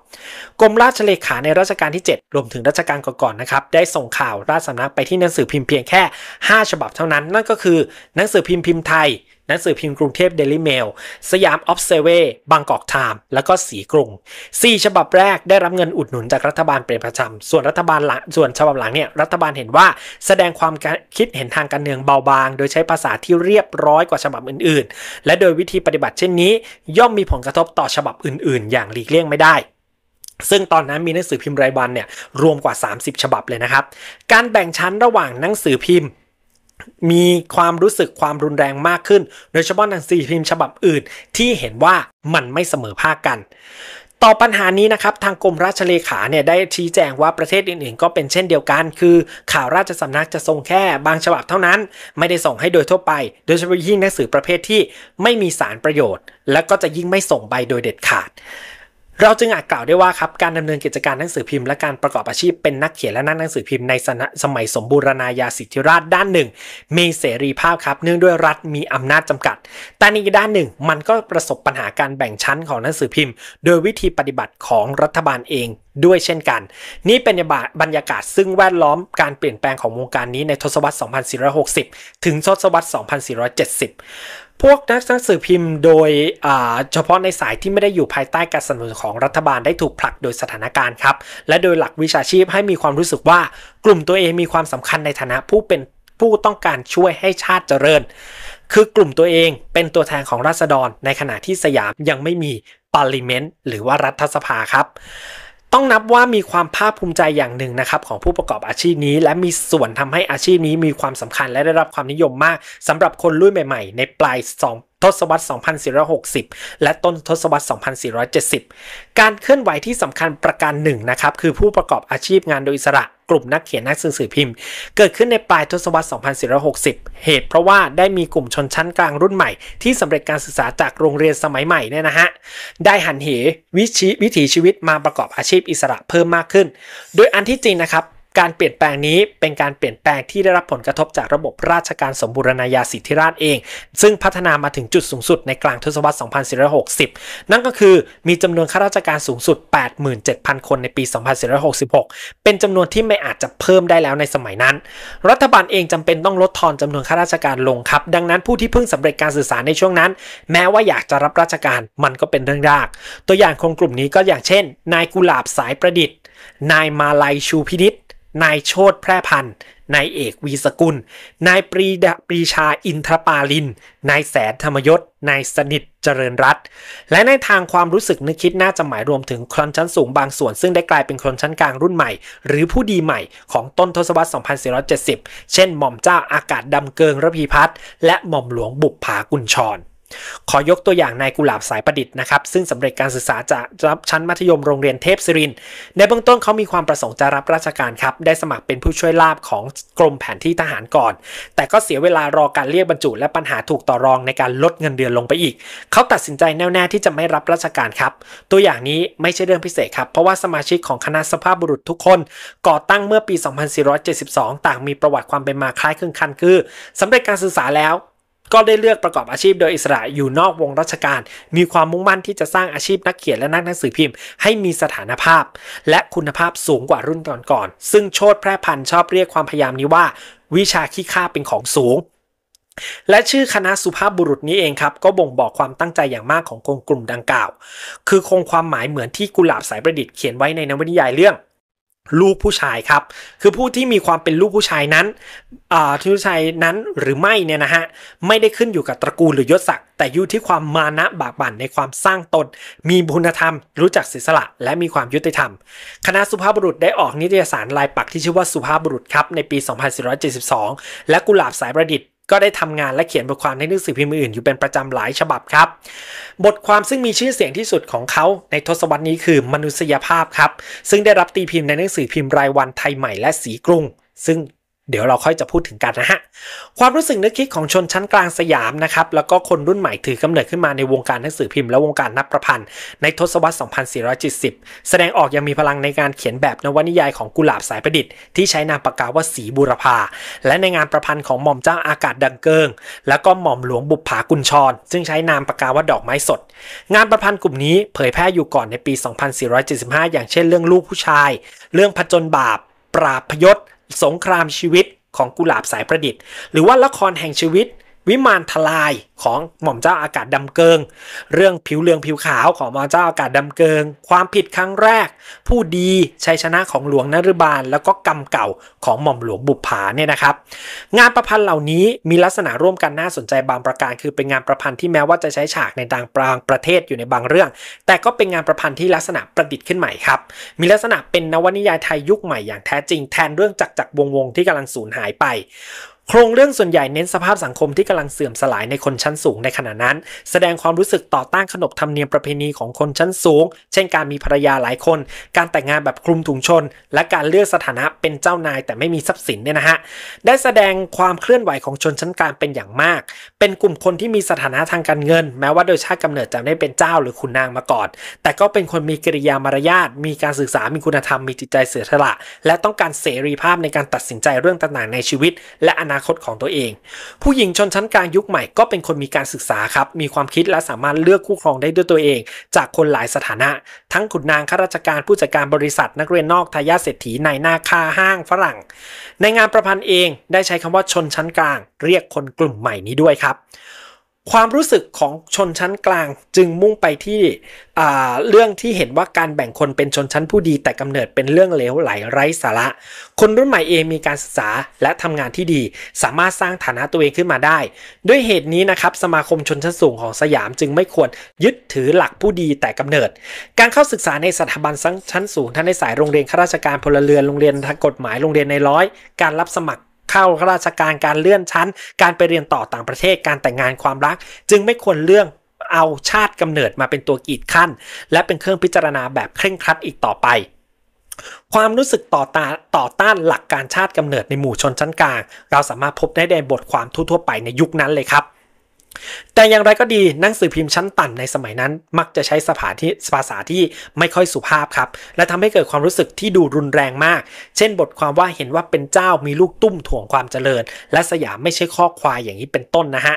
กรมราชเลขาในรัชการที่ 7 รวมถึงรัชการก่อนๆนะครับได้ส่งข่าวราชสำนักไปที่หนังสือพิมพ์เพียงแค่ 5 ฉบับเท่านั้น นั่นก็คือหนังสือพิมพ์พิมพ์ไทยหนังสือพิมพ์กรุงเทพเดลิเมล สยามออฟเซเว่บางกอกไทม์ แล้วก็สีกรุง4ฉบับแรกได้รับเงินอุดหนุนจากรัฐบาลเป็นประจำส่วนรัฐบาลหลังส่วนฉบับหลังเนี่ยรัฐบาลเห็นว่า แสดงความคิดเห็นทางการเมืองเบาบาง โดยใช้ภาษาที่เรียบร้อยกว่าฉบับอื่น ๆ และโดยวิธีปฏิบัติเช่นนี้ ย่อมมีผลกระทบต่อฉบับอื่น ๆ อย่างหลีกเลี่ยงไม่ได้ ซึ่งตอนนั้นมีหนังสือพิมพ์รายวันเนี่ยรวมกว่า 30 ฉบับเลยนะครับ การแบ่งชั้นระหว่างหนังสือพิมพ์มีความรู้สึกความรุนแรงมากขึ้น โดยเฉพาะหนังสือพิมพ์ฉบับอื่น ที่เห็นว่ามันไม่เสมอภาคกัน ต่อปัญหานี้นะครับ ทางกรมราชเลขาเนี่ยได้ชี้แจงว่า ประเทศอื่นๆ ก็เป็นเช่นเดียวกัน คือข่าวราชสำนักจะส่งแค่บางฉบับเท่านั้น ไม่ได้ส่งให้โดยทั่วไป โดยเฉพาะยิ่งหนังสือประเภทที่ไม่มีสารประโยชน์ และก็จะยิ่งไม่ส่งไปโดยเด็ดขาดเราจึงอาจกล่าวได้ว่าครับการดำเนินกิจการหนังสือพิมพ์และการประกอบอาชีพเป็นนักเขียนและนักหนังสือพิมพ์ในสมัยสมบูรณาญาสิทธิราชด้านหนึ่ง มีเสรีภาพครับเนื่องด้วยรัฐมีอำนาจจากัดแต่นอีกด้านหนึ่ง มันก็ประสบปัญหาการแบ่งชั้นของหนังสือพิมพ์ โดยวิธีปฏิบัติของรัฐบาลเองด้วยเช่นกัน นี่เป็นบรรยากาศซึ่งแวดล้อมการเปลี่ยนแปลงของวงการนี้ในทศวรรษ 2460 ถึงทศวรรษ 2470พวกนักหนังสือพิมพ์โดยเฉพาะในสายที่ไม่ได้อยู่ภายใต้การสนับสนุนของรัฐบาลได้ถูกผลักโดยสถานการณ์ครับและโดยหลักวิชาชีพให้มีความรู้สึกว่ากลุ่มตัวเองมีความสำคัญในฐานะผู้เป็นผู้ต้องการช่วยให้ชาติเจริญ คือกลุ่มตัวเองเป็นตัวแทนของราษฎรในขณะที่สยามยังไม่มีปาร์ลิเมนต์หรือว่ารัฐสภาครับต้องนับว่ามีความภาคภูมิใจอย่างหนึ่งนะครับของผู้ประกอบอาชีพนี้ และมีส่วนทำให้อาชีพนี้มีความสำคัญและได้รับความนิยมมาก สำหรับคนรุ่นใหม่ ๆ ในปลายสองทศวรรษ2460 และต้นทศวรรษ 2470 การเคลื่อนไหวที่สำคัญประการหนึ่งนะครับคือผู้ประกอบอาชีพงานโดยอิสระกลุ่มนักเขียนนักสื่อพิมพ์ เกิดขึ้นในปลายทศวรรษ2460 เหตุเพราะว่าได้มีกลุ่มชนชั้นกลางรุ่นใหม่ที่สำเร็จการศึกษาจากโรงเรียนสมัยใหม่เนี่ยนะฮะได้หันเหวิถีชีวิตมาประกอบอาชีพอิสระเพิ่มมากขึ้น โดยอันที่จริงนะครับการเปลี่ยนแปลงนี้เป็นการเปลี่ยนแปลงที่ได้รับผลกระทบจากระบบราชการสมบูรณาญาสิทธิราชเอง ซึ่งพัฒนามาถึงจุดสูงสุดในกลางทศวรรษ2460 นั่นก็คือมีจำนวนข้าราชการสูงสุด 87,000 คนในปี2466 เป็นจำนวนที่ไม่อาจจะเพิ่มได้แล้วในสมัยนั้น รัฐบาลเองจำเป็นต้องลดทอนจำนวนข้าราชการลงครับ ดังนั้นผู้ที่เพิ่งสำเร็จการศึกษาในช่วงนั้น แม้ว่าอยากจะรับราชการ มันก็เป็นเรื่องยาก ตัวอย่างของกลุ่มนี้ก็อย่างเช่น นายกุหลาบสายประดิษฐ์ นายมาลัยชูพินิษฐ์นายโชตแพร่พันธ์นายเอกวีสกุล นายปรีดปรีชาอินทรปาลินนายแสนธรรมยศ นายสนิทเจริญรัต และในทางความรู้สึกนึกคิดน่าจะหมายรวมถึงคนชั้นสูงบางส่วน ซึ่งได้กลายเป็นคนชั้นกลางรุ่นใหม่หรือผู้ดีใหม่ของต้นทศวรรษ 2470 เช่นหม่อมเจ้าอากาศดำเกิงระพีพัฒน์และหม่อมหลวงบุบผากุญชรขอยกตัวอย่างนายกุหลาบสายประดิษฐ์นะครับซึ่งสำเร็จการศึกษาจากรับชั้นมัธยมโรงเรียนเทพศิริน ในเบื้องต้นเขามีความประสงค์จะรับราชการครับ ได้สมัครเป็นผู้ช่วยลาบของกรมแผนที่ทหารก่อน แต่ก็เสียเวลารอการเรียกบรรจุและปัญหาถูกต่อรองในการลดเงินเดือนลงไปอีก เขาตัดสินใจแน่วแน่ที่จะไม่รับราชการครับ ตัวอย่างนี้ไม่ใช่เรื่องพิเศษครับ เพราะว่าสมาชิกของคณะสภาพบุรุษทุกคนก่อตั้งเมื่อปี 2472 ต่างมีประวัติความเป็นมาคล้ายคลึงกันคือ สำเร็จการศึกษาแล้วก็ได้เลือกประกอบอาชีพโดยอิสระอยู่นอกวงราชการ มีความมุ่งมั่นที่จะสร้างอาชีพนักเขียนและนักหนังสือพิมพ์ให้มีสถานภาพ และคุณภาพสูงกว่ารุ่นก่อนๆ ซึ่งโชตแพร่พันธ์ชอบเรียกความพยายามนี้ว่า วิชาขี้ข้าเป็นของสูง และชื่อคณะสุภาพบุรุษนี้เองครับ ก็บ่งบอกความตั้งใจอย่างมากของคนกลุ่มดังกล่าว คือคงความหมายเหมือนที่กุหลาบสายประดิษฐ์เขียนไว้ในนวนิยายเรื่องลูกผู้ชายครับ คือผู้ที่มีความเป็นลูกผู้ชายนั้นทผู้ชายนั้นหรือไม่เนี่ยนะฮะ ไม่ได้ขึ้นอยู่กับตระกูลหรือยศศักดิ์แต่อยู่ที่ความมานะบากบั่นในความสร้างตนมีบุญธรรมรู้จักศลสละและมีความยุติธรรม คณะสุภาพบุรุษได้ออกนิตยสารลายปักที่ชื่อว่าสุภาพบุรุษครับในปี 2472 และกุหลาบสายประดิษฐ์ก็ได้ทำงานและเขียนบทความในหนังสือพิมพ์อื่นอยู่เป็นประจำหลายฉบับครับ บทความซึ่งมีชื่อเสียงที่สุดของเขาในทศวรรษนี้คือ มนุษยภาพครับ ซึ่งได้รับตีพิมพ์ในหนังสือพิมพ์รายวันไทยใหม่และสีกรุง ซึ่งเดี๋ยวเราค่อยจะพูดถึงกันนะฮะ ความรู้สึกนึกคิดของชนชั้นกลางสยามนะครับ แล้วก็คนรุ่นใหม่ถือกำเนิดขึ้นมาในวงการหนังสือพิมพ์และวงการนับประพันธ์ในทศวรรษ 2470 แสดงออกยังมีพลังในการเขียนแบบนวนิยายของกุหลาบสายประดิษฐ์ที่ใช้นามปากกาว่าสีบุรพาและในงานประพันธ์ของหม่อมเจ้าอากาศดังเกิงแล้วก็หม่อมหลวงบุปผากุญชร ซึ่งใช้นามปากกาว่าดอกไม้สด งานประพันธ์กลุ่มนี้เผยแพร่อยู่ก่อนในปี 2475 อย่างเช่นเรื่องลูกผู้ชาย เรื่องผจญบาป ปราบพยศสงครามชีวิตของกุหลาบสายประดิษฐ์ หรือว่าละครแห่งชีวิตวิมานทลายของหม่อมเจ้าอากาศดำเกิง เรื่องผิวเหลืองผิวขาวของหม่อมเจ้าอากาศดำเกิง ความผิดครั้งแรก ผู้ดีชัยชนะของหลวงนรุบาล แล้วก็กรรมเก่าของหม่อมหลวงบุปผาเนี่ยนะครับ งานประพันธ์เหล่านี้มีลักษณะร่วมกันน่าสนใจบางประการ คือเป็นงานประพันธ์ที่แม้ว่าจะใช้ฉากในต่างปรางประเทศอยู่ในบางเรื่อง แต่ก็เป็นงานประพันธ์ที่ลักษณะประดิษฐ์ขึ้นใหม่ครับ มีลักษณะเป็นนวนิยายไทยยุคใหม่อย่างแท้จริงแทนเรื่องจักจักวงวงที่กำลังสูญหายไปโครงเรื่องส่วนใหญ่เน้นสภาพสังคมที่กำลังเสื่อมสลายในคนชั้นสูงในขณะนั้น แสดงความรู้สึกต่อต้านขนบธรรมเนียมประเพณีของคนชั้นสูง เช่น การมีภรรยาหลายคน การแต่งงานแบบคลุมถุงชน และการเลือกสถานะเป็นเจ้านาย แต่ไม่มีทรัพย์สินเนี่ยนะฮะ ได้แสดงความเคลื่อนไหวของชนชั้นกลางเป็นอย่างมาก เป็นกลุ่มคนที่มีสถานะทางการเงิน แม้ว่าโดยชาติกำเนิดจะไม่เป็นเจ้าหรือขุนนางมาก่อน แต่ก็เป็นคนมีกิริยามารยาท มีการศึกษา มีคุณธรรม มีจิตใจเสียสละ และต้องการเสรีภาพในการตัดสินใจเรื่องต่างๆในชีวิต และอนาาคตของตัวเอง ผู้หญิงชนชั้นกลางยุคใหม่ก็เป็นคนมีการศึกษาครับ มีความคิดและสามารถเลือกคู่ครองได้ด้วยตัวเองจากคนหลายสถานะ ทั้งขุนนางข้าราชการผู้จัดการบริษัท นักเรียนนอก ทายาทเศรษฐีนายหน้าคาห้างฝรั่ง ในงานประพันธ์เองได้ใช้คำว่าชนชั้นกลาง เรียกคนกลุ่มใหม่นี้ด้วยครับความรู้สึกของชนชั้นกลางจึงมุ่งไปที่เรื่องที่เห็นว่าการแบ่งคนเป็นชนชั้นผู้ดีแต่กำเนิดเป็นเรื่องเลวไหลไร้สาระ คนรุ่นใหม่เองมีการศึกษาและทำงานที่ดี สามารถสร้างฐานะตัวเองขึ้นมาได้ ด้วยเหตุนี้นะครับ สมาคมชนชั้นสูงของสยามจึงไม่ควรยึดถือหลักผู้ดีแต่กำเนิด การเข้าศึกษาในสถาบันชั้นสูงทั้งในสายโรงเรียนข้าราชการพลเรือนโรงเรียนทางกฎหมายโรงเรียนในร้อย การรับสมัครเข้าราชการการเลื่อนชั้น การไปเรียนต่อต่างประเทศการแต่งงานความรัก จึงไม่ควรเรื่องเอาชาติกำเนิดมาเป็นตัวกีดขั้นและเป็นเครื่องพิจารณาแบบเคร่งครัดอีกต่อไป ความรู้สึกต่อตาต่อต้านหลักการชาติกำเนิดในหมู่ชนชั้นกลางเราสามารถพบได้ในบทความทั่วๆไปในยุคนั้นเลยครับแต่อย่างไรก็ดีหนังสือพิมพ์ชั้นต่ำในสมัยนั้นมักจะใช้สภาที่ภาษาที่ไม่ค่อยสุภาพครับ และทำให้เกิดความรู้สึกที่ดูรุนแรงมาก เช่นบทความว่าเห็นว่าเป็นเจ้ามีลูกตุ้มถ่วงความเจริญ และสยามไม่ใช่ข้อควายอย่างนี้เป็นต้นนะฮะ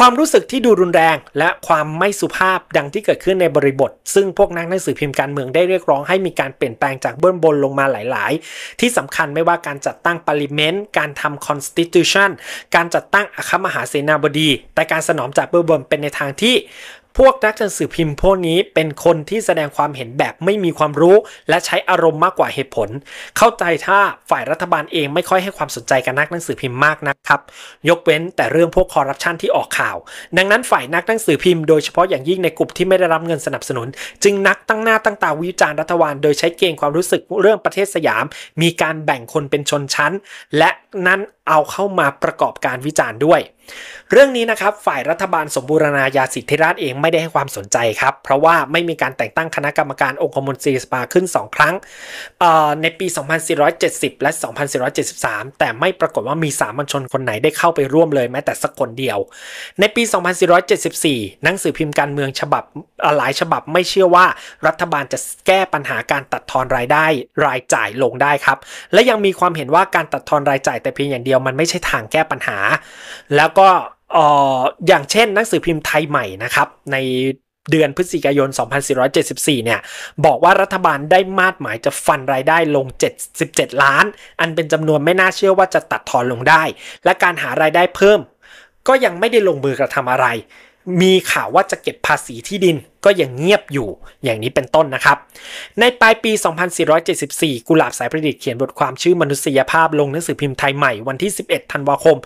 ความรู้สึกที่ดูรุนแรงและความไม่สุภาพดังที่เกิดขึ้นในบริบท ซึ่งพวกนักหนังสือพิมพ์การเมืองได้เรียกร้องให้มีการเปลี่ยนแปลงจากเบื้องบนลงมาหลายๆ ที่สำคัญไม่ว่าการจัดตั้งปริเมนต์การทำคอนสติทูชันการจัดตั้งอาคมหาเสนาบดี แต่การสนองจากเบื้องบนเป็นในทางที่พวกนักจังสือพิมพ์พวกนี้เป็นคนที่แสดงความเห็นแบบไม่มีความรู้และใช้อารมณ์มากกว่าเหตุผล เข้าใจถ้าฝ่ายรัฐบาลเองไม่ค่อยให้ความสนใจกับนักหนังสือพิมพ์มากนะครับยกเว้นแต่เรื่องพวกคอร์รัปชันที่ออกข่าว ดังนั้นฝ่ายนักหนังสือพิมพ์โดยเฉพาะอย่างยิ่งในกลุ่มที่ไม่ได้รับเงินสนับสนุน จึงนักตั้งหน้าตั้งตาวิจารณ์รัฐบาล โดยใช้เกณฑ์ความรู้สึกเรื่องประเทศสยาม มีการแบ่งคนเป็นชนชั้น และนั้นเอาเข้ามาประกอบการวิจารณ์ด้วย เรื่องนี้นะครับ ฝ่ายรัฐบาลสมบูรณาญาสิทธิราชเองไม่ได้ให้ความสนใจครับ เพราะว่าไม่มีการแต่งตั้งคณะกรรมการองคมนตรีสภาขึ้น 2 ครั้ง ในปี 2470 และ 2473 แต่ไม่ปรากฏว่ามีสามัญชนคนไหนได้เข้าไปร่วมเลยแม้แต่สักคนเดียว ในปี 2474 หนังสือพิมพ์การเมืองฉบับหลายฉบับ ไม่เชื่อว่า รัฐบาลจะแก้ปัญหาการตัดทอนรายได้รายจ่ายลงได้ครับ และยังมีความเห็นว่าการตัดทอนรายจ่ายแต่เพียงอย่างเดียวยวมันไม่ใช่ทางแก้ปัญหา แล้วก็อออย่างเช่นหนังสือพิมพ์ไทยใหม่นะครับ ในเดือนพฤศจิกายน 2474 เนี่ย บอกว่ารัฐบาลได้มาดหมายจะฟันรายได้ลง 77 ล้าน อันเป็นจำนวนไม่น่าเชื่อว่าจะตัดทอนลงได้ และการหารายได้เพิ่ม ก็ยังไม่ได้ลงมือกระทำอะไร มีข่าวว่าจะเก็บภาษีที่ดินก็ยังเงียบอยู่ อย่างนี้เป็นต้นนะครับ ในปลายปี 2474 กุหลาบสายประดิษฐ์เขียนบทความชื่อมนุษยภาพลงหนังสือพิมพ์ไทยใหม่วันที่ 11 ธันวาคม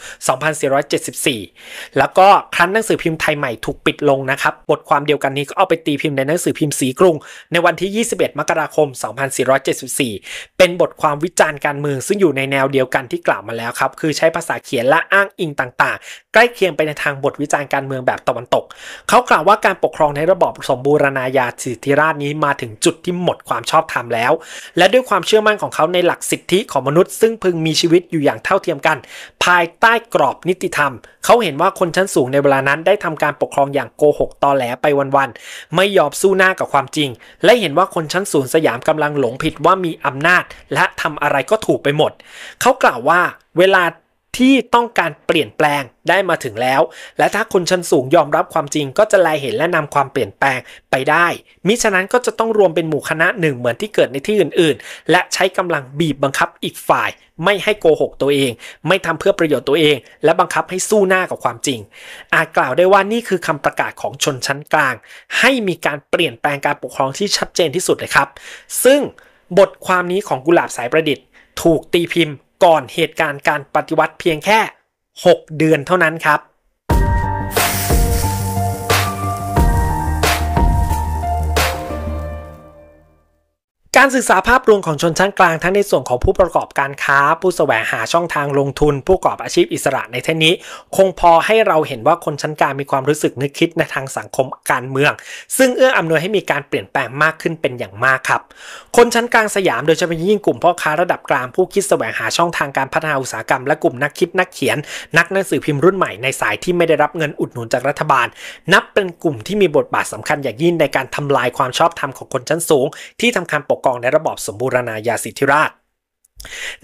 2474 แล้วก็ครั้นหนังสือพิมพ์ไทยใหม่ถูกปิดลงนะครับ บทความเดียวกันนี้ก็เอาไปตีพิมพ์ในหนังสือพิมพ์สีกรุงในวันที่ 21 มกราคม 2474 เป็นบทความวิจารณ์การเมือง ซึ่งอยู่ในแนวเดียวกันที่กล่าวมาแล้วครับ คือใช้ภาษาเขียนและอ้างอิงต่างๆ ใกล้เคียงไปในทางบทวิจารณ์การเมืองแบบตะวันตก เขากล่าวว่าการปกครองในระบอบสมบูรณาญาสิทธิราชนี้มาถึงจุดที่หมดความชอบธรรมแล้ว และด้วยความเชื่อมั่นของเขาในหลักสิทธิของมนุษย์ ซึ่งพึงมีชีวิตอยู่อย่างเท่าเทียมกัน ภายใต้กรอบนิติธรรม เขาเห็นว่าคนชั้นสูงในเวลานั้นได้ทำการปกครองอย่างโกหกตอแหลไปวันๆ ไม่ยอมสู้หน้ากับความจริง และเห็นว่าคนชั้นสูงสยามกำลังหลงผิดว่ามีอำนาจ และทำอะไรก็ถูกไปหมด เขากล่าวว่าเวลาที่ต้องการเปลี่ยนแปลงได้มาถึงแล้ว และถ้าคนชั้นสูงยอมรับความจริงก็จะลายเห็นและนำความเปลี่ยนแปลงไปได้ มิฉะนั้นก็จะต้องรวมเป็นหมู่คณะหนึ่งเหมือนที่เกิดในที่อื่น ๆ และใช้กำลังบีบบังคับอีกฝ่ายไม่ให้โกหกตัวเอง ไม่ทำเพื่อประโยชน์ตัวเอง และบังคับให้สู้หน้ากับความจริง อาจกล่าวได้ว่านี่คือคำประกาศของชนชั้นกลาง ให้มีการเปลี่ยนแปลงการปกครองที่ชัดเจนที่สุดเลยครับ ซึ่งบทความนี้ของกุหลาบสายประดิษฐ์ถูกตีพิมพ์ก่อนเหตุการณ์การปฏิวัติเพียงแค่ 6 เดือนเท่านั้นครับการศึกษาภาพรวมของชนชั้นกลางทั้งในส่วนของผู้ประกอบการค้า ผู้สแสวงหาช่องทางลงทุน ผู้ประกอบอาชีพอิสระในเทนี้ คงพอให้เราเห็นว่าคนชั้นกลางมีความรู้สึกนึกคิดในทางสังคมการเมือง ซึ่งเอื้ออำนวยให้มีการเปลี่ยนแปลงมากขึ้นเป็นอย่างมากครับคนชั้นกลางสยามโดยเฉพาะยิ่งกลุ่มพ่อค้าระดับกลางผู้คิดสแสวงหาช่องทางการพัฒนาอุตสาหกรรมและกลุ่มนักคิดนักเขียนนักหนังสือพิมพ์รุ่นใหม่ในสายที่ไม่ได้รับเงินอุดหนุนจากรัฐบาล นับเป็นกลุ่มที่มีบทบาทสำคัญอย่างยิ่งในการทำลายความชอบธรรมของคนชั้นสูงที่ทำการปกครององในระบอบสมบูรณาญาสิทธิราช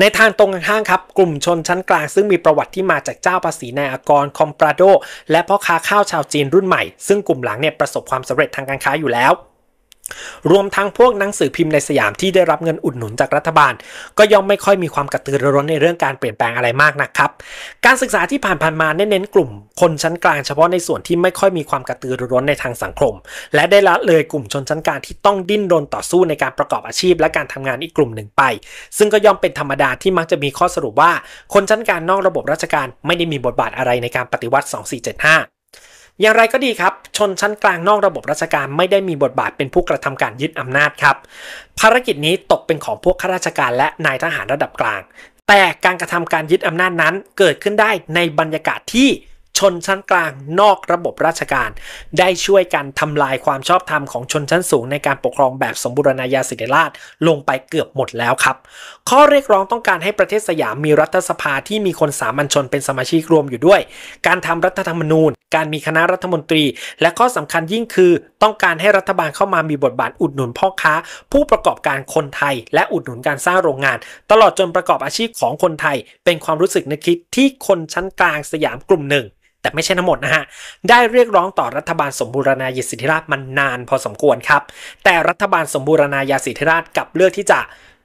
ในทางตรงกันข้ามครับ กลุ่มชนชั้นกลาง ซึ่งมีประวัติที่มาจากเจ้าภาษีนายอกรคอมปราโด และพ่อค้าข้าวชาวจีนรุ่นใหม่ซึ่งกลุ่มหลังเนี่ยประสบความสำเร็จทางการค้าอยู่แล้วรวมทั้งพวกหนังสือพิมพ์ในสยามที่ได้รับเงินอุดหนุนจากรัฐบาล ก็ย่อมไม่ค่อยมีความกระตือรือร้นในเรื่องการเปลี่ยนแปลงอะไรมากนะครับ การศึกษาที่ผ่านผ่านมาเน้นกลุ่ม คนชั้นกลางเฉพาะในส่วนที่ไม่ค่อยมีความกระตือรือร้นในทางสังคม และได้ละเลยกลุ่มชนชั้นกลางที่ต้องดิ้นรนต่อสู้ในการประกอบอาชีพ และการทำงานอีกกลุ่มหนึ่งไป ซึ่งก็ย่อมเป็นธรรมดาที่มักจะมีข้อสรุปว่า คนชั้นกลางนอกระบบราชการไม่ได้มีบทบาทอะไรในการปฏิวัติ2475อย่างไรก็ดีครับ ชนชั้นกลางนอกระบบราชการไม่ได้มีบทบาทเป็นผู้กระทำการยึดอำนาจครับภารกิจนี้ตกเป็นของพวกข้าราชการและนายทหารระดับกลาง แต่การกระทำการยึดอำนาจนั้นเกิดขึ้นได้ในบรรยากาศที่ชนชั้นกลางนอกระบบราชการ ได้ช่วยกันทำลายความชอบธรรมของชนชั้นสูงในการปกครองแบบสมบูรณาญาสิทธิราชลงไปเกือบหมดแล้วครับ ข้อเรียกร้องต้องการให้ประเทศสยามมีรัฐสภาที่มีคนสามัญชนเป็นสมาชิกรวมอยู่ด้วย การทำรัฐธรรมนูญ การมีคณะรัฐมนตรี และข้อสำคัญยิ่งคือ ต้องการให้รัฐบาลเข้ามามีบทบาทอุดหนุนพ่อค้า ผู้ประกอบการคนไทยและอุดหนุนการสร้างโรงงาน ตลอดจนประกอบอาชีพของคนไทย เป็นความรู้สึกนึกคิดที่คนชั้นกลางสยามกลุ่มหนึ่งแต่ไม่ใช่ทั้งหมดนะฮะ ได้เรียกร้องต่อรัฐบาลสมบูรณาญาสิทธิราชมนนานพอสมควรครับ แต่รัฐบาลสมบูรณาญาสิทธิราชกับเลือกที่จะ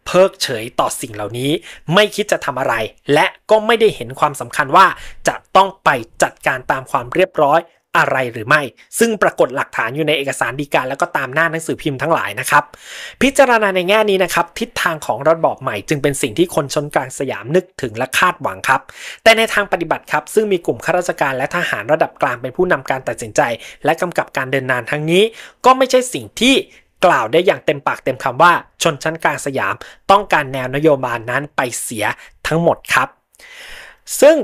เพิกเฉยต่อสิ่งเหล่านี้ ไม่คิดจะทำอะไร และก็ไม่ได้เห็นความสำคัญว่า จะต้องไปจัดการตามความเรียบร้อยอะไรหรือไม่ซึ่งปรากฏหลักฐานอยู่ในเอกสารดีการแล้วก็ตามหน้าหนังสือพิมพ์ทั้งหลายนะครับพิจารณาในแง่นี้นะครับ ทิศทางของระบอบใหม่ จึงเป็นสิ่งที่คนชนกลางสยามนึกถึงและคาดหวังครับ แต่ในทางปฏิบัติครับซึ่งมีกลุ่มข้าราชการและทหารระดับกลางเป็นผู้นำการตัดสินใจ และกำกับการเดินนานทั้งนี้ ก็ไม่ใช่สิ่งที่กล่าวได้อย่างเต็มปากเต็มคำว่า ชนชั้นกลางสยาม ต้องการแนวนโยบายนั้นไปเสียทั้งหมดครับ ซึ่ง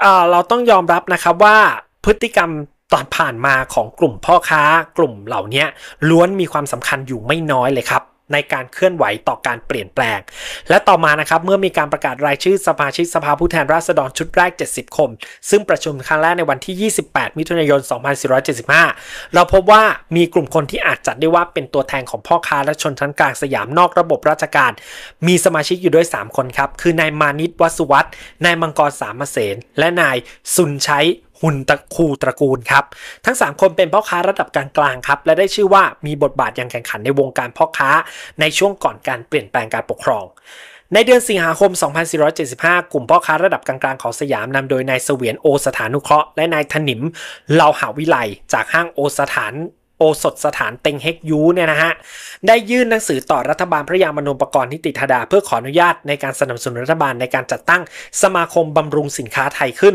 เเราต้องยอมรับนะครับว่าพฤติกรรมตอนผ่านมาของกลุ่มพ่อค้า กลุ่มเหล่านี้ ล้วนมีความสำคัญอยู่ไม่น้อยเลยครับ ในการเคลื่อนไหวต่อการเปลี่ยนแปลง และต่อมานะครับเมื่อมีการประกาศรายชื่อสมาชิกสภาผู้แทนราษฎรชุดแรก 70 คน ซึ่งประชุมครั้งแรกในวันที่ 28 มิถุนายน 2475 เราพบว่ามีกลุ่มคนที่อาจจัดได้ว่าเป็นตัวแทนของพ่อค้า และชนชั้นกลางสยามนอกระบบราชการ มีสมาชิกอยู่ด้วย 3 คนครับคือ นายมานิตวสุวัตนายมังกรสามเสน และนายสุนชัยหุนตะคูตระกูลครับ ทั้ง 3 คนเป็นพ่อค้าระดับกลางงครับ และได้ชื่อว่ามีบทบาทอย่างแข่งขันในวงการพ่อค้า ในช่วงก่อนการเปลี่ยนแปลงการปกครอง ในเดือนสิงหาคม 2475 กลุ่มพ่อค้าระดับกลางๆของสยามนำโดยนายเสวียนโอสถานุเคราะห์และนายถนิมเลาหาวิไลจากห้างโอสถานโสถสถานเต็งเฮกยูเนี่ยนะฮะได้ยื่นหนังสือต่อรัฐบาลพระยามนุปกรณ์นิติธดา เพื่อขออนุญาตในการสนับสนุนรัฐบาลในการจัดตั้งสมาคมบำรุงสินค้าไทยขึ้น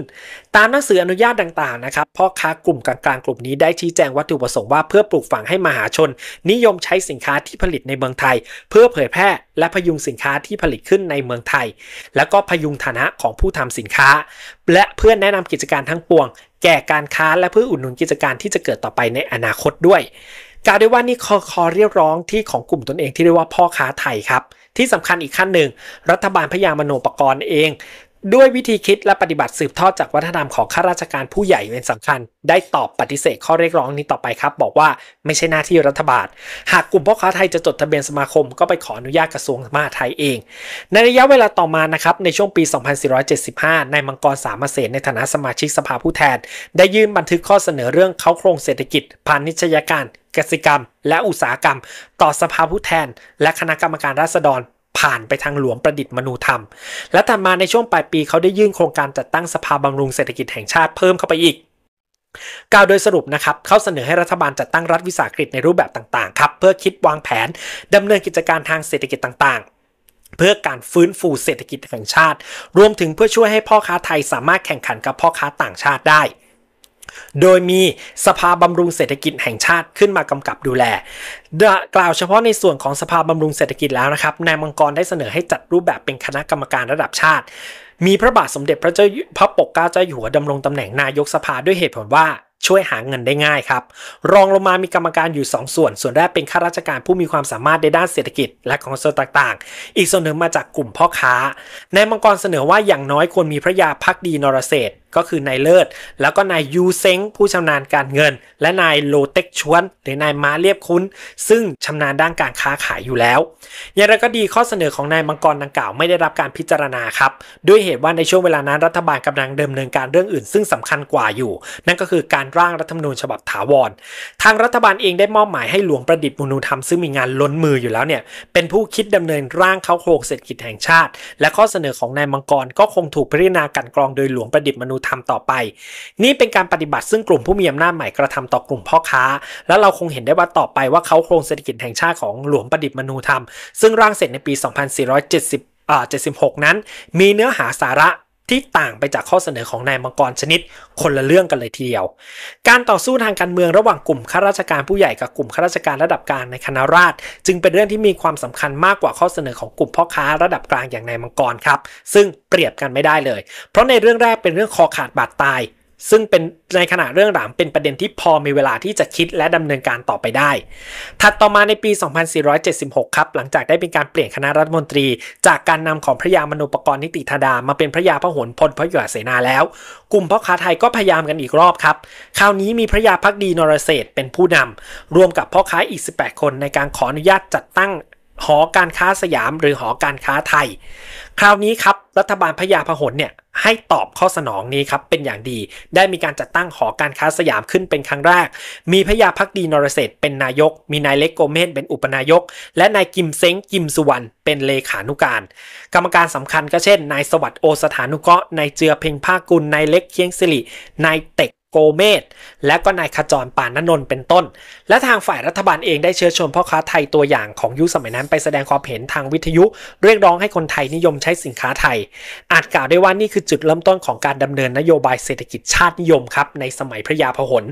ตามหนังสืออนุญาตต่างๆนะครับพ่อค้ากลุ่มกลางๆกลุ่มนี้ได้ชี้แจงวัตถุประสงค์ว่า เพื่อปลูกฝังให้มหาชน นิยมใช้สินค้าที่ผลิตในเมืองไทย เพื่อเผยแพร่และพยุงสินค้าที่ผลิตขึ้นในเมืองไทย และก็พยุงฐานะของผู้ทำสินค้า และเพื่อแนะนำกิจการทั้งปวงแก่การค้าและเพื่ออุดหนุนกิจการที่จะเกิดต่อไปในอนาคตด้วยกล่าวได้ว่านี่คอเรียกร้องที่ของกลุ่มตนเองที่เรียกว่าพ่อค้าไทยครับ ที่สำคัญอีกขั้นหนึ่ง รัฐบาลพยามโนปกรณ์เองด้วยวิธีคิดและปฏิบัติสืบทอดจากวัฒนธรรมของข้าราชการผู้ใหญ่เป็นสำคัญ ได้ตอบปฏิเสธข้อเรียกร้องนี้ต่อไปครับบอกว่าไม่ใช่หน้าที่รัฐบาล หากกลุ่มพ่อค้าไทยจะจดทะเบียนสมาคมก็ไปขออนุญาตกระทรวงมหาดไทยเอง ในระยะเวลาต่อมานะครับในช่วงปี 2475 นายมังกรสามเสนในฐานะสมาชิกสภาผู้แทน ได้ยื่นบันทึกข้อเสนอเรื่องเข้าโครงเศรษฐกิจพาณิชยการกสิกรรม และอุตสาหกรรม ต่อสภาผู้แทน และคณะกรรมการราษฎรผ่านไปทางหลวงประดิษฐ์มนูธรรม และถัดมาในช่วงปลายปี เขาได้ยื่นโครงการจัดตั้งสภาบำรุงเศรษฐกิจแห่งชาติเพิ่มเข้าไปอีก กล่าวโดยสรุปนะครับเขาเสนอให้รัฐบาลจัดตั้งรัฐวิสาหกิจในรูปแบบต่างๆครับเพื่อคิดวางแผนดำเนินกิจการทางเศรษฐกิจต่างๆ เพื่อการฟื้นฟูเศรษฐกิจแห่งชาติรวมถึงเพื่อช่วยให้พ่อค้าไทยสามารถแข่งขันกับพ่อค้าต่างชาติได้โดยมีสภาบำรุงเศรษฐกิจแห่งชาติขึ้นมากำกับดูแล กล่าวเฉพาะในส่วนของสภาบำรุงเศรษฐกิจแล้วนะครับนายมังกรได้เสนอให้จัดรูปแบบเป็นคณะกรรมการระดับชาติ มีพระบาทสมเด็จพระเจ้าพระปกเกล้าเจ้าอยู่หัวดำรงตำแหน่งนายกสภาด้วยเหตุผลว่าช่วยหาเงินได้ง่ายครับ รองลงมามีกรรมการอยู่ 2 ส่วน ส่วนแรกเป็นข้าราชการ ผู้มีความสามารถในด้านเศรษฐกิจ และของส่วนต่างๆ อีกส่วนหนึ่งมาจากกลุ่มพ่อค้า นายมังกรเสนอว่าอย่างน้อยควรมีพระยาพักดีนรเศษก็คือนายเลิศ แล้วก็นายยูเซ้งผู้ชำนาญการเงิน และนายโลเต็กชวนหรือนายมาเรียบคุ้น ซึ่งชำนาญด้านการค้าขายอยู่แล้ว อย่างไรก็ดีข้อเสนอของนายมังกรดังกล่าวไม่ได้รับการพิจารณาครับ ด้วยเหตุว่าในช่วงเวลานั้น รัฐบาลกำลังดำเนินการเรื่องอื่น ซึ่งสำคัญกว่าอยู่ นั่นก็คือการร่างรัฐธรรมนูญฉบับถาวร ทางรัฐบาลเองได้มอบหมายให้หลวงประดิษฐ์มนูธรรมซึ่งมีงานล้นมืออยู่แล้วเนี่ยเป็นผู้คิดดำเนินร่างเข้าโครงเศรษฐกิจแห่งชาติ และข้อเสนอของนายมังกรก็คงถูกพิจารณากันกรองโดยหลวงประดิษฐ์มนูทำต่อไป นี่เป็นการปฏิบัติซึ่งกลุ่มผู้มีอำนาจใหม่กระทำต่อกลุ่มพ่อค้า แล้วเราคงเห็นได้ว่าต่อไปว่าเขาโครงเศรษฐกิจแห่งชาติของหลวงประดิษฐ์มนูธรรม ซึ่งร่างเสร็จในปี 2470 76 นั้น มีเนื้อหาสาระที่ต่างไปจากข้อเสนอของนายมังกรชนิด คนละเรื่องกันเลยทีเดียว การต่อสู้ทางการเมืองระหว่างกลุ่มข้าราชการผู้ใหญ่กับกลุ่มข้าราชการระดับกลางในคณะราษฎรจึงเป็นเรื่องที่มีความสำคัญมากกว่าข้อเสนอของกลุ่มพ่อค้าระดับกลางอย่างนายมังกรครับซึ่งเปรียบกันไม่ได้เลยเพราะในเรื่องแรกเป็นเรื่องคอขาดบาดตายซึ่งเป็นในขณะเรื่องหลามเป็นประเด็นที่พอมีเวลาที่จะคิดและดำเนินการต่อไปได้ ถัดต่อมาในปี 2476 ครับ หลังจากได้เป็นการเปลี่ยนคณะรัฐมนตรี จากการนำของพระยามนุปกรณ์นิติธาดา มาเป็นพระยาพหลพลพระยุหเสนาแล้ว กลุ่มพ่อค้าไทยก็พยายามกันอีกรอบครับ คราวนี้มีพระยาพักดีนรเศษเป็นผู้นำรวมกับพ่อค้าอีก 18 คนในการขออนุญาตจัดตั้งหอการค้าสยามหรือหอการค้าไทย คราวนี้ครับรัฐบาลพระยาพหลเนี่ยให้ตอบข้อสนองนี้ครับเป็นอย่างดี ได้มีการจัดตั้งหอการค้าสยามขึ้นเป็นครั้งแรก มีพระยาพักดีนรเศษเป็นนายก มีนายเล็กโกเมนเป็นอุปนายกและนายกิมเซ้งกิมสุวรรณเป็นเลขานุการกรรมการสำคัญก็เช่นนายสวัสดิ์โอสถานุเคราะห์นายเจือเพ็งภาคกุลนายเล็กเคียงสิรินายเต็กโกเมศและก็นายขจรป่านนนท์เป็นต้น และทางฝ่ายรัฐบาลเองได้เชิญชวนพ่อค้าไทยตัวอย่างของยุคสมัยนั้นไปแสดงความเห็นทางวิทยุเรียกร้องให้คนไทยนิยมใช้สินค้าไทย อาจกล่าวได้ว่านี่คือจุดเริ่มต้นของการดำเนินนโยบายเศรษฐกิจชาตินิยมครับในสมัยพระยาพหล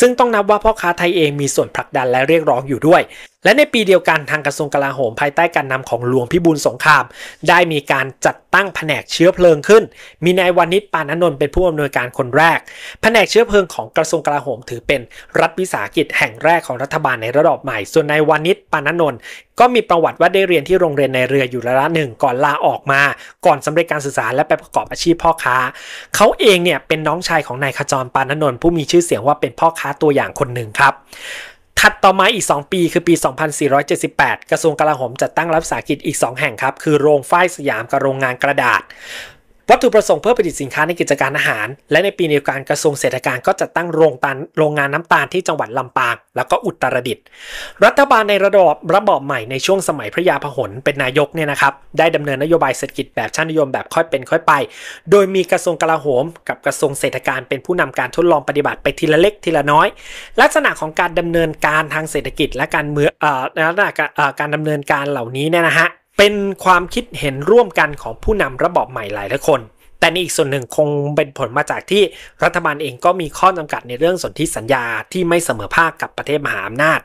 ซึ่งต้องนับว่าพ่อค้าไทยเองมีส่วนผลักดันและเรียกร้องอยู่ด้วยและในปีเดียวกันทางกระทรวงกลาโหมภายใต้การนำของหลวงพิบูลสงคราม ได้มีการจัดตั้งแผนกเชื้อเพลิงขึ้น มีนายวานิชปานนนท์เป็นผู้อำนวยการคนแรก แผนกเชื้อเพลิงของกระทรวงกลาโหมถือเป็นรัฐวิสาหกิจแห่งแรกของรัฐบาลในระดับใหม่ ส่วนนายวานิชปานนนท์ก็มีประวัติว่าได้เรียนที่โรงเรียนในเรืออยู่ระดับหนึ่ง ก่อนลาออกมา ก่อนสำเร็จการศึกษาและไปประกอบอาชีพพ่อค้า เขาเองเนี่ยเป็นน้องชายของนายขจรปานนนท์ผู้มีชื่อเสียงว่าเป็นพ่อค้าตัวอย่างคนหนึ่งครับถัดต่อมาอีก 2 ปี คือปี 2478 กระทรวงกลาโหมจัดตั้งรับสากิจอีก 2 แห่งครับ คือโรงไ้าสยามกับโรงงานกระดาษวัตถุประสงค์เพื่อผลิตสินค้าในกิจการอาหาร และในปีเดียวกันกระทรวงเศรษฐการก็จัดตั้งโรงตันโรงงานน้ำตาลที่จังหวัดลำปาง แล้วก็อุตรดิตถ์รัฐบาลในระดับระบอบใหม่ในช่วงสมัยพระยาพหลเป็นนายกเนี่ยนะครับได้ดำเนินนโยบายเศรษฐกิจแบบชาตินิยมแบบค่อยเป็นค่อยไป โดยมีกระทรวงกลาโหมกับกระทรวงเศรษฐการเป็นผู้นำการทดลองปฏิบัติไปทีละเล็กทีละน้อย ลักษณะของการดำเนินการทางเศรษฐกิจและการเมืองเอ่อลักษณะการดำเนินการเหล่านี้เนี่ยนะฮะเป็นความคิดเห็นร่วมกันของผู้นำระบอบใหม่หลายหลายคนแต่ี่อีกส่วนหนึ่งคงเป็นผลมาจากที่รัฐบาลเองก็มีข้อจากัดในเรื่องสนธิสัญญาที่ไม่เสมอภาคกับประเทศมหาอำนาจ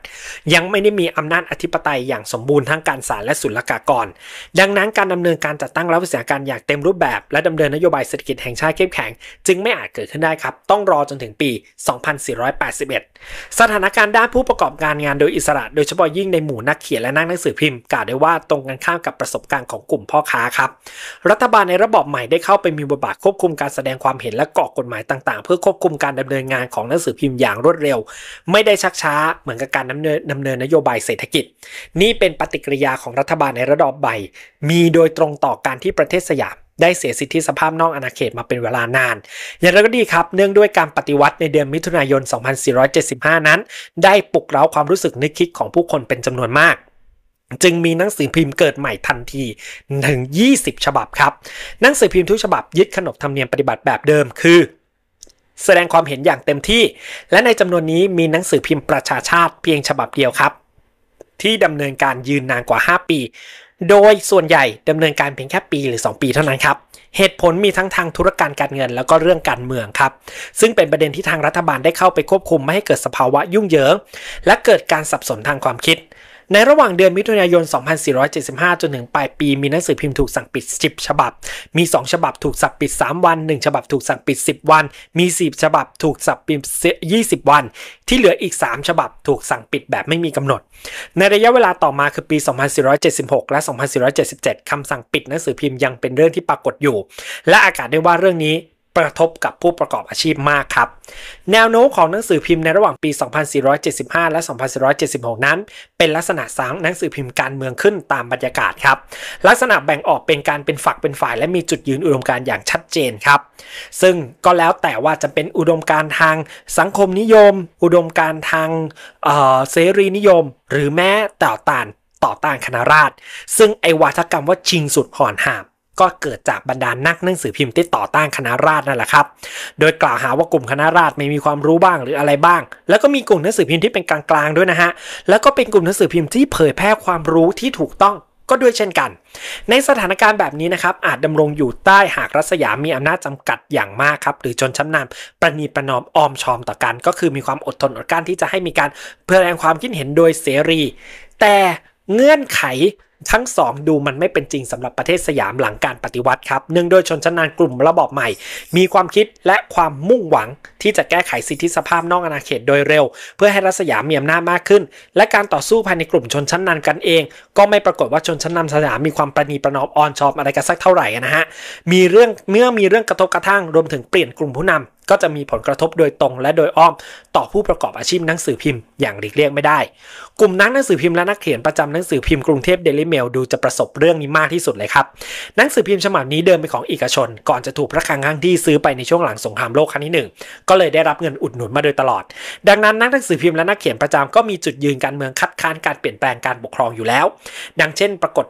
ยังไม่ได้มีอำนาจอธิปไตยอย่างสมบูรณ์ทั้งการศาลและศุลกากร ดังนั้นการดำเนินการจัดตั้งรัฐวิสาหการอย่างเต็มรูปแบบและดำเนินนโยบายเศรษฐกิจแห่งชาติเข้มแข็งจึงไม่อาจเกิดขึ้นได้ครับต้องรอจนถึงปี 2481 สถานการณ์ด้านผู้ประกอบการงานโดยอิสระ โดยเฉพาะยิ่งในหมู่นักเขียนและนักหนังสือพิมพ์กล่าวได้ว่าตรงกันข้ามกับประสบการณ์ของกลุ่มพ่อค้าครับรัฐบาลในระบอบใหม่ได้เข้าไปมีบทบาทควบคุมการแสดงความเห็นและก่อกฎหมายต่างๆ เพื่อควบคุมการดำเนินงานของหนังสือพิมพ์อย่างรวดเร็ว ไม่ได้ชักช้าเหมือนกับการดำเนินดำเนินนโยบายเศรษฐกิจ นี่เป็นปฏิกิริยาของรัฐบาลในระดับใบ มีโดยตรงต่อการที่ประเทศสยามได้เสียสิทธิสภาพนอกอาณาเขตมาเป็นเวลานาน อย่างไรก็ดีครับ เนื่องด้วยการปฏิวัติในเดือนมิถุนายน 2475 นั้น ได้ปลุกเร้าความรู้สึกนึกคิดของผู้คนเป็นจำนวนมากจึงมีหนังสือพิมพ์เกิดใหม่ทันทีถึง20 ฉบับครับ หนังสือพิมพ์ทุกฉบับยึดขนบธรรมเนียมปฏิบัติแบบเดิมคือ แสดงความเห็นอย่างเต็มที่ และในจำนวนนี้มีหนังสือพิมพ์ประชาชาติเพียงฉบับเดียวครับ ที่ดำเนินการยืนนานกว่า 5 ปี โดยส่วนใหญ่ดำเนินการเพียงแค่ปีหรือ 2 ปีเท่านั้นครับเหตุผลมีทั้งทางธุรการการเงินแล้วก็เรื่องการเมืองครับซึ่งเป็นประเด็นที่ทางรัฐบาลได้เข้าไปควบคุมไม่ให้เกิดสภาวะยุ่งเหยิงและเกิดการสับสนทางความคิดในระหว่างเดือนมิถุนายน 2475 จนถึงปลายปี มีหนังสือพิมพ์ถูกสั่งปิด 10 ฉบับ มี 2 ฉบับถูกสั่งปิด 3 วัน 1 ฉบับถูกสั่งปิด 10 วัน มี 10 ฉบับ ถูกสั่งปิด 20 วัน ที่เหลืออีก 3 ฉบับถูกสั่งปิดแบบไม่มีกำหนด ในระยะเวลาต่อมาคือปี 2476 และ 2477คำสั่งปิดหนังสือพิมพ์ยังเป็นเรื่องที่ปรากฏอยู่ และอากาศได้ว่าเรื่องนี้ระทบกับผู้ประกอบอาชีพมากครับแนวโน้มของหนังสือพิมพ์ในระหว่างปี 2475 และ 2476 นั้น เป็นลักษณะสางหนังสือพิมพ์การเมืองขึ้นตามบรรยากาศครับ ลักษณะแบ่งออกเป็นการเป็นฝักเป็นฝ่าย และมีจุดยืนอุดมการอย่างชัดเจนครับ ซึ่งก็แล้วแต่ว่าจะเป็นอุดมการทางสังคมนิยม อุดมการทางเเสรีนิยม หรือแม้ต่อต้านต่อต้านคณะราษฎรซึ่งไอวาทกรรมว่าชิงสุดห่อนหามก็เกิดจากบรรดานนักหนังสือพิมพ์ที่ต่อต้านคณะราษฎรนั่นแหละครับ โดยกล่าวหาว่ากลุ่มคณะราษฎรไม่มีความรู้บ้างหรืออะไรบ้าง แล้วก็มีกลุ่มหนังสือพิมพ์ที่เป็นกลางๆ ด้วยนะฮะ แล้วก็เป็นกลุ่มหนังสือพิมพ์ที่เผยแพร่ความรู้ที่ถูกต้องก็ด้วยเช่นกัน ในสถานการณ์แบบนี้นะครับอาจดำรงอยู่ใต้หากรัศยามีอำนาจจำกัดอย่างมากครับ หรือจนชั้นนำประนีประนอมออมชอมต่อกัน ก็คือมีความอดทนอดกลั้นที่จะให้มีการเแรงความคิดเห็นโดยเสรี แต่เงื่อนไขทั้งสองดูมันไม่เป็นจริงสำหรับประเทศสยามหลังการปฏิวัติครับ เนื่องโดยชนชั้นนากลุ่มระบอบใหม่ มีความคิดและความมุ่งหวังที่จะแก้ไขสิทธิสภาพนอกอาณาเขตโดยเร็ว เพื่อให้รัฐสยามมีอำนาจมากขึ้น และการต่อสู้ภายในกลุ่มชนชั้นนานกันเอง ก็ไม่ปรากฏว่าชนชั้นนำสยามมีความประนีประนอมอ่อนชอมอะไรกันสักเท่าไหร่นะฮะมีเรื่องเมื่อมีเรื่องกระทบกระทั่งรวมถึงเปลี่ยนกลุ่มผู้นำก็จะมีผลกระทบโดยตรงและโดยอ้อมต่อผู้ประกอบอาชีพหนังสือพิมพ์อย่างหลีกเลี่ยงไม่ได้ กลุ่มนักหนังสือพิมพ์และนักเขียนประจำหนังสือพิมพ์กรุงเทพเดลิเมลดูจะประสบเรื่องนี้มากที่สุดเลยครับหนังสือพิมพ์ฉบับนี้เดิมเป็นของเอกชน ก่อนจะถูกพระคลังข้างที่ซื้อไปในช่วงหลังสงครามโลกครั้งที่หนึ่งก็เลยได้รับเงินอุดหนุนมาโดยตลอด ดังนั้นนักหนังสือพิมพ์และนักเขียนประจำก็มีจุดยืนการเมืองคัดค้านการเปลี่ยนแปลงการปกครองอยู่แล้ว ดังเช่น ปรากฏ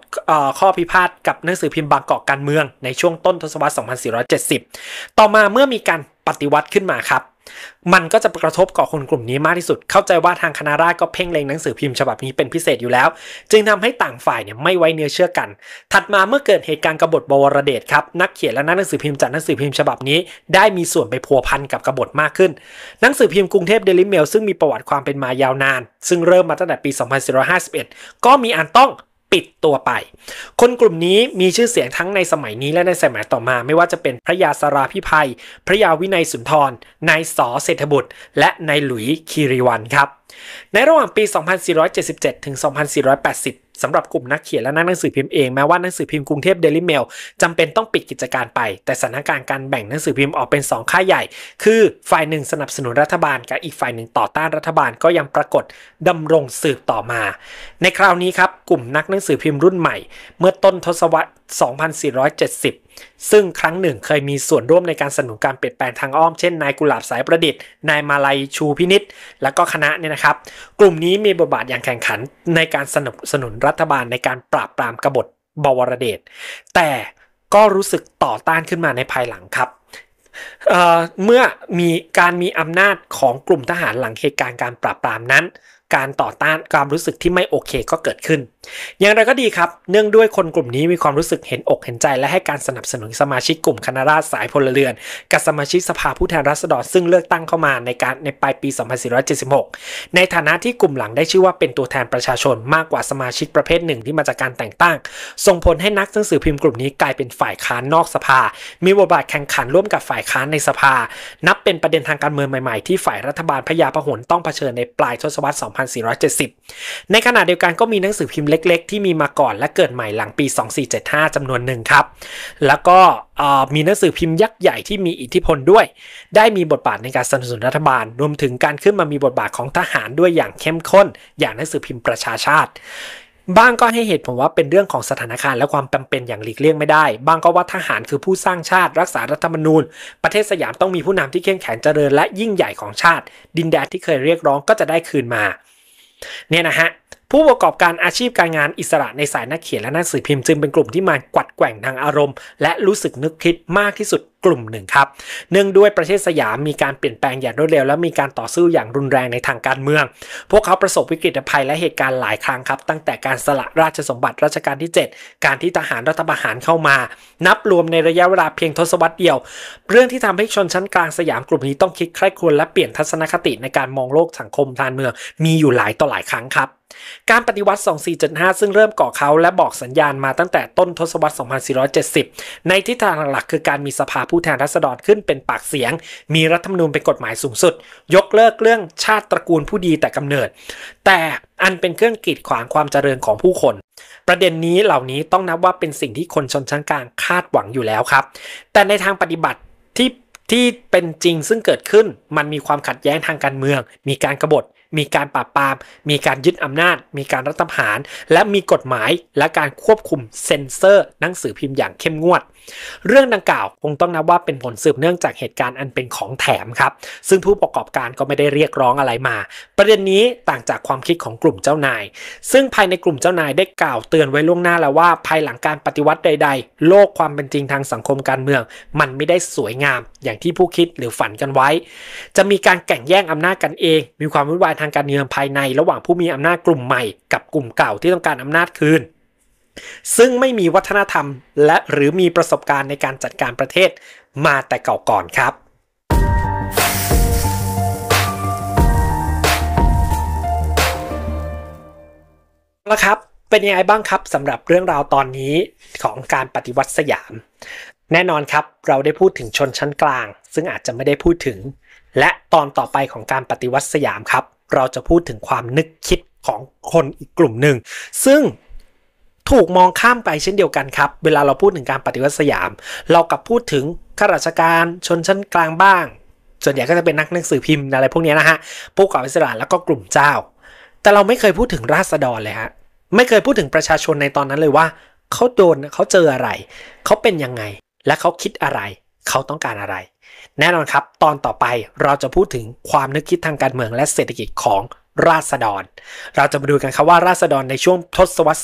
ข้อพิพาทกับหนังสือพิมพ์บางกอกการเมืองในช่วงต้นทศวรรษ 2470 ต่อมาเมื่อมีการปฏิวัติขึ้นมาครับมันก็จะกระทบกับคนกลุ่มนี้มากที่สุด เข้าใจว่าทางคณะราษฎรก็เพ่งเล็งหนังสือพิมพ์ฉบับนี้เป็นพิเศษอยู่แล้ว จึงทำให้ต่างฝ่ายเนี่ยไม่ไว้เนื้อเชื่อกัน ถัดมาเมื่อเกิดเหตุการณ์กบฏบวรเดชครับนักเขียนและนักหนังสือพิมพ์จากหนังสือพิมพ์ฉบับนี้ ได้มีส่วนไปพัวพันกับกบฏมากขึ้น หนังสือพิมพ์กรุงเทพเดลิเมลซึ่งมีประวัติความเป็นมายาวนาน ซึ่งเริ่มมาตั้งแต่ปี2451 ก็มีอันต้องปิดตัวไป คนกลุ่มนี้มีชื่อเสียงทั้งในสมัยนี้และในสมัยต่อมา ไม่ว่าจะเป็นพระยาสราพิภัย พระยาวินัยสุนทร นายสอเศรษฐบุตร และนายหลุยคีรีวันครับ ในระหว่างปี 2477 ถึง 2480สำหรับกลุ่มนักเขียนและนักหนังสือพิมพ์เอง แม้ว่าหนังสือพิมพ์กรุงเทพเดลิเมลจำเป็นต้องปิดกิจการไป แต่สถานการณ์การแบ่งหนังสือพิมพ์ออกเป็น2ค่ายใหญ่ คือฝ่ายหนึ่งสนับสนุนรัฐบาล กับอีกฝ่ายหนึ่งต่อต้านรัฐบาลก็ยังปรากฏดำรงสืบต่อมา ในคราวนี้ครับ กลุ่มนักหนังสือพิมพ์รุ่นใหม่ เมื่อต้นทศวรรษ 2470ซึ่งครั้งหนึ่งเคยมีส่วนร่วมในการสนุนการเปลี่ยนแปลงทางอ้อม เช่นนายกุหลาบสายประดิษฐ์ นายมาลัยชูพินิษและก็คณะเนี่ยนะครับ กลุ่มนี้มีบทบาทอย่างแข่งขันในการสนับสนุนรัฐบาลในการปราบปรามกบฏบวรเดช แต่ก็รู้สึกต่อต้านขึ้นมาในภายหลังครับเเมื่อมีการมีอำนาจของกลุ่มทหารหลังเหตุการณ์การปราบปรามนั้น การต่อต้านความรู้สึกที่ไม่โอเคก็เกิดขึ้นอย่างไรก็ดีครับ เนื่องด้วยคนกลุ่มนี้มีความรู้สึกเห็นอกเห็นใจ และให้การสนับสนุนสมาชิกกลุ่มคณะราษฎรสายพลเรือน กับสมาชิกสภาผู้แทนราษฎรซึ่งเลือกตั้งเข้ามาในการในปลายปี 2476 ในฐานะที่กลุ่มหลังได้ชื่อว่าเป็นตัวแทนประชาชนมากกว่าสมาชิกประเภทหนึ่งที่มาจากการแต่งตั้ง ส่งผลให้นักหนังสือพิมพ์กลุ่มนี้กลายเป็นฝ่ายค้านนอกสภา มีบทบาทแข่งขันร่วมกับฝ่ายค้านในสภา นับเป็นประเด็นทางการเมืองใหม่ๆ ที่ฝ่ายรัฐบาลพยาพหลต้องเผชิญในปลายทศวรรษ2470 ในขณะเดียวกันก็มีหนังสือพิมพ์เล็ก ๆ ที่มีมาก่อนและเกิดใหม่หลังปี 2475จำนวนหนึ่งครับ แล้วก็มีหนังสือพิมพ์ยักษ์ใหญ่ที่มีอิทธิพลด้วย ได้มีบทบาทในการสนับสนุนรัฐบาล รวมถึงการขึ้นมามีบทบาทของทหารด้วยอย่างเข้มข้น อย่างหนังสือพิมพ์ประชาชาติ บ้างก็ให้เหตุผลว่าเป็นเรื่องของสถานการณ์และความจาเป็นอย่างหลีกเลี่ยงไม่ได้บ้างก็ว่าทหารคือผู้สร้างชาติรักษารัฐธรรมนูญ ประเทศสยามต้องมีผู้นำที่เข้มแข็งเจริญและยิ่งใหญ่ของชาติ ดินแดนที่เคยเรียกร้องก็จะได้คืนมา เนี่ยนะฮะผู้ประกอบการอาชีพการงานอิสระในสายนักเขียนและนักสื่อพิมพ์จึงเป็นกลุ่มที่มากวัดแกว่งทางอารมณ์และรู้สึกนึกคิดมากที่สุดกลุ่มหนึ่งครับเนื่องด้วยประเทศสยามมีการเปลี่ยนแปลงอย่างรวดเร็วและมีการต่อสู้อย่างรุนแรงในทางการเมือง พวกเขาประสบวิกฤตภัยและเหตุการณ์หลายครั้งครับ ตั้งแต่การสละราชสมบัติรัชกาลที่ 7 การที่ทหารรัฐประหารเข้ามา นับรวมในระยะเวลาเพียงทศวรรษเดียว เรื่องที่ทำให้ชนชั้นกลางสยามกลุ่มนี้ต้องคิดใคร่ควรและเปลี่ยนทัศนคติในการมองโลกสังคมทางเมืองมีอยู่หลายต่อหลายครั้งครับ การปฏิวัติ 2475ซึ่งเริ่มก่อเขาและบอกสัญญาณมาตั้งแต่ต้นทศวรรษ2470 ในทิศทางหลัก คือการมีสภาผู้แทนรัษฎรขึ้นเป็นปากเสียง มีรัฐธรรมนูญเป็นกฎหมายสูงสุด ยกเลิกเรื่องชาติตระกูลผู้ดีแต่กำเนิด แต่อันเป็นเครื่องกีดขวางความเจริญของผู้คน ประเด็นนี้เหล่านี้ต้องนับว่าเป็นสิ่งที่คนชนชั้นกลางคาดหวังอยู่แล้วครับ แต่ในทางปฏิบัติที่ที่เป็นจริงซึ่งเกิดขึ้น มันมีความขัดแย้งทางการเมือง มีการกรบฏ มีการปราบปราม มีการยึดอำนาจ มีการรัฐประหาร และมีกฎหมายและการควบคุมเซ็นเซอร์ หนังสือพิมพ์อย่างเข้มงวดเรื่องดังกล่าวคงต้องนับว่าเป็นผลสืบเนื่องจากเหตุการณ์อันเป็นของแถมครับ ซึ่งผู้ประกอบการก็ไม่ได้เรียกร้องอะไรมา ประเด็นนี้ต่างจากความคิดของกลุ่มเจ้านาย ซึ่งภายในกลุ่มเจ้านายได้กล่าวเตือนไว้ล่วงหน้าแล้วว่าภายหลังการปฏิวัติใด ๆ โลกความเป็นจริงทางสังคมการเมือง มันไม่ได้สวยงามอย่างที่ผู้คิดหรือฝันกันไว้ จะมีการแข่งแย่งอำนาจกันเอง มีความวุ่นวายทางการเมืองภายใน ระหว่างผู้มีอำนาจกลุ่มใหม่ กับกลุ่มเก่าที่ต้องการอำนาจคืนซึ่งไม่มีวัฒนธรรมและหรือมีประสบการณ์ในการจัดการประเทศมาแต่เก่าก่อนครับแล้วครับเป็นยังไงบ้างครับสำหรับเรื่องราวตอนนี้ของการปฏิวัติสยาม แน่นอนครับเราได้พูดถึงชนชั้นกลาง ซึ่งอาจจะไม่ได้พูดถึง และตอนต่อไปของการปฏิวัติสยามครับ เราจะพูดถึงความนึกคิดของคนอีกกลุ่มหนึ่งซึ่งถูกมองข้ามไปเช่นเดียวกันครับ เวลาเราพูดถึงการปฏิวัติสยาม เรากับพูดถึงข้าราชการชนชั้นกลางบ้าง ส่วนใหญ่ก็จะเป็นนักหนังสือพิมพ์อะไรพวกนี้นะฮะ ผู้ก่ออิสระแล้วก็กลุ่มเจ้า แต่เราไม่เคยพูดถึงราษฎรเลยฮะ ไม่เคยพูดถึงประชาชนในตอนนั้นเลยว่า เขาโดนเขาเจออะไร เขาเป็นยังไง และเขาคิดอะไร เขาต้องการอะไร แน่นอนครับ ตอนต่อไปเราจะพูดถึงความนึกคิดทางการเมืองและเศรษฐกิจของราษฎร เราจะมาดูกันครับว่าราษฎรในช่วงทศวรรษ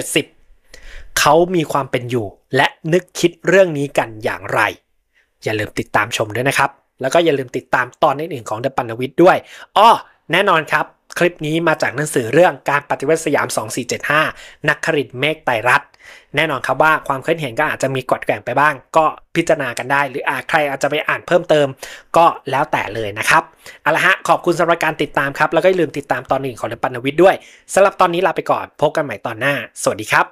2470 เขามีความเป็นอยู่และนึกคิดเรื่องนี้กันอย่างไร อย่าลืมติดตามชมด้วยนะครับ แล้วก็อย่าลืมติดตามตอนอื่นๆของเดอะปันวิทย์ด้วยอ้อแน่นอนครับ คลิปนี้มาจากหนังสือเรื่องการปฏิวัติสยาม 2475 นักขริตเมฆไตรรัตนแน่นอนครับว่าความเคลื่อนเห็นก็อาจจะมีกดแก่งไปบ้าง ก็พิจารณากันได้ หรืออาจใครอาจจะไปอ่านเพิ่มเติมก็แล้วแต่เลยนะครับเอาละฮะขอบคุณสำหรับการติดตามครับ แล้วก็อย่าลืมติดตามตอนอื่นของเรปันวิทย์ด้วยสำหรับตอนนี้ลาไปก่อนพบกันใหม่ตอนหน้า สวัสดีครับ